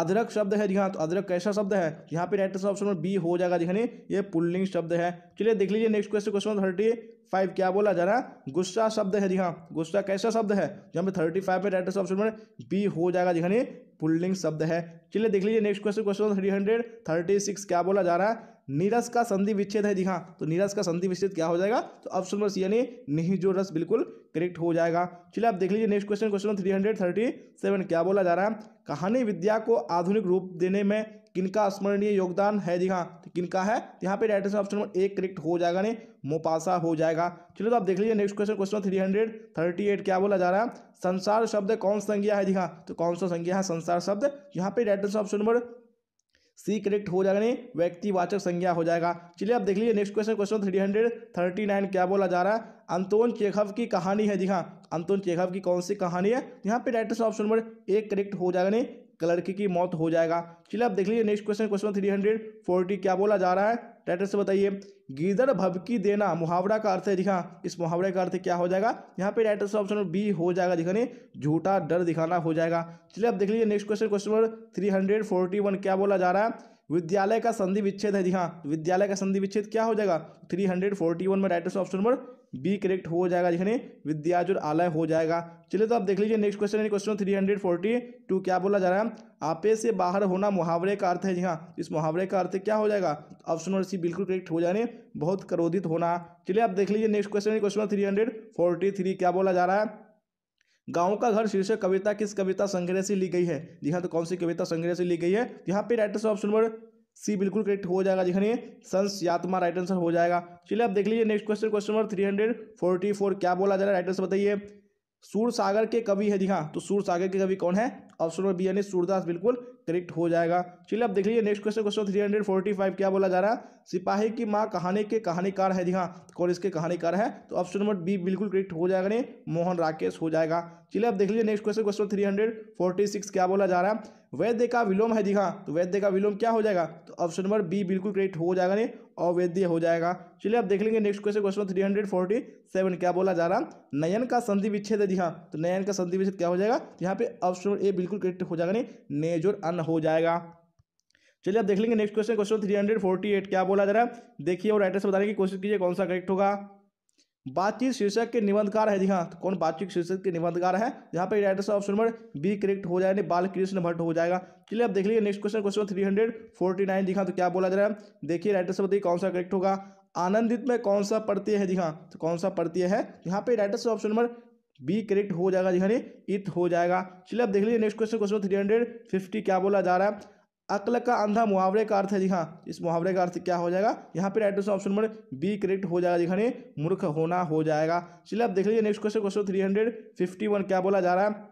अदरक शब्द है जी हाँ तो अदरक कैसा शब्द है यहाँ पे राइट ऑप्शन नंबर बी हो जाएगा जी ये पुल्लिंग शब्द है चलिए देख लीजिए next question question thirty five क्या बोला जा रहा है गुस्सा शब्द है जी हाँ गुस्सा कैसा शब्द है यहाँ पे थर्टी फाइव में राइट ऑप्शन नंबर बी हो जाएगा जी पुल्लिंग शब्द है चलिए देख लीजिए next question question three hundred thirty six क्या बोला जा रहा है नीरस का संधि विच्छेद है जी हाँ तो नीरस का संधि विच्छेद क्या हो जाएगा तो ऑप्शन नंबर सी यानी नहीं जो रस बिल्कुल करेक्ट हो जाएगा चलिए आप देख लीजिए next question question three hundred thirty seven क्या बोला जा रहा है कहानी विद्या को आधुनिक रूप देने में किनका स्मरणीय योगदान है जी हाँ तो किनका है तो यहाँ पे राइट ऑप्शन नंबर एक करेक्ट हो जाएगा नहीं मोपासा हो जाएगा चलिए तो आप देख लीजिए next question question three hundred thirty eight क्या बोला जा रहा है संसार शब्द कौन संज्ञा है जी हाँ तो कौन सा संज्ञा है संसार शब्द यहाँ पे right option number C correct हो जाएगा नहीं व्यक्तिवाचक संज्ञा हो जाएगा चलिए आप देख लीजिए next question question three hundred thirty nine क्या बोला जा रहा है अंतोन चेखव की कहानी है जी हाँ अंतोन चेखव की कौन सी कहानी है यहाँ पे से ऑप्शन नंबर ए करेक्ट हो जाएगा नहीं लड़की की मौत हो जाएगा चलिए आप देख लीजिए next question question three hundred forty क्या बोला जा रहा है टाइटल से बताइए गीदड़ भबकी देना मुहावरा का अर्थ है दिखा इस मुहावरे का अर्थ क्या हो जाएगा यहाँ पे राइट आंसर ऑप्शन बी हो जाएगा दिखाने झूठा डर दिखाना हो जाएगा चलिए अब देख लीजिए next question question number three hundred forty one क्या बोला जा रहा है विद्यालय का संधि विच्छेद है जी हाँ विद्यालय का संधि विच्छेद क्या हो जाएगा थ्री हंड्रेड फोर्टी वन में right option number B correct हो जाएगा जी हाँ, विद्याजुर आलय हो जाएगा चलिए तो आप देख लीजिए next question question three hundred forty two क्या बोला जा रहा है आपे से बाहर होना मुहावरे का अर्थ है जी हाँ इस मुहावरे का अर्थ क्या हो जाएगा ऑप्शन नंबर सी बिल्कुल करेक्ट हो जाने बहुत क्रोधित होना चलिए आप देख लीजिए next question question three hundred forty three क्या बोला जा रहा है गांव का घर शीर्षक कविता किस कविता संग्रह से ली गई है जी हाँ तो कौन सी कविता संग्रह से ली गई है यहाँ पे right answer option number C बिल्कुल करेक्ट हो जाएगा जिन्हें हाँ, संस यात्मा राइट आंसर हो जाएगा चलिए आप देख लीजिए next question question number three hundred forty four क्या बोला जा रहा है राइट आंसर बताइए सूर सागर के कवि है जी हाँ तो सूर सागर के कवि कौन है ऑप्शन नंबर बी यानी सूरदास बिल्कुल करेक्ट हो जाएगा चलिए अब देख लीजिए next question question three hundred forty five क्या बोला जा रहा है सिपाही की माँ कहानी के कहानीकार है जी हाँ कौन इसके कहानीकार है तो ऑप्शन नंबर बी बिल्कुल करेक्ट हो जाएगा नहीं मोहन राकेश हो जाएगा चलिए अब देख लीजिए next question question three hundred forty six क्या बोला जा रहा है वैद्य का विलोम है दिखा तो वैद्य का विलोम क्या हो जाएगा तो ऑप्शन नंबर बी बिल्कुल करेक्ट हो जाएगा नहीं अवैद्य हो जाएगा चलिए अब देख लेंगे next question question three hundred forty seven क्या बोला जा रहा नयन का संधि विच्छेद है दिखा तो नयन का संधि विच्छेद क्या हो जाएगा तो यहाँ पे ऑप्शन नंबर ए बिल्कुल करेक्ट हो जाएगा नहीं नेजोर अन हो जाएगा चलिए अब देख लेंगे next question question three hundred forty eight क्या बोला जा रहा है देखिए और राइटर से बताने की कोशिश कीजिए कौन सा करेक्ट होगा बातचीत शीर्षक के निबंधकार है जी हाँ तो कौन बातचीत शीर्षक के निबंधकार है यहाँ पे writers option number B correct हो जाएगा बालकृष्ण भट्ट हो जाएगा चलिए अब देख लीजिए next question question three hundred forty nine जी हाँ तो क्या बोला जा रहा है देखिए राइटर्स ऑफ बताइए कौन सा करेक्ट होगा आनंदित में कौन सा प्रत्यय है जी हाँ तो कौन सा प्रत्यय है यहाँ पे writers option number B correct हो जाएगा जी हाँ इत हो जाएगा चलिए अब देख लीजिए next question question three hundred fifty क्या बोला जा रहा है अकल का अंधा मुहावरे का अर्थ है जी हाँ इस मुहावरे का अर्थ क्या हो जाएगा यहाँ पे right answer option number B correct हो जाएगा जी हाँ मूर्ख होना हो जाएगा चलिए आप देख लीजिए next question question three hundred fifty one क्या बोला जा रहा है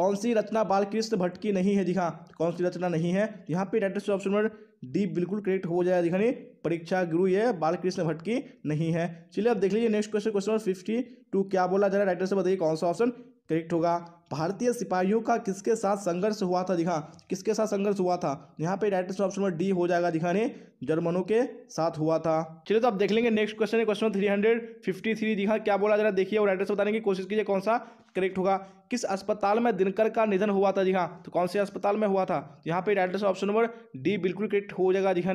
कौन सी रचना बालकृष्ण भट्ट की नहीं है जी हाँ कौन सी रचना नहीं है यहाँ पे right answer option number D बिल्कुल करेक्ट हो जाएगा जी हाँ परीक्षा गुरु ये बालकृष्ण भट्ट की नहीं है चलिए आप देख लीजिए next question question number fifty two क्या बोला जा रहा है राइट आंसर बताइए कौन सा ऑप्शन करेक्ट होगा भारतीय सिपाहियों का किसके साथ संघर्ष हुआ था दिखा किसके साथ संघर्ष हुआ था यहाँ पे राइट ऑप्शन नंबर डी हो जाएगा दिखाने जर्मनों के साथ हुआ था चलिए तो आप देख लेंगे नेक्स्ट क्वेश्चन है question three hundred fifty three दिखा क्या बोला जरा देखिए और राइट बताने की कोशिश कीजिए कौन सा करेक्ट होगा किस अस्पताल में दिनकर का निधन हुआ था जी हाँ तो कौन से अस्पताल में हुआ था तो यहाँ पे right answer option number D बिल्कुल करेक्ट हो जाएगा जी हाँ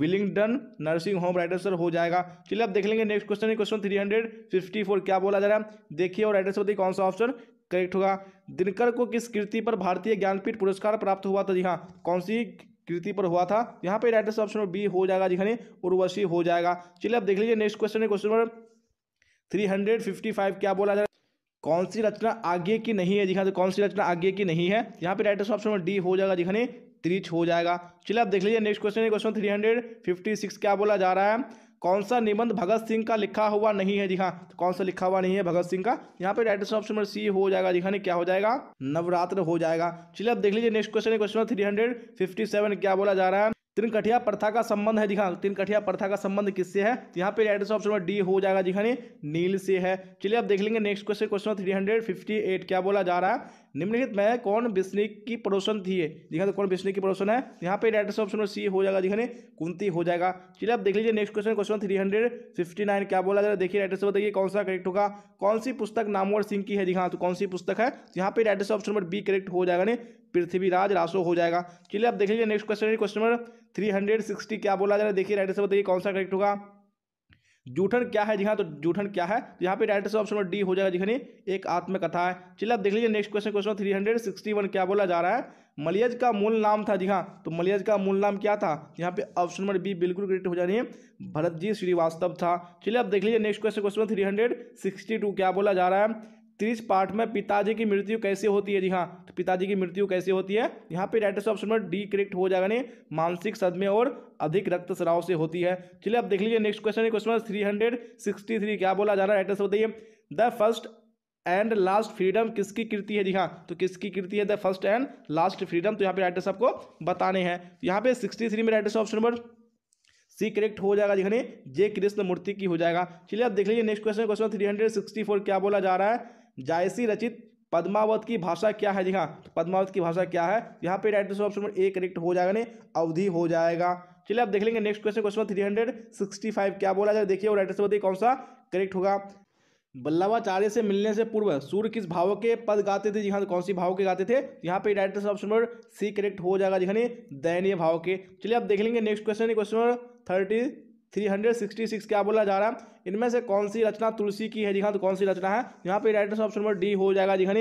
Willingdon nursing home right answer हो जाएगा चलिए अब देख लेंगे next question question three hundred fifty four क्या बोला जा रहा है देखिए और राइट आंसर बताइए कौन सा ऑप्शन करेक्ट होगा दिनकर को किस कृति पर भारतीय ज्ञानपीठ पुरस्कार प्राप्त हुआ था जी हाँ कौन सी कृति पर हुआ था यहाँ पे राइट आंसर ऑप्शन बी हो जाएगा हाँ उर्वशी हो जाएगा चलिए अब देख लीजिए नेक्स्ट क्वेश्चन है question number three hundred fifty five क्या बोला जा रहा है कौन सी रचना आगे की नहीं है जी तो कौन सी रचना आगे की नहीं है यहाँ पे राइट आंसर ऑप्शन डी हो जाएगा दिखाने त्रिच हो जाएगा चलिए आप देख लीजिए next question question three hundred fifty six क्या बोला जा रहा है कौन सा निबंध भगत सिंह का लिखा हुआ नहीं है जी हाँ तो कौन सा लिखा हुआ नहीं है भगत सिंह का यहाँ पे right answer option number C हो जाएगा जी हाँ क्या हो जाएगा नवरात्र हो जाएगा चलिए आप देख लीजिए नेक्स्ट क्वेश्चन है question three hundred fifty seven क्या बोला जा रहा है तिनकठिया प्रथा का संबंध है जिखा तिनकठिया प्रथा का संबंध किससे है तो यहाँ पे राइट ऑप्शन नंबर डी हो जाएगा दिखाने नील से है चलिए अब देख लेंगे next question question three hundred fifty eight क्या बोला जा रहा है निम्नलिखित में कौन बिस्नी की पड़ोसन थी दिखा तो कौन बिस्नी की पड़ोसन है यहाँ पे राइट ऑप्शन सी हो जाएगा दिखाने कुंती हो जाएगा चलिए आप देख लीजिए next question question three hundred fifty nine क्या बोला जरा देखिए राइट बताइए कौन सा करेक्ट होगा कौन सी पुस्तक नामवर सिंह की है दिखा तो कौन सी पुस्तक है यहाँ पे right option number B correct हो जाएगा पृथ्वीराज रासो हो जाएगा चलिए आप देख लीजिए next question question number three hundred sixty क्या बोला जरा देखिए राइट बताइए कौन सा करेक्ट होगा जूठन क्या है जी हाँ तो जूठन क्या है तो यहाँ पे डायरेक्ट ऑप्शन ऑप्शन डी हो जाएगा जी खानी एक आत्मकथा है चलिए आप देख लीजिए next question question three hundred sixty one क्या बोला जा रहा है मलियज का मूल नाम था जी हाँ तो मलियज का मूल नाम क्या था यहाँ पे ऑप्शन नंबर बी बिल्कुल करेक्ट हो जा रही है भरत जी श्रीवास्तव था चलिए आप देख लीजिए next question question three hundred sixty two क्या बोला जा रहा है तीस पाठ में पिताजी की मृत्यु कैसे होती है जी हाँ तो पिताजी की मृत्यु कैसे होती है यहाँ पे right option number D correct हो जाएगा नहीं मानसिक सदमे और अधिक रक्त सराव से होती है चलिए अब देख लीजिए नेक्स्ट क्वेश्चन है question three hundred sixty three क्या बोला जा रहा है राइट बताइए the first and last freedom किसकी कृति है जी हाँ तो किसकी कृति है the first and last freedom तो यहाँ पे राइट आपको बताने हैं तो यहाँ पे सिक्सटी थ्री में right option number C correct हो जाएगा जिन्हें जे कृष्ण मूर्ति की हो जाएगा चलिए आप देख लीजिए next question question three hundred sixty four क्या बोला जा रहा है जायसी रचित पद्मावत की भाषा क्या है जी हाँ पद्मावत की भाषा क्या है यहाँ पे right option number A correct हो जाएगा नहीं अवधि हो जाएगा चलिए आप देख लेंगे next question question three hundred sixty five क्या बोला जाए देखिए राइट ऑप्शन कौन सा करेक्ट होगा बल्लभाचार्य से मिलने से पूर्व सूर्य किस भाव के पद गाते थे जी हाँ कौन सी भाव के गाते थे यहाँ पे right option number C correct हो जाएगा जी हाँ दयनीय भाव के चलिए आप देख लेंगे next question question number thirty 366 क्या बोला जा रहा है इनमें से कौन सी रचना तुलसी की है जी हाँ तो कौन सी रचना है यहाँ पे right answer option number D हो जाएगा जी हाँ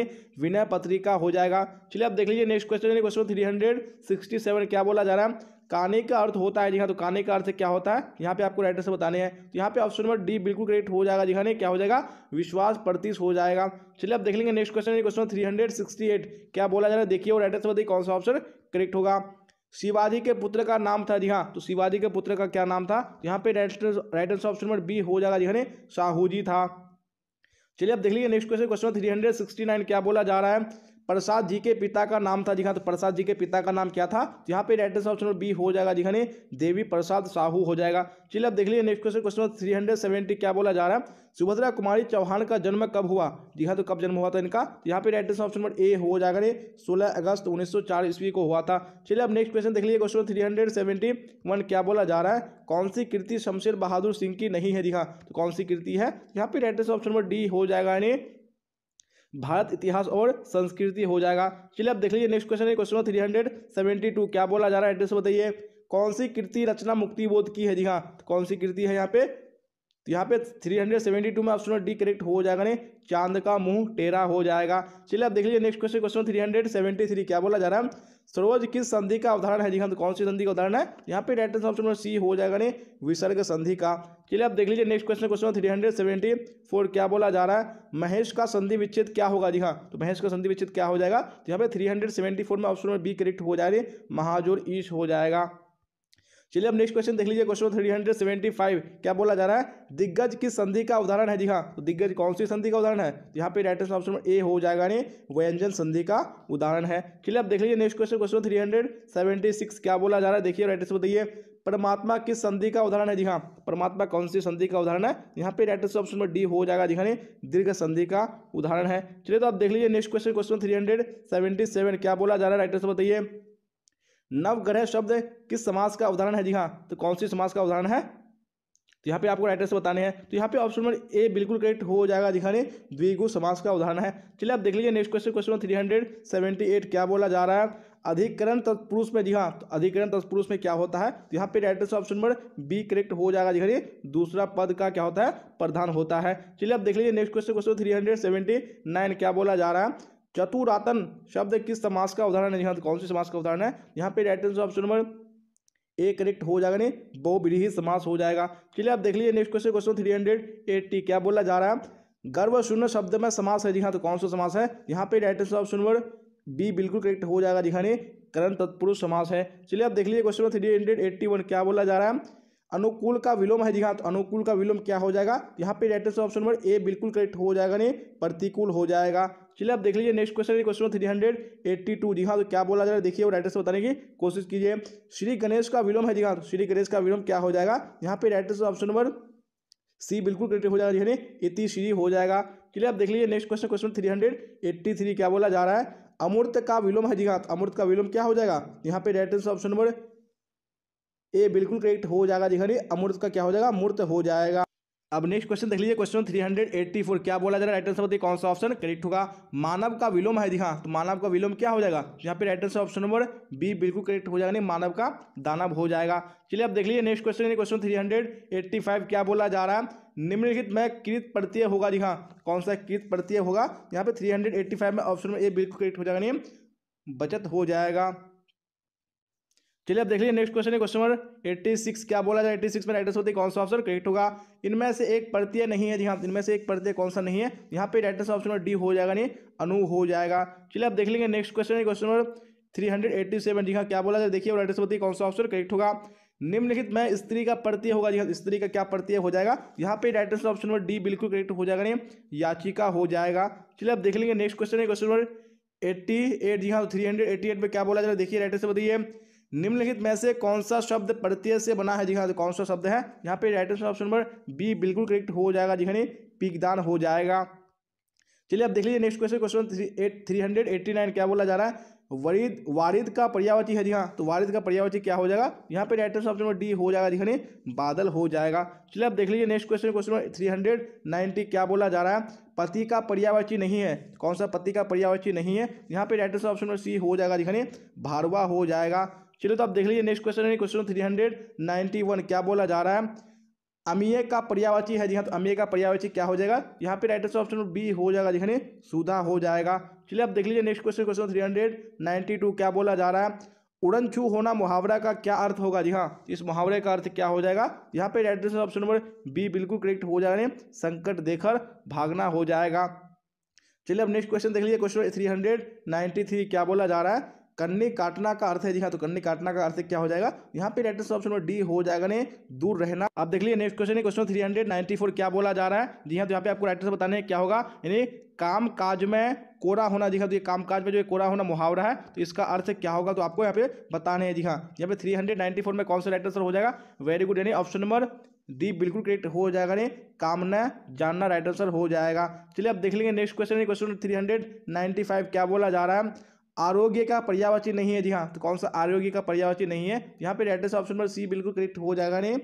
विनय पत्रिका हो जाएगा चलिए अब देख लीजिए नेक्स्ट क्वेश्चन यानी क्वेश्चन 367 क्या बोला जा रहा है काने का अर्थ होता है जी हाँ तो काने का अर्थ क्या होता है यहाँ पे आपको राइट आंसर बताने हैं तो यहाँ पे ऑप्शन नंबर डी बिल्कुल करेक्ट हो जाएगा जी हाँ क्या हो जाएगा विश्वास प्रतीस हो जाएगा चलिए अब देख लेंगे नेक्स्ट क्वेश्चन क्वेश्चन 368 क्या बोला जा रहा है देखिए और राइट आंसर बताइए कौन सा ऑप्शन करेक्ट होगा शिवाजी के पुत्र का नाम था जी हाँ तो शिवाजी के पुत्र का क्या नाम था तो यहाँ पे right right answer option number B हो जाएगा जी हाँ साहू जी था चलिए अब देख लीजिए next question question three hundred sixty nine क्या बोला जा रहा है प्रसाद जी के पिता का नाम था जी हाँ, तो प्रसाद जी के पिता का नाम क्या था तो यहाँ पे राइट आंसर ऑप्शन बी हो जाएगा जी हाँ, देवी प्रसाद साहू हो जाएगा चलिए अब देख लीजिए next question question three hundred seventy क्या बोला जा रहा है सुभद्रा कुमारी चौहान का जन्म कब हुआ जी हाँ तो कब जन्म हुआ था इनका तो यहाँ पे right answer option number A हो जाएगा ने सोलह अगस्त उन्नीस सौ चार ईस्वी को हुआ था चलिए अब नेक्स्ट क्वेश्चन देख लीजिए question three hundred seventy one क्या बोला जा रहा है कौन सी कृति शमशेर बहादुर सिंह की नहीं है जी हाँ तो कौन सी कृति है यहाँ पे right answer option number D हो जाएगा यानी भारत इतिहास और संस्कृति हो जाएगा चलिए अब देख लीजिए नेक्स्ट क्वेश्चन है question three hundred seventy two क्या बोला जा रहा है एड्रेस बताइए कौन सी कृति रचना मुक्ति बोध की है जी हाँ कौन सी कृति है यहाँ पे तो यहाँ पे थ्री हंड्रेड सेवेंटी टू में ऑप्शन डी करेक्ट हो जाएगा नहीं चांद का मुंह टेरा हो जाएगा चलिए आप देख लीजिए नेक्स्ट क्वेश्चन क्वेश्चन थ्री क्या बोला जा रहा है सरोज किस संधि का उदाहरण है जी हाँ तो कौन सी संधि का उदाहरण है यहाँ पे right answer option number C हो जाएगा नहीं विसर्ग संधि का चलिए आप देख लीजिए next question question three hundred seventy four क्या बोला जा रहा है महेश का संधि विच्छेद क्या होगा जी हाँ तो महेश का संधि विच्छेद क्या हो जाएगा तो यहाँ पे थ्री हंड्रेड सेवेंटी फोर में ऑप्शन नंबर बी करेक्ट हो जा रही महाजोर ईश हो जाएगा चलिए अब नेक्स्ट क्वेश्चन देख लीजिए question three hundred seventy five क्या बोला जा रहा है दिग्गज किस संधि का उदाहरण है जी हाँ तो दिग्गज कौन सी संधि का उदाहरण है तो यहाँ पे राइट आंसर ऑप्शन ए हो जाएगा नहीं व्यंजन संधि का उदाहरण है चलिए अब देख लीजिए next question question three hundred seventy six क्या बोला जा रहा है देखिए राइट आंसर बताइए परमात्मा किस संधि का उदाहरण है जी हाँ परमात्मा कौन सी संधि का उदाहरण है यहाँ पे राइट आंसर ऑप्शन में डी हो जाएगा जी हाँ दीर्घ संधि का उदाहरण है चलिए तो आप देख लीजिए next question question three hundred seventy seven क्या बोला जा रहा है राइट आंसर बताइए नवग्रह शब्द किस समाज का उदाहरण है जी हाँ तो कौन सी समाज का उदाहरण है तो यहाँ पे आपको राइटर से बताने हैं तो यहाँ पे ऑप्शन नंबर ए बिल्कुल करेक्ट हो जाएगा दिखाने हाँ, द्विगु समाज का उदाहरण है चलिए आप देख लीजिए next question question number three hundred seventy eight क्या बोला जा रहा है अधिकरण तत्पुरुष में जी हाँ तो अधिकरण तत्पुरुष में क्या होता है तो यहाँ पे राइटर से ऑप्शन नंबर बी करेक्ट हो जाएगा दिखाने हाँ, दूसरा पद का क्या होता है प्रधान होता है चलिए आप देख लीजिए next question question three hundred seventy nine क्या बोला जा रहा है चतुरातन शब्द किस समास का उदाहरण है यहाँ तो कौन सी समास का उदाहरण है यहाँ पे right answer option number A correct हो जाएगा नहीं बहुविधि समास हो जाएगा चलिए आप देख लीजिए next question question three hundred eighty क्या बोला जा रहा है गर्व शून्य शब्द में समास है जी हाँ तो कौन सा समास है यहाँ पे right answer option number B बिल्कुल करेक्ट हो जाएगा जी हाँ करण तत्पुरुष समास है चलिए आप देख लीजिए question three hundred eighty one क्या बोला जा रहा है अनुकूल का विलोम है जी हाँ तो अनुकूल का विलोम क्या हो जाएगा तो यहाँ पे right answer option number A बिल्कुल करेक्ट हो जाएगा नहीं प्रतिकूल हो जाएगा चलिए आप देख लीजिए next question question three hundred eighty two जी हाँ तो क्या बोला जाएगा देखिए वो राइटर बताने की कोशिश कीजिए श्री गणेश का विलोम है जी हाँ तो श्री गणेश का विलोम क्या हो जाएगा यहाँ पे right answer option number C बिल्कुल करेक्ट हो जाएगा हाँ, इति श्री हो जाएगा चलिए आप देख लीजिए next question question three hundred eighty three क्या बोला जा रहा है अमूर्त का विलोम है जी हाँ तो अमूर्त का विलोम क्या हो जाएगा यहाँ पे right answer option number A बिल्कुल करेक्ट हो जाएगा देखिए अमूर्त का क्या हो जाएगा मूर्त हो जाएगा अब नेक्स्ट क्वेश्चन देख लीजिए क्वेश्चन 384 क्या बोला जा रहा है राइट आंसर बताइए कौन सा ऑप्शन करेक्ट होगा मानव का विलोम है दिखा तो मानव का विलोम क्या हो जाएगा यहाँ पे right answer option number B बिल्कुल करेक्ट हो जाएगा नहीं मानव का दानव हो जाएगा चलिए अब देख लीजिए नेक्स्ट क्वेश्चन क्वेश्चन थ्री क्या बोला जा रहा है निम्नलिखित में कृत प्रत्यय होगा दिखा कौन सा कृत प्रत्यय होगा यहाँ पे थ्री में ऑप्शन में ए बिल्कुल करेक्ट हो जाएगा नहीं बचत हो जाएगा चलिए अब देख लीजिए नेक्स्ट क्वेश्चन है क्वेश्चन नंबर 86 क्या बोला जाए 86 में राइटर्स होते कौन सा ऑप्शन करेक्ट होगा इनमें से एक प्रत्यय नहीं है जी हाँ इनमें से एक प्रत्यय कौन सा नहीं है यहाँ पे राइटर्स ऑप्शन नंबर डी हो जाएगा नहीं अनु हो जाएगा चलिए अब देख लेंगे नेक्स्ट क्वेश्चन है question number three hundred eighty seven जी हाँ क्या बोला जाए देखिए राइटर्स होती कौन सा ऑप्शन करेक्ट होगा निम्नलिखित में स्त्री का प्रत्यय होगा जी हाँ, स्त्री का क्या प्रत्यय हो जाएगा यहाँ पे right answer option number D बिल्कुल करेक्ट हो जाएगा नहीं याचिका हो जाएगा चलिए अब देख लेंगे नेक्स्ट क्वेश्चन है क्वेश्चन नंबर एट्टी एट जी हाँ थ्री हंड्रेड एट्टी एट में क्या बोला जाए देखिए राइट आंसर बताइए निम्नलिखित में से कौन सा शब्द प्रत्यय से बना है जी हाँ तो कौन सा शब्द है यहाँ पे right answer option number B बिल्कुल करेक्ट हो जाएगा जी हाँ पिकदान हो जाएगा चलिए अब देख लीजिए next question question three hundred eighty nine क्या बोला जा रहा है वरिद वारिद का पर्यावची है जी हाँ तो वारिद का पर्यावची क्या हो जाएगा यहाँ पे right answer option number D हो जाएगा जी हाँ बादल हो जाएगा चलिए अब देख लीजिए next question question number three hundred ninety क्या बोला जा रहा है पति का पर्यावची नहीं है कौन सा पति का पर्यावची नहीं है यहाँ पे right answer option number C हो जाएगा जी हाँ भारवा हो जाएगा चलिए तो आप देख लीजिए नेक्स्ट क्वेश्चन है question three hundred ninety one क्या बोला जा रहा है अमीय का पर्यावाची है जी हाँ तो अमीय का पर्यावाची क्या हो जाएगा यहाँ पे राइट आंसर ऑप्शन बी हो जाएगा जिन्हें सुधा हो जाएगा चलिए आप देख लीजिए next question question three hundred ninety two क्या बोला जा रहा है उड़न छू होना मुहावरा का क्या अर्थ होगा जी हाँ इस मुहावरे का अर्थ क्या हो जाएगा यहाँ पे right answer option number B बिल्कुल करेक्ट हो जाएगा संकट देखकर भागना हो जाएगा चलिए अब नेक्स्ट क्वेश्चन देख लीजिए question three hundred ninety three क्या बोला जा रहा है कन्ने काटना का अर्थ है जी हाँ तो कन्ने काटना का अर्थ क्या हो जाएगा यहाँ पे राइट ऑप्शन नंबर डी हो जाएगा ने दूर रहना आप देख लीजिए next question question three hundred ninety four क्या बोला जा रहा है जी हाँ तो यहाँ पे आपको राइट आंसर बताने क्या होगा यानी काम काज में कोरा होना जी हाँ तो ये काम काज में जो कोरा होना मुहावरा है तो इसका अर्थ क्या होगा तो आपको यहाँ पे बताने है जी हाँ यहाँ पे थ्री हंड्रेड नाइन्टी फोर में कौन सा राइट आंसर हो जाएगा वेरी गुड यानी ऑप्शन नंबर डी बिल्कुल करेक्ट हो जाएगा नहीं न जानना राइट आंसर हो जाएगा चलिए अब देख लेंगे next question question three hundred ninety five क्या बोला जा रहा है आरोग्य का पर्यावाची नहीं है जी हाँ तो कौन सा आरोग्य का पर्यावाची नहीं है यहाँ पे राइट ऑप्शन पर सी बिल्कुल करेक्ट हो जाएगा नहीं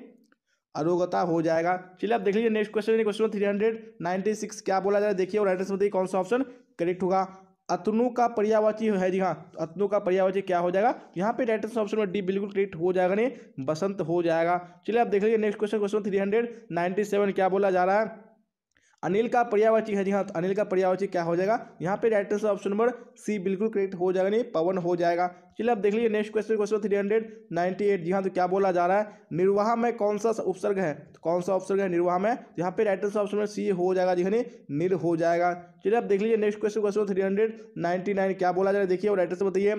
अरोगता हो जाएगा चलिए आप देख लीजिए next question three hundred ninety six क्या बोला जाए देखिए और राइट बताइए कौन सा ऑप्शन करेक्ट होगा अतनु का पर्यावाची है जी हाँ तो अतनु का पर्यावाची क्या हो जाएगा यहाँ पे राइट ऑप्शन नंबर डी बिल्कुल करेक्ट हो जाएगा नहीं बसंत हो जाएगा चलिए आप देख लीजिए next question question three hundred ninety seven क्या बोला जा रहा है अनिल का पर्यावाची है जी हाँ तो अनिल का पर्यावाची क्या हो जाएगा यहाँ पे right answer option number C बिल्कुल करेक्ट हो जाएगा नहीं पवन हो जाएगा चलिए आप देख लीजिए next question question three hundred ninety eight जी हाँ तो क्या बोला जा रहा है निर्वाह में कौन सा उपसर्ग है तो कौन सा उपसर्ग है निर्वाह में तो यहाँ पे राइट आंसर ऑप्शन में सी हो जाएगा जी हाँ निर हो जाएगा चलिए आप देख लीजिए next question question three hundred ninety nine क्या बोला जा रहा है देखिए और राइट आंसर बताइए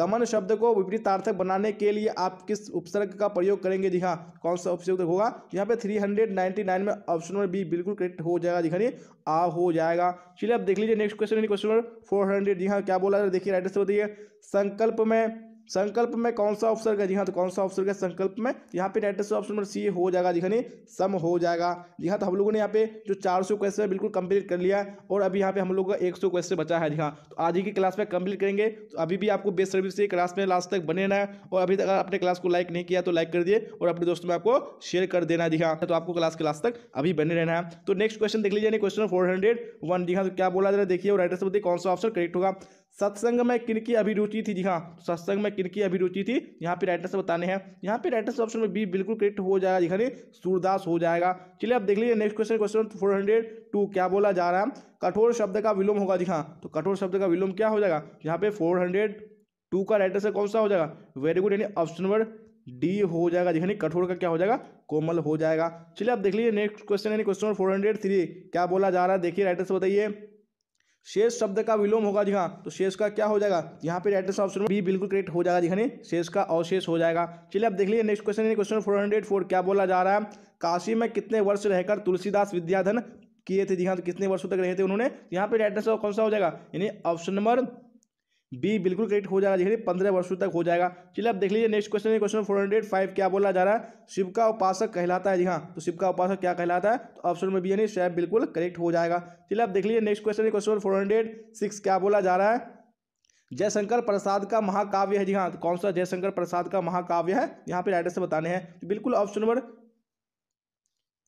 गमन शब्द को विपरीतार्थक बनाने के लिए आप किस उपसर्ग का प्रयोग करेंगे जी हाँ कौन सा उपसर्ग होगा तो यहाँ पे थ्री हंड्रेड नाइन्टी नाइन में ऑप्शन नंबर बी बिल्कुल करेक्ट हो जाएगा जी हाँ आ हो जाएगा चलिए आप देख लीजिए next question question number four hundred जी हाँ क्या बोला जा रहा है देखिए राइट आंसर बताइए संकल्प में संकल्प में कौन सा ऑप्शन का जी हाँ तो कौन सा ऑप्शन का संकल्प में यहाँ पे राइट ऑप्शन नंबर सी हो जाएगा जी खानी हाँ, सम हो जाएगा जी हाँ तो हम लोगों ने यहाँ पे जो 400 क्वेश्चन है बिल्कुल कंप्लीट कर लिया है और अभी यहाँ पे हम लोग का 100 क्वेश्चन बचा है जी हाँ तो आज ही की क्लास में कंप्लीट करेंगे तो अभी भी आपको बेस्ट सर्विस से क्लास में लास्ट तक बने रहना है और अभी तक अगर अपने क्लास को लाइक नहीं किया तो लाइक कर दिए और अपने दोस्तों में आपको शेयर कर देना जी हाँ तो आपको क्लास के लास्ट तक अभी बने रहना है तो नेक्स्ट क्वेश्चन देख लीजिए क्वेश्चन फोर हंड्रेड वन जी हाँ तो क्या बोला जरा देखिए और राइट कौन सा ऑप्शन करेक्ट होगा सत्संग में किनकी अभिरुचि थी जी हाँ सत्संग में किनकी अभिरुचि थी यहाँ पे राइटर से बताने हैं यहाँ पे राइटर से ऑप्शन में बी बिल्कुल करेक्ट हो जाएगा जी खाने हाँ, सूरदास हो जाएगा चलिए अब देख लीजिए next question question four hundred two क्या बोला जा रहा है कठोर शब्द का विलोम होगा जी हाँ तो कठोर शब्द का विलोम क्या हो जाएगा यहाँ पे फोर हंड्रेड टू का राइटर से कौन सा हो जाएगा वेरी गुड यानी ऑप्शन नंबर डी हो जाएगा जी हाँ, कठोर का क्या हो जाएगा कोमल हो जाएगा चलिए अब देख लीजिए नेक्स्ट क्वेश्चन यानी क्वेश्चन फोर हंड्रेड थ्री क्या बोला जा रहा है देखिए राइटर से बताइए शेष शब्द का विलोम होगा जी हाँ तो शेष का क्या हो जाएगा यहाँ पे राइट ऑप्शन में बी बिल्कुल करेक्ट हो जाएगा जी हाँ शेष का अवशेष हो जाएगा चलिए अब देख लीजिए नेक्स्ट क्वेश्चन है क्वेश्चन फोर हंड्रेड फोर क्या बोला जा रहा है काशी में कितने वर्ष रहकर तुलसीदास विद्याधन किए थे जी हाँ तो कितने वर्षों तक रहे थे उन्होंने यहाँ पे राइट ऑफ कौन सा हो जाएगा यानी ऑप्शन नंबर बी बिल्कुल करेक्ट हो जाएगा देखिए पंद्रह वर्षों तक हो जाएगा चलिए आप देख लीजिए next question question four hundred five क्या बोला जा रहा है शिव का उपासक कहलाता है जी हाँ तो शिव का उपासक क्या कहलाता है तो ऑप्शन में बी यानी शैब बिल्कुल करेक्ट हो जाएगा चलिए आप देख लीजिए next question question four hundred six क्या बोला जा रहा है जयशंकर प्रसाद का महाकाव्य है जी हाँ तो कौन सा जयशंकर प्रसाद का महाकाव्य है यहाँ पे राइटर से बताने हैं तो बिल्कुल ऑप्शन नंबर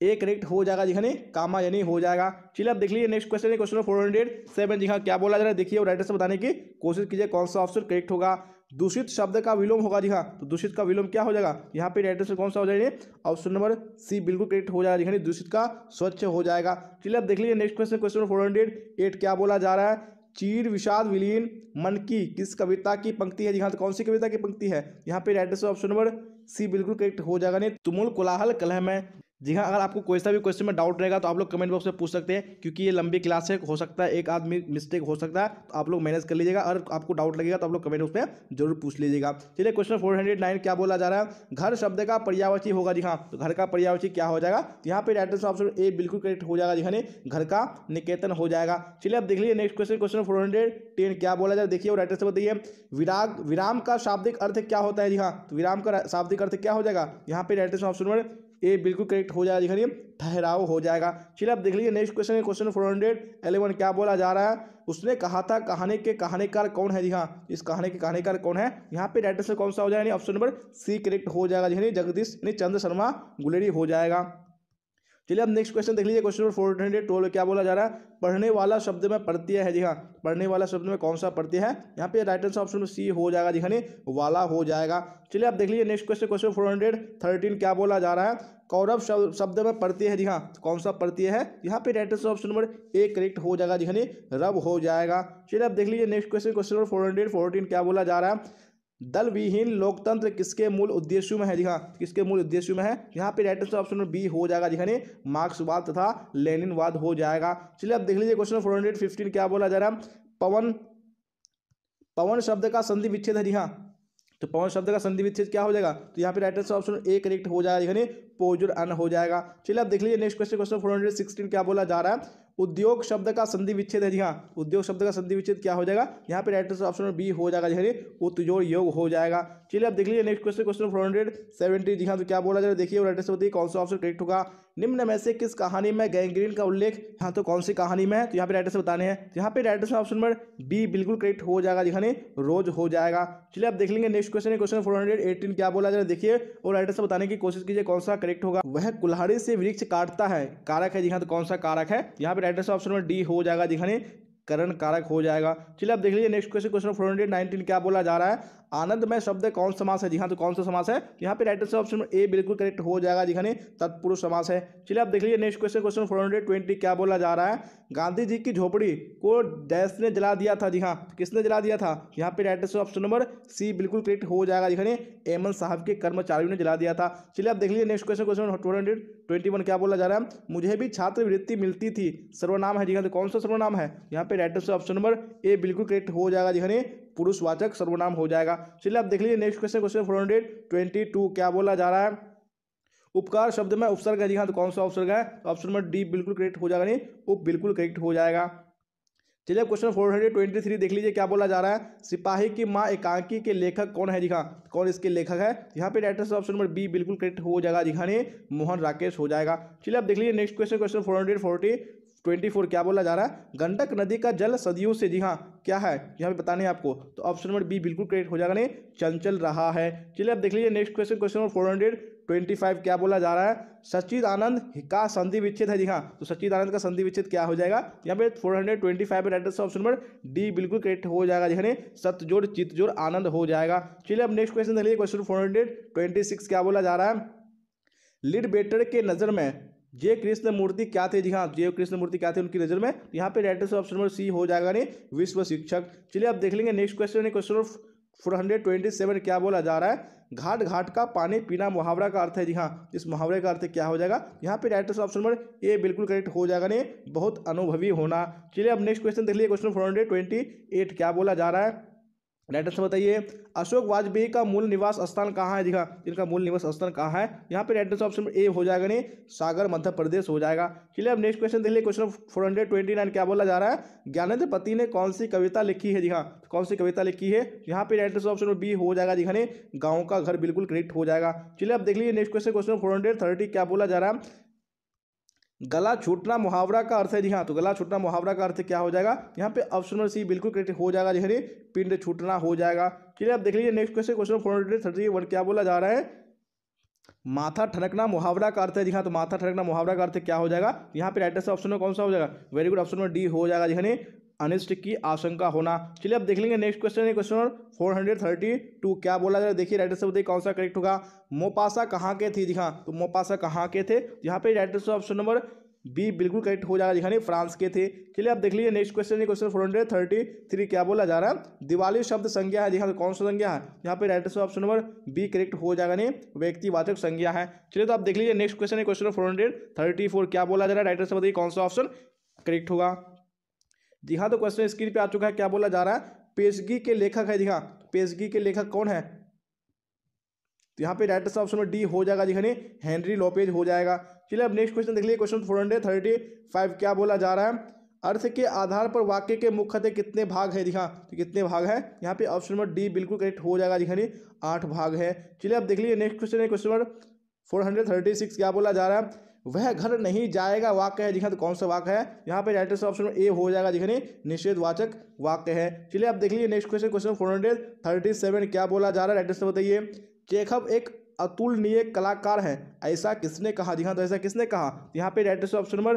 ए करेक्ट हो जाएगा जिखने कामा यानी हो जाएगा चलिए आप देख लीजिए नेक्स्ट क्वेश्चन है क्वेश्चन फोर हंड्रेड सेवन जी हाँ क्या बोला जा रहा है देखिए और राइटर से बताने की कोशिश कीजिए कौन सा ऑप्शन करेक्ट होगा दूषित शब्द का विलोम होगा जी हाँ तो दूषित का विलोम क्या हो जाएगा यहाँ पे राइटर से कौन सा हो जाएगा ऑप्शन नंबर सी बिल्कुल करेक्ट हो जाएगा जिखने दूषित का स्वच्छ हो जाएगा चलिए आप देख लीजिए next question question four hundred eight क्या बोला जा रहा है चीर विषाद विलीन मन की किस कविता की पंक्ति है जी हाँ तो कौन सी कविता की पंक्ति है यहाँ पे राइटर से ऑप्शन नंबर सी बिल्कुल करेक्ट हो जाएगा नहीं तुमुल कोलाहल कलह में जी हाँ अगर आपको कोई सा भी क्वेश्चन में डाउट रहेगा तो आप लोग कमेंट बॉक्स में पूछ सकते हैं क्योंकि ये लंबी क्लास है हो सकता है एक आदमी मिस्टेक हो सकता है तो आप लोग मैनेज कर लीजिएगा और आपको डाउट लगेगा तो आप लोग कमेंट बॉक्स में जरूर पूछ लीजिएगा चलिए क्वेश्चन फोर हंड्रेड नाइन क्या बोला जा रहा है घर शब्द का पर्यावची होगा जी हाँ तो घर का पर्यावची क्या हो जाएगा तो यहाँ पर आंसर ऑप्शन ए बिल्कुल करेक्ट हो जाएगा जी हाँ घर का निकेतन हो जाएगा चलिए अब देख लीजिए next question question four hundred ten क्या बोला जाए देखिए राइट आंसर बताइए विराग विराम का शाब्दिक अर्थ क्या होता है जी हाँ तो विराम का शाब्दिक अर्थ क्या हो जाएगा यहाँ पे राइटर ऑप्शन नंबर ए बिल्कुल करेक्ट हो जाएगा देखिए ठहराव हो जाएगा चलिए आप देख लीजिए नेक्स्ट क्वेश्चन है क्वेश्चन फोर हंड्रेड एलेवन क्या बोला जा रहा है उसने कहा था कहानी के कहानीकार कौन है जी हाँ इस कहानी के कहानीकार कौन है यहाँ पे राइटर कौन सा हो जाएगा ऑप्शन नंबर सी करेक्ट हो जाएगा हाँ, यानी जगदीश यानी चंद्र शर्मा गुलेरी हो जाएगा चलिए अब नेक्स्ट क्वेश्चन देख लीजिए question number four hundred twelve क्या बोला जा रहा है पढ़ने वाला शब्द में प्रत्यय है जी हाँ पढ़ने वाला शब्द में कौन सा प्रत्यय है यहाँ पे राइट आंसर ऑप्शन सी हो जाएगा जी हाँ वाला हो जाएगा चलिए आप देख लीजिए next question question four hundred thirteen क्या बोला जा रहा है कौरव शब्द में प्रत्यय है जी हाँ कौन सा प्रत्यय है यहाँ पे right answer option number A correct हो जाएगा जी हाँ रब हो जाएगा चलिए आप देख लीजिए next question question number four hundred fourteen क्या बोला जा रहा है दल विहीन लोकतंत्र किसके मूल उद्देश्यों में है जी हाँ किसके मूल उद्देश्यों में है यहाँ पे राइट आंसर ऑप्शन बी हो जाएगा जी यानी मार्क्सवाद तथा लेनिनवाद हो जाएगा चलिए अब देख लीजिए क्वेश्चन फोर हंड्रेड फिफ्टीन क्या बोला जा रहा है पवन पवन शब्द का संधि विच्छेद है जी हाँ तो पवन शब्द का संधि विच्छेद क्या हो जाएगा तो यहाँ पे right answer option A correct हो जाएगा यानी पोजुर अन हो जाएगा चलिए अब देख लीजिए next question question four hundred sixteen क्या बोला जा रहा है उद्योग शब्द का संधि विच्छेद है जी हाँ उद्योग शब्द का संधि विच्छेद क्या हो जाएगा यहाँ पे राइट ऑप्शन ऑप्शन बी हो जाएगा जी हाँ उद्योग योग हो जाएगा चलिए अब देख लीजिए next question question four hundred seventy जी हाँ तो क्या बोला जाए देखिए राइट बताइए कौन सा ऑप्शन करेक्ट होगा निम्न में से किस कहानी में गैंग्रीन का उल्लेख यहाँ तो कौन सी कहानी में है तो यहाँ पे राइटर से बताने हैं तो यहाँ पे राइटर से ऑप्शन नंबर बी बिल्कुल करेक्ट हो जाएगा दिखाने रोज हो जाएगा चलिए आप देख लेंगे नेक्स्ट क्वेश्चन है क्वेश्चन फोर हंड्रेड एटीन क्या बोला जरा देखिए और राइटर से बताने की कोशिश कीजिए कौन सा करेक्ट होगा वह कुल्हाड़ी से वृक्ष काटता है कारक है जी तो कौन सा कारक है यहाँ पे राइटर से ऑप्शन नंबर डी हो जाएगा दिखाने करण कारक हो जाएगा चलिए आप देख लीजिए next question question four hundred nineteen क्या बोला जा रहा है आनंदमय शब्द कौन समास है जी हाँ तो कौन सा समास है यहाँ पे राइट आंसर ऑप्शन ए बिल्कुल करेक्ट हो जाएगा जी हाँ, तत्पुरुष समास है चलिए आप देख लीजिए नेक्स्ट क्वेश्चन क्वेश्चन फोर क्या बोला जा रहा है गांधी जी की झोपड़ी को डैश ने जला दिया था जी हाँ किसने जला दिया था यहाँ पे right answer option number C बिल्कुल करेक्ट हो जाएगा जी हाँ, एमन साहब के कर्मचारियों ने जला दिया था चलिए आप देख लीजिए नेक्स्ट क्वेश्चन क्वेश्चन फोर क्या बोला जा रहा है मुझे भी छात्रवृत्ति मिलती थी सर्वनाम है जी हाँ तो कौन सा सर्वनाम है यहाँ पे right answer option number A बिल्कुल करेक्ट हो जाएगा जी हाँ, पुरुषवाचक सर्वनाम हो जाएगा चलिए आप देख लीजिए next question question four hundred twenty two क्या बोला जा रहा है उपकार शब्द में उपसर्ग है जी हाँ तो कौन सा उपसर्ग है तो ऑप्शन नंबर डी बिल्कुल करेक्ट हो जाएगा नहीं उप बिल्कुल करेक्ट हो जाएगा चलिए question four hundred twenty three देख लीजिए क्या बोला जा रहा है सिपाही की माँ एकांकी के लेखक कौन है जी हाँ कौन इसके लेखक है यहाँ पे डायरेक्टर ऑप्शन नंबर बी बिल्कुल करेक्ट हो जाएगा जी हाँ नहीं मोहन राकेश हो जाएगा चलिए आप देख लीजिए next question question four hundred forty twenty four क्या बोला जा रहा है गंडक नदी का जल सदियों से जी हाँ क्या है यहाँ पे बताने आपको तो ऑप्शन नंबर बी बिल्कुल करेक्ट हो जाएगा नहीं चंचल रहा है चलिए अब देख लीजिए next question question number four hundred twenty five क्या बोला जा रहा है सचिद आनंद का संधि विच्छेद है जी हाँ तो सचिद आनंद का संधि विच्छेद क्या हो जाएगा यहाँ पे four hundred twenty five right answer option number D बिल्कुल करेक्ट हो जाएगा यानी हाँ, सतजोड़ चितजोड़ आनंद हो जाएगा चलिए अब नेक्स्ट क्वेश्चन देख लीजिए question four hundred twenty six क्या बोला जा रहा है लिड बेटर के नज़र में जय कृष्ण मूर्ति क्या थे जी हाँ जय कृष्ण मूर्ति क्या थे उनकी नजर में तो यहाँ पे right answer option number C हो जाएगा नहीं विश्व शिक्षक चलिए अब देख लेंगे next question question number four hundred twenty seven क्या बोला जा रहा है घाट घाट का पानी पीना मुहावरा का अर्थ है जी हाँ इस मुहावरे का अर्थ क्या हो जाएगा यहाँ पे right answer option number A बिल्कुल करेक्ट हो जाएगा नहीं बहुत अनुभवी होना चलिए अब नेक्स्ट क्वेश्चन देख लिए question four hundred twenty eight क्या बोला जा रहा है राइट आंसर बताइए अशोक वाजपेयी का मूल निवास स्थान कहाँ है दिखा इनका मूल निवास स्थान कहाँ है यहाँ पे राइट आंसर ऑप्शन ए हो जाएगा नहीं सागर मध्य प्रदेश हो जाएगा चलिए अब नेक्स्ट क्वेश्चन देख लिए question four hundred twenty nine क्या बोला जा रहा है ज्ञानेन्द्र पति ने कौन सी कविता लिखी है दिखा कौन सी कविता लिखी है यहाँ पे राइट आंसर ऑप्शन बी हो जाएगा दिखा नहीं गाँव का घर बिल्कुल करेक्ट हो जाएगा चलिए अब देख लीजिए नेक्स्ट क्वेश्चन क्वेश्चन फोर क्या बोला जा रहा है गला छूटना मुहावरा का अर्थ है जी हाँ तो गला छूटना मुहावरा का अर्थ क्या हो जाएगा यहाँ पे ऑप्शन सी बिल्कुल करेक्ट हो जाएगा जी हरे पिंड छूटना हो जाएगा चलिए आप देख लीजिए next question question four hundred thirty one क्या बोला जा रहा है माथा ठनकना मुहावरा का अर्थ है जी तो माथा ठनकना मुहावरा का अर्थ क्या हो जाएगा यहाँ पे राइट ऑप्शन में कौन सा हो जाएगा वेरी गुड ऑप्शन में डी हो जाएगा जी अनिष्ट की आशंका होना चलिए अब देख लेंगे नेक्स्ट क्वेश्चन है question number four hundred thirty two क्या बोला जाए देखिए राइट से बताइए कौन सा करेक्ट होगा मोपासा कहाँ के थे जी हाँ तो मोपासा कहाँ के थे यहाँ पे राइट से ऑप्शन नंबर बी बिल्कुल करेक्ट हो जाएगा दिखाने फ्रांस के थे चलिए आप देख लीजिए next question question four hundred thirty three क्या बोला जा रहा है दिवाली शब्द संज्ञा है दिखा कौन सा संज्ञा है यहाँ पे right option number B correct हो जाएगा नहीं व्यक्तिवाचक संज्ञा है चलिए तो आप देख लीजिए नेक्स्ट क्वेश्चन है question four hundred thirty four क्या बोला जा रहा है राइटर बताइए कौन सा ऑप्शन करेक्ट होगा जी हाँ तो क्वेश्चन स्क्रीन पे आ चुका है क्या बोला जा रहा है पेशगी के लेखक है दिखा पेशगी के लेखक कौन है तो यहाँ पे राइट ऑप्शन नंबर डी हो जाएगा दिखाने हेनरी लोपेज हो जाएगा चलिए अब नेक्स्ट क्वेश्चन देख लीजिए question four hundred thirty five क्या बोला जा रहा है अर्थ के आधार पर वाक्य के मुख्यतः कितने भाग है दिखा तो कितने भाग है यहाँ पे ऑप्शन नंबर डी बिल्कुल करेक्ट हो जाएगा दिखा नहीं आठ भाग है चलिए अब देख लीजिए नेक्स्ट क्वेश्चन है question number four hundred thirty six क्या बोला जा रहा है वह घर नहीं जाएगा वाक्य है दिखा तो कौन सा वाक्य है यहाँ पे राइटर ऑप्शन नंबर ए हो जाएगा दिखा दिखने निषेधवाचक वाक्य है चलिए आप देख लीजिए नेक्स्ट क्वेश्चन क्वेश्चन फोर क्या बोला जा रहा है राइटर से बताइए चेकअप एक अतुलनीय कलाकार हैं ऐसा किसने कहा जी हाँ तो ऐसा किसने कहा यहाँ पे राइट ऑप्शन नंबर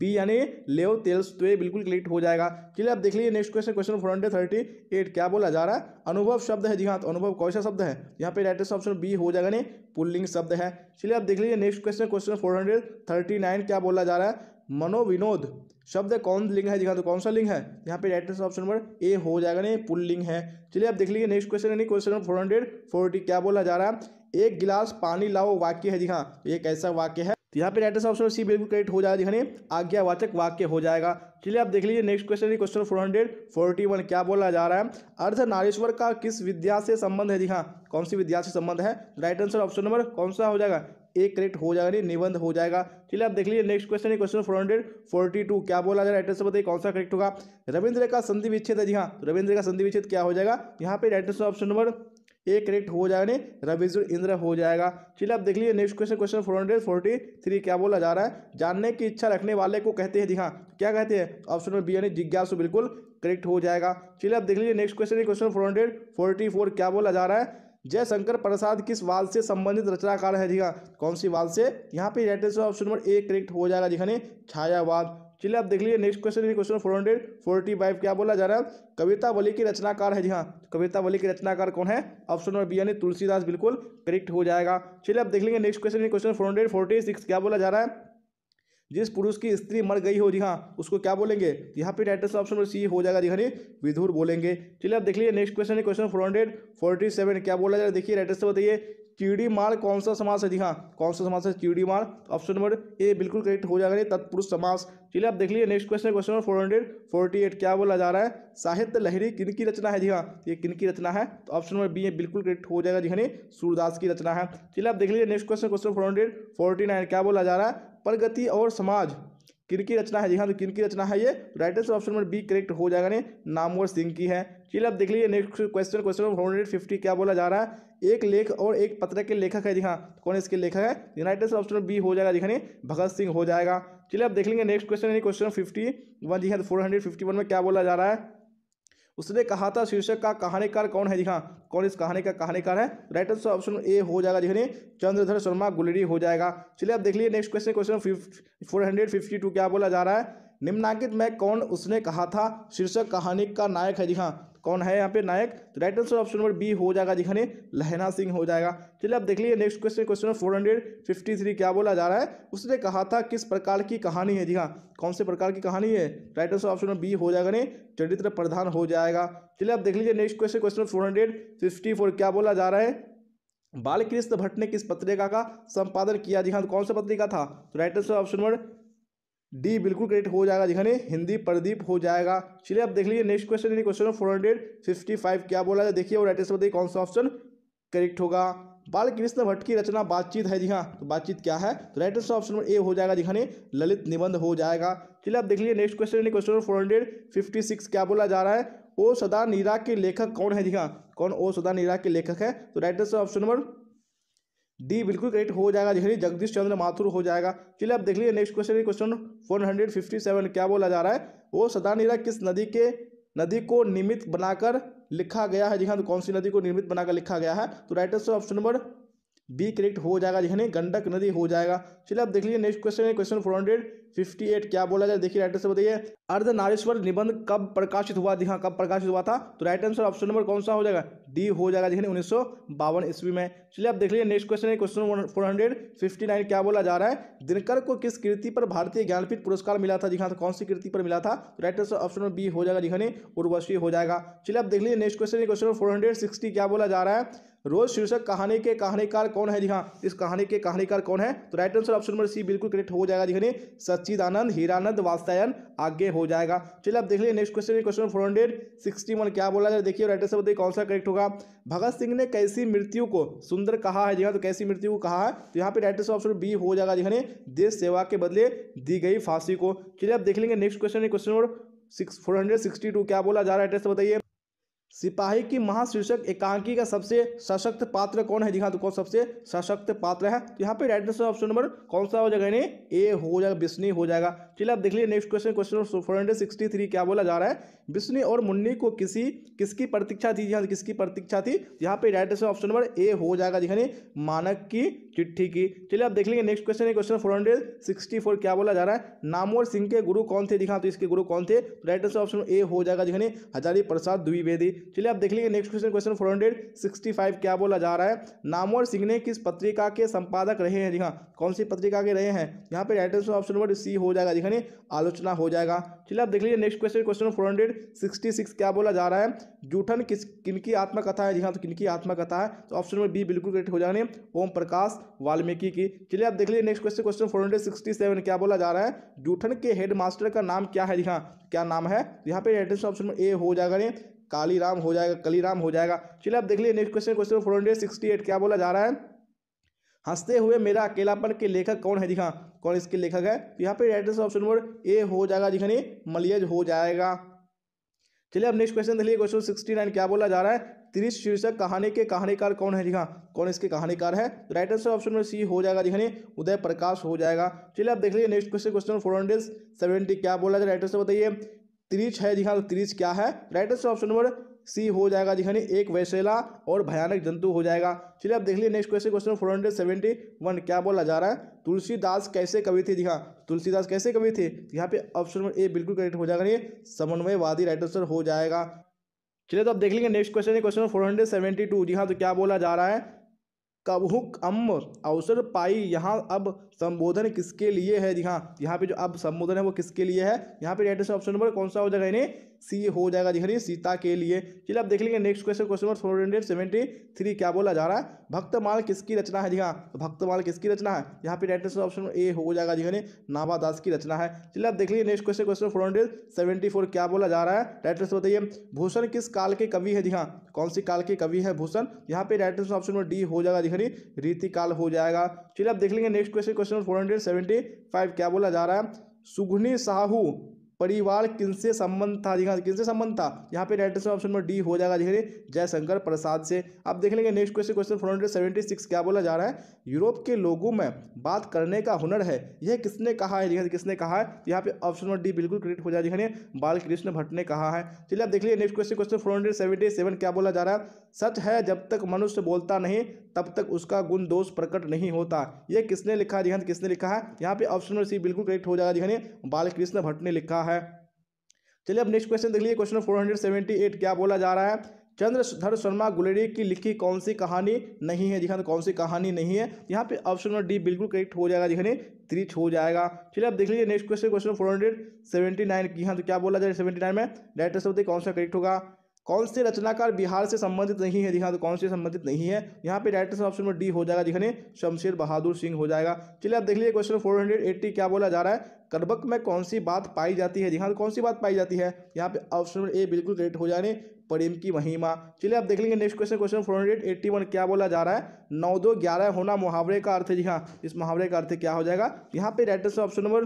बी यानी लेव तेल्स तो ये बिल्कुल कलेक्ट हो जाएगा चलिए आप देख लीजिए next question question four hundred thirty eight क्या बोला जा रहा है अनुभव शब्द है जी हाँ तो अनुभव कौन सा शब्द है यहाँ पे राइट ऑप्शन बी हो जाएगा नहीं पुल्लिंग शब्द है चलिए आप देख लीजिए next question question four hundred thirty nine क्या बोला जा रहा है मनोविनोद शब्द कौन लिंग है दिखा दो कौन सा लिंग है यहाँ पे right answer option number A हो जाएगा नहीं पुल लिंग है चलिए आप देख लीजिए नेक्स्ट क्वेश्चन यानी question number four hundred forty क्या बोला जा रहा है एक गिलास पानी लाओ वाक्य है दिखा ये कैसा वाक्य है तो यहाँ पे राइट आंसर ऑप्शन सी बिल्कुल करेक्ट हो जाएगा दिखाने आज्ञावाचक वाक्य हो जाएगा चलिए आप देख लीजिए next question question four hundred forty one क्या बोला जा रहा है अर्थ नारेश्वर का किस विद्या से संबंध है दिखा कौन सी विद्या से संबंध है राइट आंसर ऑप्शन नंबर कौन सा हो जाएगा ए करेक्ट हो जाएगा निबंध हो जाएगा चलिए आप देख लीजिए नेक्स्ट क्वेश्चन है question four hundred forty two क्या बोला जा रहा है राइटर से बताइए कौन सा करेक्ट होगा रविंद्र का संधि विच्छेद है जी हाँ तो रविंद्र का संधि विच्छेद क्या हो जाएगा यहाँ पे writer option number A correct हो जाएगा रविंद्र इंद्र हो जाएगा चलिए आप देख लीजिए next question question four hundred forty three क्या बोला जा रहा है जानने की इच्छा रखने वाले को कहते हैं जी हाँ क्या कहते हैं ऑप्शन नंबर बी यानी जिज्ञासु बिल्कुल करेक्ट हो जाएगा चलिए आप देख लीजिए next question question four hundred forty four क्या बोला जा रहा है जयशंकर प्रसाद किस वाल से संबंधित रचनाकार है जी हाँ कौन सी वाल से यहाँ पे right answer option number A correct हो जा रहा है छायावाद चलिए आप देख लीजिए next question question four hundred forty five क्या बोला जा रहा है कविता बली की रचनाकार है जी हाँ कविता बली की रचनाकार कौन है ऑप्शन नंबर बी यानी तुलसीदास बिल्कुल करेक्ट हो जाएगा चलिए आप देख लेंगे next question question four hundred forty six क्या बोला जा रहा है जिस पुरुष की स्त्री मर गई हो जी हाँ उसको क्या बोलेंगे यहाँ पे राइट ऑप्शन नंबर सी हो जाएगा जी हाँ विधुर बोलेंगे चलिए आप देख लीजिए नेक्स्ट क्वेश्चन है question four hundred forty seven क्या बोला जाए देखिए राइट आंसर बताइए चीड़ी मार कौन सा समास है जी हाँ कौन सा समास है चीड़ी मार ऑप्शन नंबर ए बिल्कुल करेक्ट हो जाएगा तत्पुरुष समास चलिए आप देख लीजिए next question question number four hundred forty eight क्या बोला जा रहा है साहित्य लहरी किन की रचना है जी हाँ ये किन की रचना है तो ऑप्शन नंबर बी ये बिल्कुल करेक्ट हो जाएगा जी हाँ सूरदास की रचना है चलिए आप देख लीजिए next question question four hundred forty nine क्या बोला जा रहा है प्रगति और समाज किन की रचना है जी हाँ तो किन की रचना है ये right answer option number B correct हो जाएगा ने नामवर सिंह की है चलिए अब देख लीजिए next question question number hundred fifty क्या बोला जा रहा है एक लेख और एक पत्र के लेखक है जी हाँ तो कौन इसके लेखक है यूनाइटेड आंसर ऑप्शन बी हो जाएगा जी हाँ, भगत सिंह हो जाएगा चलिए अब देख लेंगे next question question fifty one जी हाँ फोर हंड्रेड फिफ्टी वन में क्या बोला जा रहा है उसने कहा था शीर्षक का कहानीकार कौन है जी हाँ कौन इस कहानी का कहानीकार है राइट आंसर ऑप्शन ए हो जाएगा जी हाँ, चंद्रधर शर्मा गुलेरी हो जाएगा चलिए आप देख लीजिए next question question four hundred fifty two क्या बोला जा रहा है निम्नांकित में कौन उसने कहा था शीर्षक कहानी का नायक है जी हाँ कौन है यहाँ पे नायक तो right answer option number B हो जाएगा जिखाने लहना सिंह हो जाएगा चलिए आप देख लीजिए next question question four hundred fifty three क्या बोला जा रहा है उसने कहा था किस प्रकार की कहानी है जी हाँ कौन से प्रकार की कहानी है right answer option number B हो जाएगा ने चरित्र प्रधान हो जाएगा चलिए आप देख लीजिए next question question four hundred fifty four क्या बोला जा रहा है बालकृष्ण भट्ट ने किस पत्रिका का संपादन किया जी हाँ तो कौन सा पत्रिका था तो right answer option number D बिल्कुल करेक्ट हो जाएगा जिन्हें हिंदी प्रदीप हो जाएगा चलिए आप देख लीजिए नेक्स्ट क्वेश्चन यानी question four hundred sixty five क्या बोला जाए देखिए राइट आंसर बताइए कौन सा ऑप्शन करेक्ट होगा बाल कृष्ण भट्ट की रचना बातचीत है जी हाँ तो बातचीत क्या है तो right answer option number A हो जाएगा जिखने ललित निबंध हो जाएगा चलिए आप देख लीजिए नेक्स्ट क्वेश्चन यानी question four hundred fifty six क्या बोला जा रहा है ओ सदा नीरा के लेखक कौन है जी हाँ कौन ओ सदा नीरा के लेखक है तो right answer option number D बिल्कुल करेक्ट हो जाएगा जहरी जगदीश चंद्र माथुर हो जाएगा चलिए आप देख लीजिए next question question four hundred fifty seven क्या बोला जा रहा है वो सदानीरा किस नदी के नदी को निमित बनाकर लिखा गया है जी हाँ तो कौन सी नदी को निमित बनाकर लिखा गया है तो right answer option number B correct हो जाएगा जी गंडक नदी हो जाएगा चलिए आप देख लीजिए नेक्स्ट क्वेश्चन है क्वेश्चन फोर हंड्रेड 58 क्या बोला जाए देखिए राइट आंसर बताइए अर्ध नारेश्वर निबंध कब प्रकाशित हुआ दिखा हाँ, कब प्रकाशित हुआ था तो राइट आंसर ऑप्शन नंबर कौन सा हो जाएगा डी हो जाएगा देखिए हाँ, उन्नीस सौ ईस्वी में चलिए आप देख लीजिए नेक्स्ट क्वेश्चन है question four hundred fifty nine क्या बोला जा रहा है दिनकर को किस कृति पर भारतीय ज्ञानपीठ पुरस्कार मिला था दिखा हाँ, था तो कौन सी कृति पर मिला था तो right answer option number B हो जाएगा दिखाने उर्वशी हो जाएगा चलिए आप देख लीजिए नेक्स्ट क्वेश्चन है क्वेश्चन फोर हंड्रेड सिक्सटी क्या बोला जा रहा है रोज शीर्षक कहानी के कहानीकार कौन है जी हाँ इस कहानी के कहानीकार कौन है तो right answer option number C बिल्कुल करेक्ट हो जाएगा जी सच सच्चिदानंद हीरानंद वास्तायन आगे हो जाएगा चलिए अब देख लीजिए next question question four hundred sixty one क्या बोला जाए देखिए राइट से बताइए कौन सा करेक्ट होगा भगत सिंह ने कैसी मृत्यु को सुंदर कहा है जी हाँ, तो कैसी मृत्यु को कहा है तो यहाँ पे राइट से ऑप्शन बी हो जाएगा जिन्होंने हाँ, देश सेवा के बदले दी गई फांसी को चलिए अब देख लेंगे नेक्स्ट क्वेश्चन है question number six four hundred sixty two क्या बोला जा रहा है एड्रेस बताइए सिपाही की महाशीर्षक एकांकी का सबसे सशक्त पात्र कौन है दिखा तो कौन सबसे सशक्त पात्र है तो यहाँ पे राइट आंसर ऑप्शन नंबर कौन सा हो जाएगा यानी ए हो जाएगा बिस्नी हो जाएगा चलिए आप देख लीजिए next question question four hundred sixty three क्या बोला जा रहा है बिस्नी और मुन्नी को किसी किसकी प्रतीक्षा थी यहाँ किसकी प्रतीक्षा थी यहाँ पे right answer option number A हो जाएगा हाँ, यानी मानक की चिट्ठी की चलिए आप देख लेंगे next question question four hundred sixty four क्या बोला जा रहा है नामोर सिंह के गुरु कौन थे दिखा तो इसके गुरु कौन थे राइट आंसर ऑप्शन ए हो जाएगा हाँ, यानी हजारी प्रसाद द्विवेदी चलिए आप देख लेंगे next question question four hundred sixty five क्या बोला जा रहा है नामवर सिंह ने किस पत्रिका के संपादक रहे हैं जी हाँ कौन सी पत्रिका के रहे हैं यहाँ पे right answer option number C हो जाएगा जी हाँ आलोचना हो जाएगा चलिए आप देख लीजिए next question question four hundred sixty six क्या बोला जा रहा है जूठन किस किनकी आत्मकथा है जी हाँ तो किनकी आत्मकथा है तो ऑप्शन नंबर बी बिल्कुल करेक्ट हो जाने ओम प्रकाश वाल्मीकि की चलिए आप देख लीजिए next question question four hundred sixty seven क्या बोला जा रहा है जूठन के हेड मास्टर का नाम क्या है जी हाँ क्या नाम है तो यहाँ पे राइट आंसर ऑप्शन ए हो जाएगा काली राम हो जाएगा कली राम हो जाएगा चलिए आप देख लिए next question question four hundred sixty eight क्या बोला जा रहा है हंसते हुए मेरा अकेलापन के लेखक कौन है दिखा हाँ, कौन इसके लेखक है तो यहाँ पे right answer option number A हो जाएगा दिखाने मलियज हो जाएगा चलिए अब नेक्स्ट क्वेश्चन देखिए क्वेश्चन सिक्सटी नाइन क्या बोला जा रहा है त्रिश शीर्षक कहानी के कहानीकार कौन है दिखा हाँ, कौन इसके कहानीकार है तो right answer option number C हो जाएगा दिखाने उदय प्रकाश हो जाएगा चलिए आप देख लीजिए next question question four hundred seventy क्या बोला जाए राइट आंसर बताइए त्रिच है हाँ त्रिच क्या है right answer option number C हो जाएगा हाँ एक वैसेला और भयानक जंतु हो जाएगा चलिए अब देख लिए next question question four hundred seventy one क्या बोला जा रहा है तुलसीदास कैसे कवि थे जी हाँ तुलसीदास कैसे कवि थे यहाँ पे ऑप्शन नंबर ए बिल्कुल करेक्ट हो जाएगा नहीं समन्वयवादी राइट आंसर हो जाएगा चलिए तो अब देख लेंगे नेक्स्ट क्वेश्चन है question four hundred seventy two जी हाँ तो क्या बोला जा रहा है कबहुक अम्र अवसर पाई यहाँ अब संबोधन किसके लिए है जी हाँ यहाँ पे जो अब संबोधन है वो किसके लिए है यहाँ पे राइट ऑप्शन नंबर कौन सा हो जाएगा यानी सी हो जाएगा जी हरी सीता के लिए चलिए आप देख लेंगे next question question number four hundred seventy three क्या बोला जा रहा है भक्तमाल किसकी रचना है जी हाँ, तो भक्तमाल किसकी रचना है यहाँ पे राइट आंसर ऑप्शन ए हो जाएगा हरी नाभादास की रचना है चलिए आप देख लीजिए next question question four hundred seventy four क्या बोला जा रहा है राइट आंसर बताइए भूषण किस काल के कवि है जी हाँ कौन सी काल के कवि है भूषण यहाँ पे right answer option number D हो जाएगा हरी रीति काल हो जाएगा चलिए आप देख लेंगे next question question four hundred seventy five क्या बोला जा रहा है सुगनी साहू परिवार किनसे संबंध था जी हाँ किनसे संबंध था यहाँ पे राइट ऑप्शन नंबर डी हो जाएगा जी जयशंकर प्रसाद से अब देख लेंगे next question question four hundred seventy six क्या बोला जा रहा है यूरोप के लोगों में बात करने का हुनर है यह किसने कहा है देखिए हाँ, किसने कहा है तो यहाँ पे ऑप्शन नंबर डी बिल्कुल क्रिएट हो जाए जी बालकृष्ण भट्ट ने कहा है चलिए आप देख लीजिए next question question four hundred seventy seven क्या बोला जा रहा है सच है जब तक मनुष्य बोलता नहीं तब तक उसका गुण दोष प्रकट नहीं होता यह किसने लिखा रिहन किसने लिखा है यहाँ पे ऑप्शन नंबर सी बिल्कुल करेक्ट हो जाएगा रिहन बालकृष्ण भट्ट ने लिखा है चलिए अब नेक्स्ट क्वेश्चन देख लीजिए क्वेश्चन फोर क्या बोला जा रहा है चंद्रधर शर्मा गुलेरी की लिखी कौन सी कहानी नहीं है जिखान कौन सी कहानी नहीं है यहाँ पे ऑप्शन नंबर डी बिल्कुल करेक्ट हो जाएगा जिखाने त्रिच हो जाएगा चलिए आप देख लीजिए next question question four hundred seventy nine की हाँ तो क्या बोला जाए सेवेंटी नाइन में डायरेक्टर होते कौन सा करेक्ट होगा कौन से रचनाकार बिहार से संबंधित नहीं है दिखा हाँ, तो कौन से संबंधित नहीं है यहाँ पे डायरेक्टर ऑप्शन में डी हो जाएगा दिखने शमशेर बहादुर सिंह हो जाएगा चलिए आप देख लीजिए क्वेश्चन 480 क्या बोला जा रहा है करबक में कौन सी बात पाई जाती है दिखा हाँ, तो कौन सी बात पाई जाती है यहाँ पे ऑप्शन ए बिल्कुल करेक्ट हो जाने प्रेम की महिमा चलिए आप देख लेंगे next question question four hundred eighty one क्या बोला जा रहा है नौ दो ग्यारह होना मुहावरे का अर्थ जी हाँ इस मुहावरे का अर्थ क्या हो जाएगा यहाँ पे राइट ऑप्शन नंबर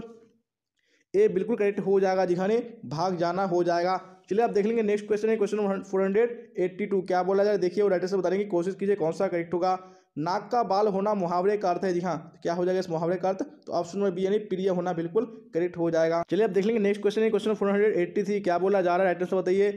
ए बिल्कुल करेक्ट हो जाएगा जिन्होंने भाग जाना हो जाएगा चलिए आप देख लेंगे नेक्स्ट क्वेश्चन है question number four hundred eighty two क्या बोला जाए देखिए वो राइटर से बताने की कोशिश कीजिए कौन सा करेक्ट होगा नाक का बाल होना मुहावरे का अर्थ है जी हाँ क्या हो जाएगा इस मुहावरे का अर्थ तो ऑप्शन नंबर बी यानी प्रिय होना बिल्कुल करेक्ट हो जाएगा चलिए आप देख लेंगे नेक्स्ट क्वेश्चन है question four hundred eighty three क्या बोला जा रहा है राइटर से बताइए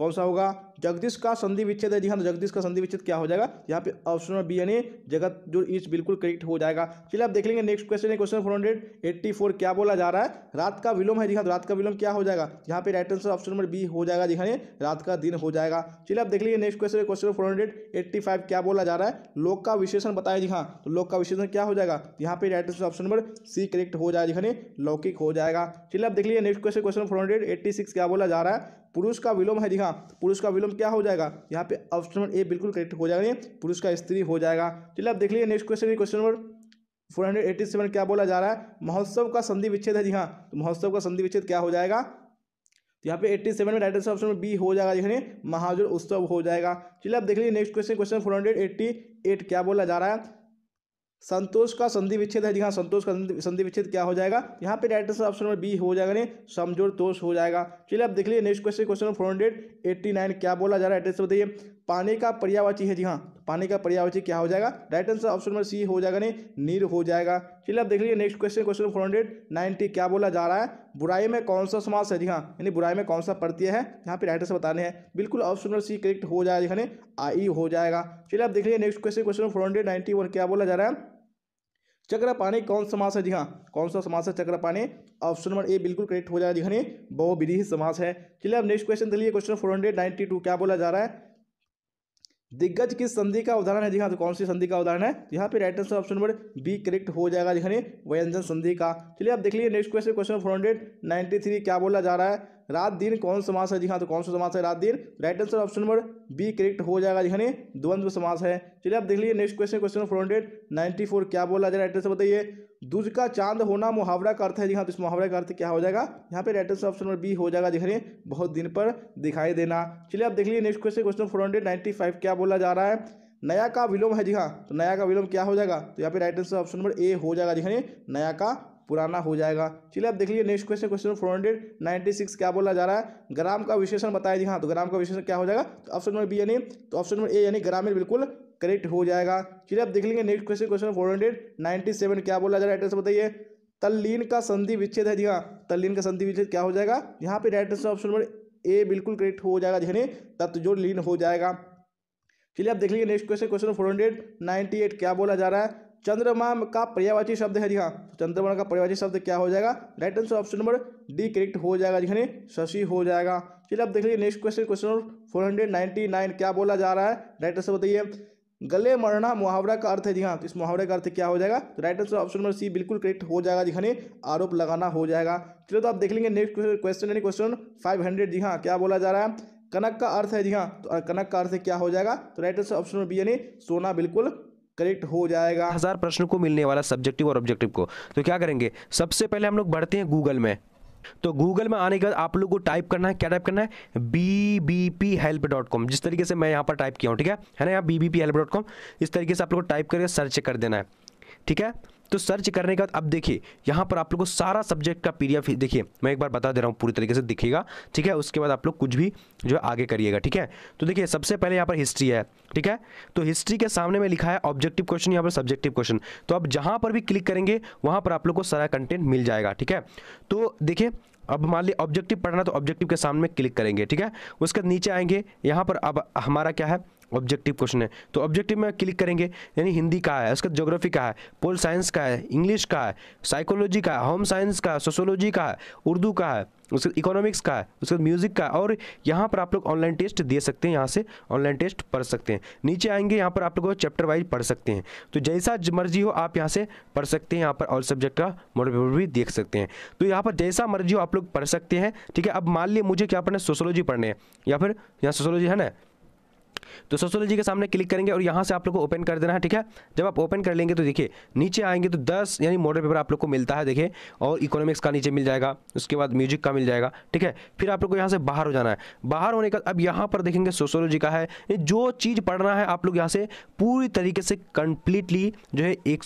कौन सा होगा जगदीश का संधि विच्छेद है जी हाँ तो जगदीश का संधि विच्छेद क्या हो जाएगा यहाँ पे ऑप्शन नंबर बी यानी जगत जो इस बिल्कुल करेक्ट हो जाएगा चलिए आप देख लेंगे नेक्स्ट क्वेश्चन है question four hundred eighty four क्या बोला जा रहा है रात का विलोम है जी हाँ तो रात का विलोम क्या हो जाएगा यहाँ पे right answer option number B हो जाएगा जी हाँ रात का दिन हो जाएगा चलिए आप देख लेंगे next question question four hundred eighty five क्या बोला जा रहा है लोक का विशेषण बताया जी हाँ तो लोक का विशेषण क्या हो जाएगा यहाँ पे right answer option number C correct हो जाएगा जी हाँ लौकिक हो जाएगा चलिए आप देख लीजिए next question question four hundred eighty six क्या बोला जा रहा है पुरुष का विलोम है दिखा पुरुष का विलोम क्या हो जाएगा यहाँ पे ऑप्शन नंबर ए बिल्कुल करेक्ट हो जाएगा पुरुष का स्त्री हो जाएगा चलिए आप देख लीजिए next question question number four hundred eighty seven क्या बोला जा रहा है महोत्सव का संधि विच्छेद है जी हाँ तो महोत्सव का संधि विच्छेद क्या हो जाएगा तो यहाँ पे एट्टी सेवन में राइट ऑप्शन में बी हो जाएगा जिन्हें महाजुर उत्सव हो जाएगा चलिए आप देख लीजिए next question question four hundred eighty eight क्या बोला जा रहा है संतोष का संधि विच्छेद है जी हाँ संतोष का संधि विच्छेद क्या हो जाएगा यहाँ पे right answer option number B हो जाएगा नहीं समझोर तोष हो जाएगा चलिए आप देख लीजिए next question question number four hundred eighty nine क्या बोला जा रहा है एड्रेस बताइए पानी का पर्यावाची है जी हाँ पानी का पर्यावाची क्या हो जाएगा right answer option number C हो जाएगा नहीं नीर हो जाएगा चलिए आप देख लीजिए next question question four hundred ninety क्या बोला जा रहा है बुराई में कौन सा समास है जी हाँ यानी बुराई में कौन सा प्रत्यय है यहाँ पे राइट आंसर बताने हैं बिल्कुल ऑप्शन नंबर सी करेक्ट हो जाएगा यानी आई हो जाएगा चलिए आप देख लीजिए next question question four hundred ninety one क्या बोला जा रहा है चक्रपाणी कौन समास है जी हाँ कौन सा समास है चक्रपाणी ऑप्शन नंबर ए बिल्कुल करेक्ट हो जाएगा जी हनी हाँ, बहुविधि समास है चलिए अब नेक्स्ट क्वेश्चन चलिए question four hundred ninety two क्या बोला जा रहा है दिग्गज किस संधि का उदाहरण है जी हाँ तो कौन सी संधि का उदाहरण है यहाँ पे right answer option number B correct हो जाएगा जी हनी हाँ, व्यंजन संधि का चलिए अब देख लीजिए next question question four hundred ninety three क्या बोला जा रहा है रात दिन कौन समास है जी हाँ तो कौन सा समास है रात दिन right answer option number B correct हो जाएगा जी हाँ द्वंद्व समास है चलिए आप देख लीजिए next question question four hundred ninety four क्या बोला जाए राइट आंसर बताइए दूज का चांद होना मुहावरा का अर्थ है जी हाँ तो इस मुहावरा का अर्थ क्या हो जाएगा यहाँ पे right answer option number B हो जाएगा जी हाँ बहुत दिन पर दिखाई देना चलिए आप देख लीजिए next question question four hundred ninety five क्या बोला जा रहा है नया का विलोम है जी हाँ तो नया का विलोम क्या हो जाएगा तो यहाँ पे right answer option number A हो जाएगा जी हाँ नया का पुराना हो जाएगा चलिए आप देख लीजिए next question question four hundred ninety six क्या बोला जा रहा है ग्राम का विशेषण बताया जी हाँ तो ग्राम का विशेषण क्या हो जाएगा तो ऑप्शन नंबर बी यानी तो ऑप्शन नंबर ए यानी ग्रामीण बिल्कुल करेक्ट हो जाएगा चलिए आप देख लेंगे next question question four hundred ninety seven क्या बोला जा रहा है एड्रेस बताइए तल्लीन का संधि विच्छेद है जी हाँ तल्लीन का संधि विच्छेद क्या हो जाएगा यहाँ पे right answer option number A बिल्कुल करेक्ट हो जाएगा यानी जो लीन हो जाएगा चलिए आप देख लीजिए next question question four hundred ninety eight क्या बोला जा रहा है चंद्रमा का पर्यावाची शब्द है जी हाँ तो चंद्रमा का पर्यावाची शब्द क्या हो जाएगा right answer option number D correct हो जाएगा जी हाँ। शशि हो जाएगा चलिए आप देख लीजिए next question question number four hundred nine क्या बोला जा रहा है राइट आंसर बताइए गले मरना मुहावरा का अर्थ है जी हाँ तो इस मुहावरे का अर्थ क्या हो जाएगा तो right answer option number C बिल्कुल करेक्ट हो जाएगा जी खाने हाँ। आरोप लगाना हो जाएगा चलो तो आप देख लेंगे नेक्स्ट क्वेश्चन यानी क्वेश्चन फाइव हंड्रेड जी हाँ क्या बोला जा रहा है कनक का अर्थ है जी हाँ तो कनक का अर्थ क्या हो जाएगा तो right answer option number B यानी सोना बिल्कुल करेक्ट हो जाएगा हजार प्रश्न को मिलने वाला सब्जेक्टिव और ऑब्जेक्टिव को तो क्या करेंगे सबसे पहले हम लोग बढ़ते हैं गूगल में तो गूगल में आने के बाद आप लोग को टाइप करना है क्या टाइप करना है B B P help dot com जिस तरीके से मैं यहाँ पर टाइप किया हूँ ठीक है है ना यहाँ bbphelp.com हेल्प डॉट कॉम इस तरीके से आप लोग टाइप करके सर्च कर देना है ठीक है तो सर्च करने के बाद अब देखिए यहाँ पर आप लोग को सारा सब्जेक्ट का पीडीएफ देखिए मैं एक बार बता दे रहा हूँ पूरी तरीके से दिखेगा ठीक है उसके बाद आप लोग कुछ भी जो है आगे करिएगा ठीक है तो देखिए सबसे पहले यहाँ पर हिस्ट्री है ठीक है तो हिस्ट्री के सामने में लिखा है ऑब्जेक्टिव क्वेश्चन यहाँ पर सब्जेक्टिव क्वेश्चन तो आप जहाँ पर भी क्लिक करेंगे वहाँ पर आप लोग को सारा कंटेंट मिल जाएगा ठीक है तो देखिए अब मान ली ऑब्जेक्टिव पढ़ना तो ऑब्जेक्टिव के सामने क्लिक करेंगे ठीक है उसके नीचे आएंगे यहाँ पर अब हमारा क्या है ऑब्जेक्टिव क्वेश्चन है तो ऑब्जेक्टिव में क्लिक करेंगे यानी हिंदी का है उसका जोग्राफी का है पोल साइंस का है इंग्लिश का है साइकोलॉजी का है होम साइंस का है सोशोलॉजी का है उर्दू का है उसके इकोनॉमिक्स का है उसके बाद म्यूज़िक का है और यहाँ पर आप लोग ऑनलाइन टेस्ट दे सकते हैं यहाँ से ऑनलाइन टेस्ट पढ़ सकते हैं नीचे आएंगे यहाँ पर आप लोग चैप्टर वाइज पढ़ सकते हैं तो जैसा मर्जी हो आप यहाँ से पढ़ सकते हैं यहाँ पर ऑल सब्जेक्ट का मॉडल पेपर भी देख सकते हैं तो यहाँ पर जैसा मर्जी हो आप लोग पढ़ सकते हैं ठीक है अब मान लिए मुझे क्या पढ़ना है सोशोलॉजी पढ़ने है या फिर यहाँ सोशोलॉजी है ना तो सोशोलॉजी के सामने क्लिक करेंगे और यहाँ से आप लोग को ओपन कर देना है ठीक है जब आप ओपन कर लेंगे तो देखिए नीचे आएंगे तो दस यानी मॉडल पेपर आप लोग को मिलता है देखिए और इकोनॉमिक्स का नीचे मिल जाएगा उसके बाद म्यूजिक का मिल जाएगा ठीक है फिर आप लोग को यहाँ से बाहर हो जाना है बाहर होने का अब यहाँ पर देखेंगे सोशोलॉजी का है जो चीज़ पढ़ना है आप लोग यहाँ से पूरी तरीके से कंप्लीटली जो है एक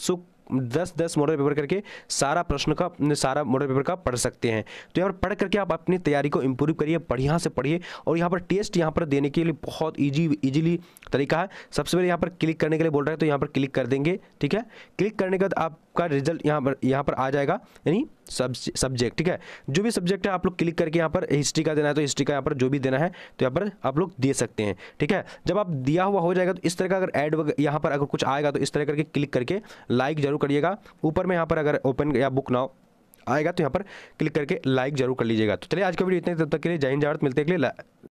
दस दस मॉडल पेपर करके सारा प्रश्न का सारा मॉडल पेपर का पढ़ सकते हैं तो यहाँ पर पढ़ करके आप अपनी तैयारी को इम्प्रूव करिए बढ़िया से पढ़िए और यहाँ पर टेस्ट यहाँ पर देने के लिए बहुत ईजी ईजिली तरीका है सबसे पहले यहाँ पर क्लिक करने के लिए बोल रहा है तो यहाँ पर क्लिक कर देंगे ठीक है क्लिक करने के बाद आपका रिजल्ट यहाँ पर यहाँ पर आ जाएगा यानी सब्जेक्ट ठीक है जो भी सब्जेक्ट है आप लोग क्लिक करके यहाँ पर हिस्ट्री का देना है तो हिस्ट्री का यहाँ पर जो भी देना है तो यहाँ पर आप लोग दे सकते हैं ठीक है जब आप दिया हुआ हो जाएगा तो इस तरह का अगर एड यहाँ पर अगर कुछ आएगा तो इस तरह करके क्लिक करके लाइक जरूर करिएगा ऊपर में यहाँ पर अगर ओपन या बुक ना आएगा तो यहाँ पर क्लिक करके लाइक जरूर कर लीजिएगा तो चलिए आज का वीडियो इतने तब तक के लिए जय हिंद भारत मिलते के लिए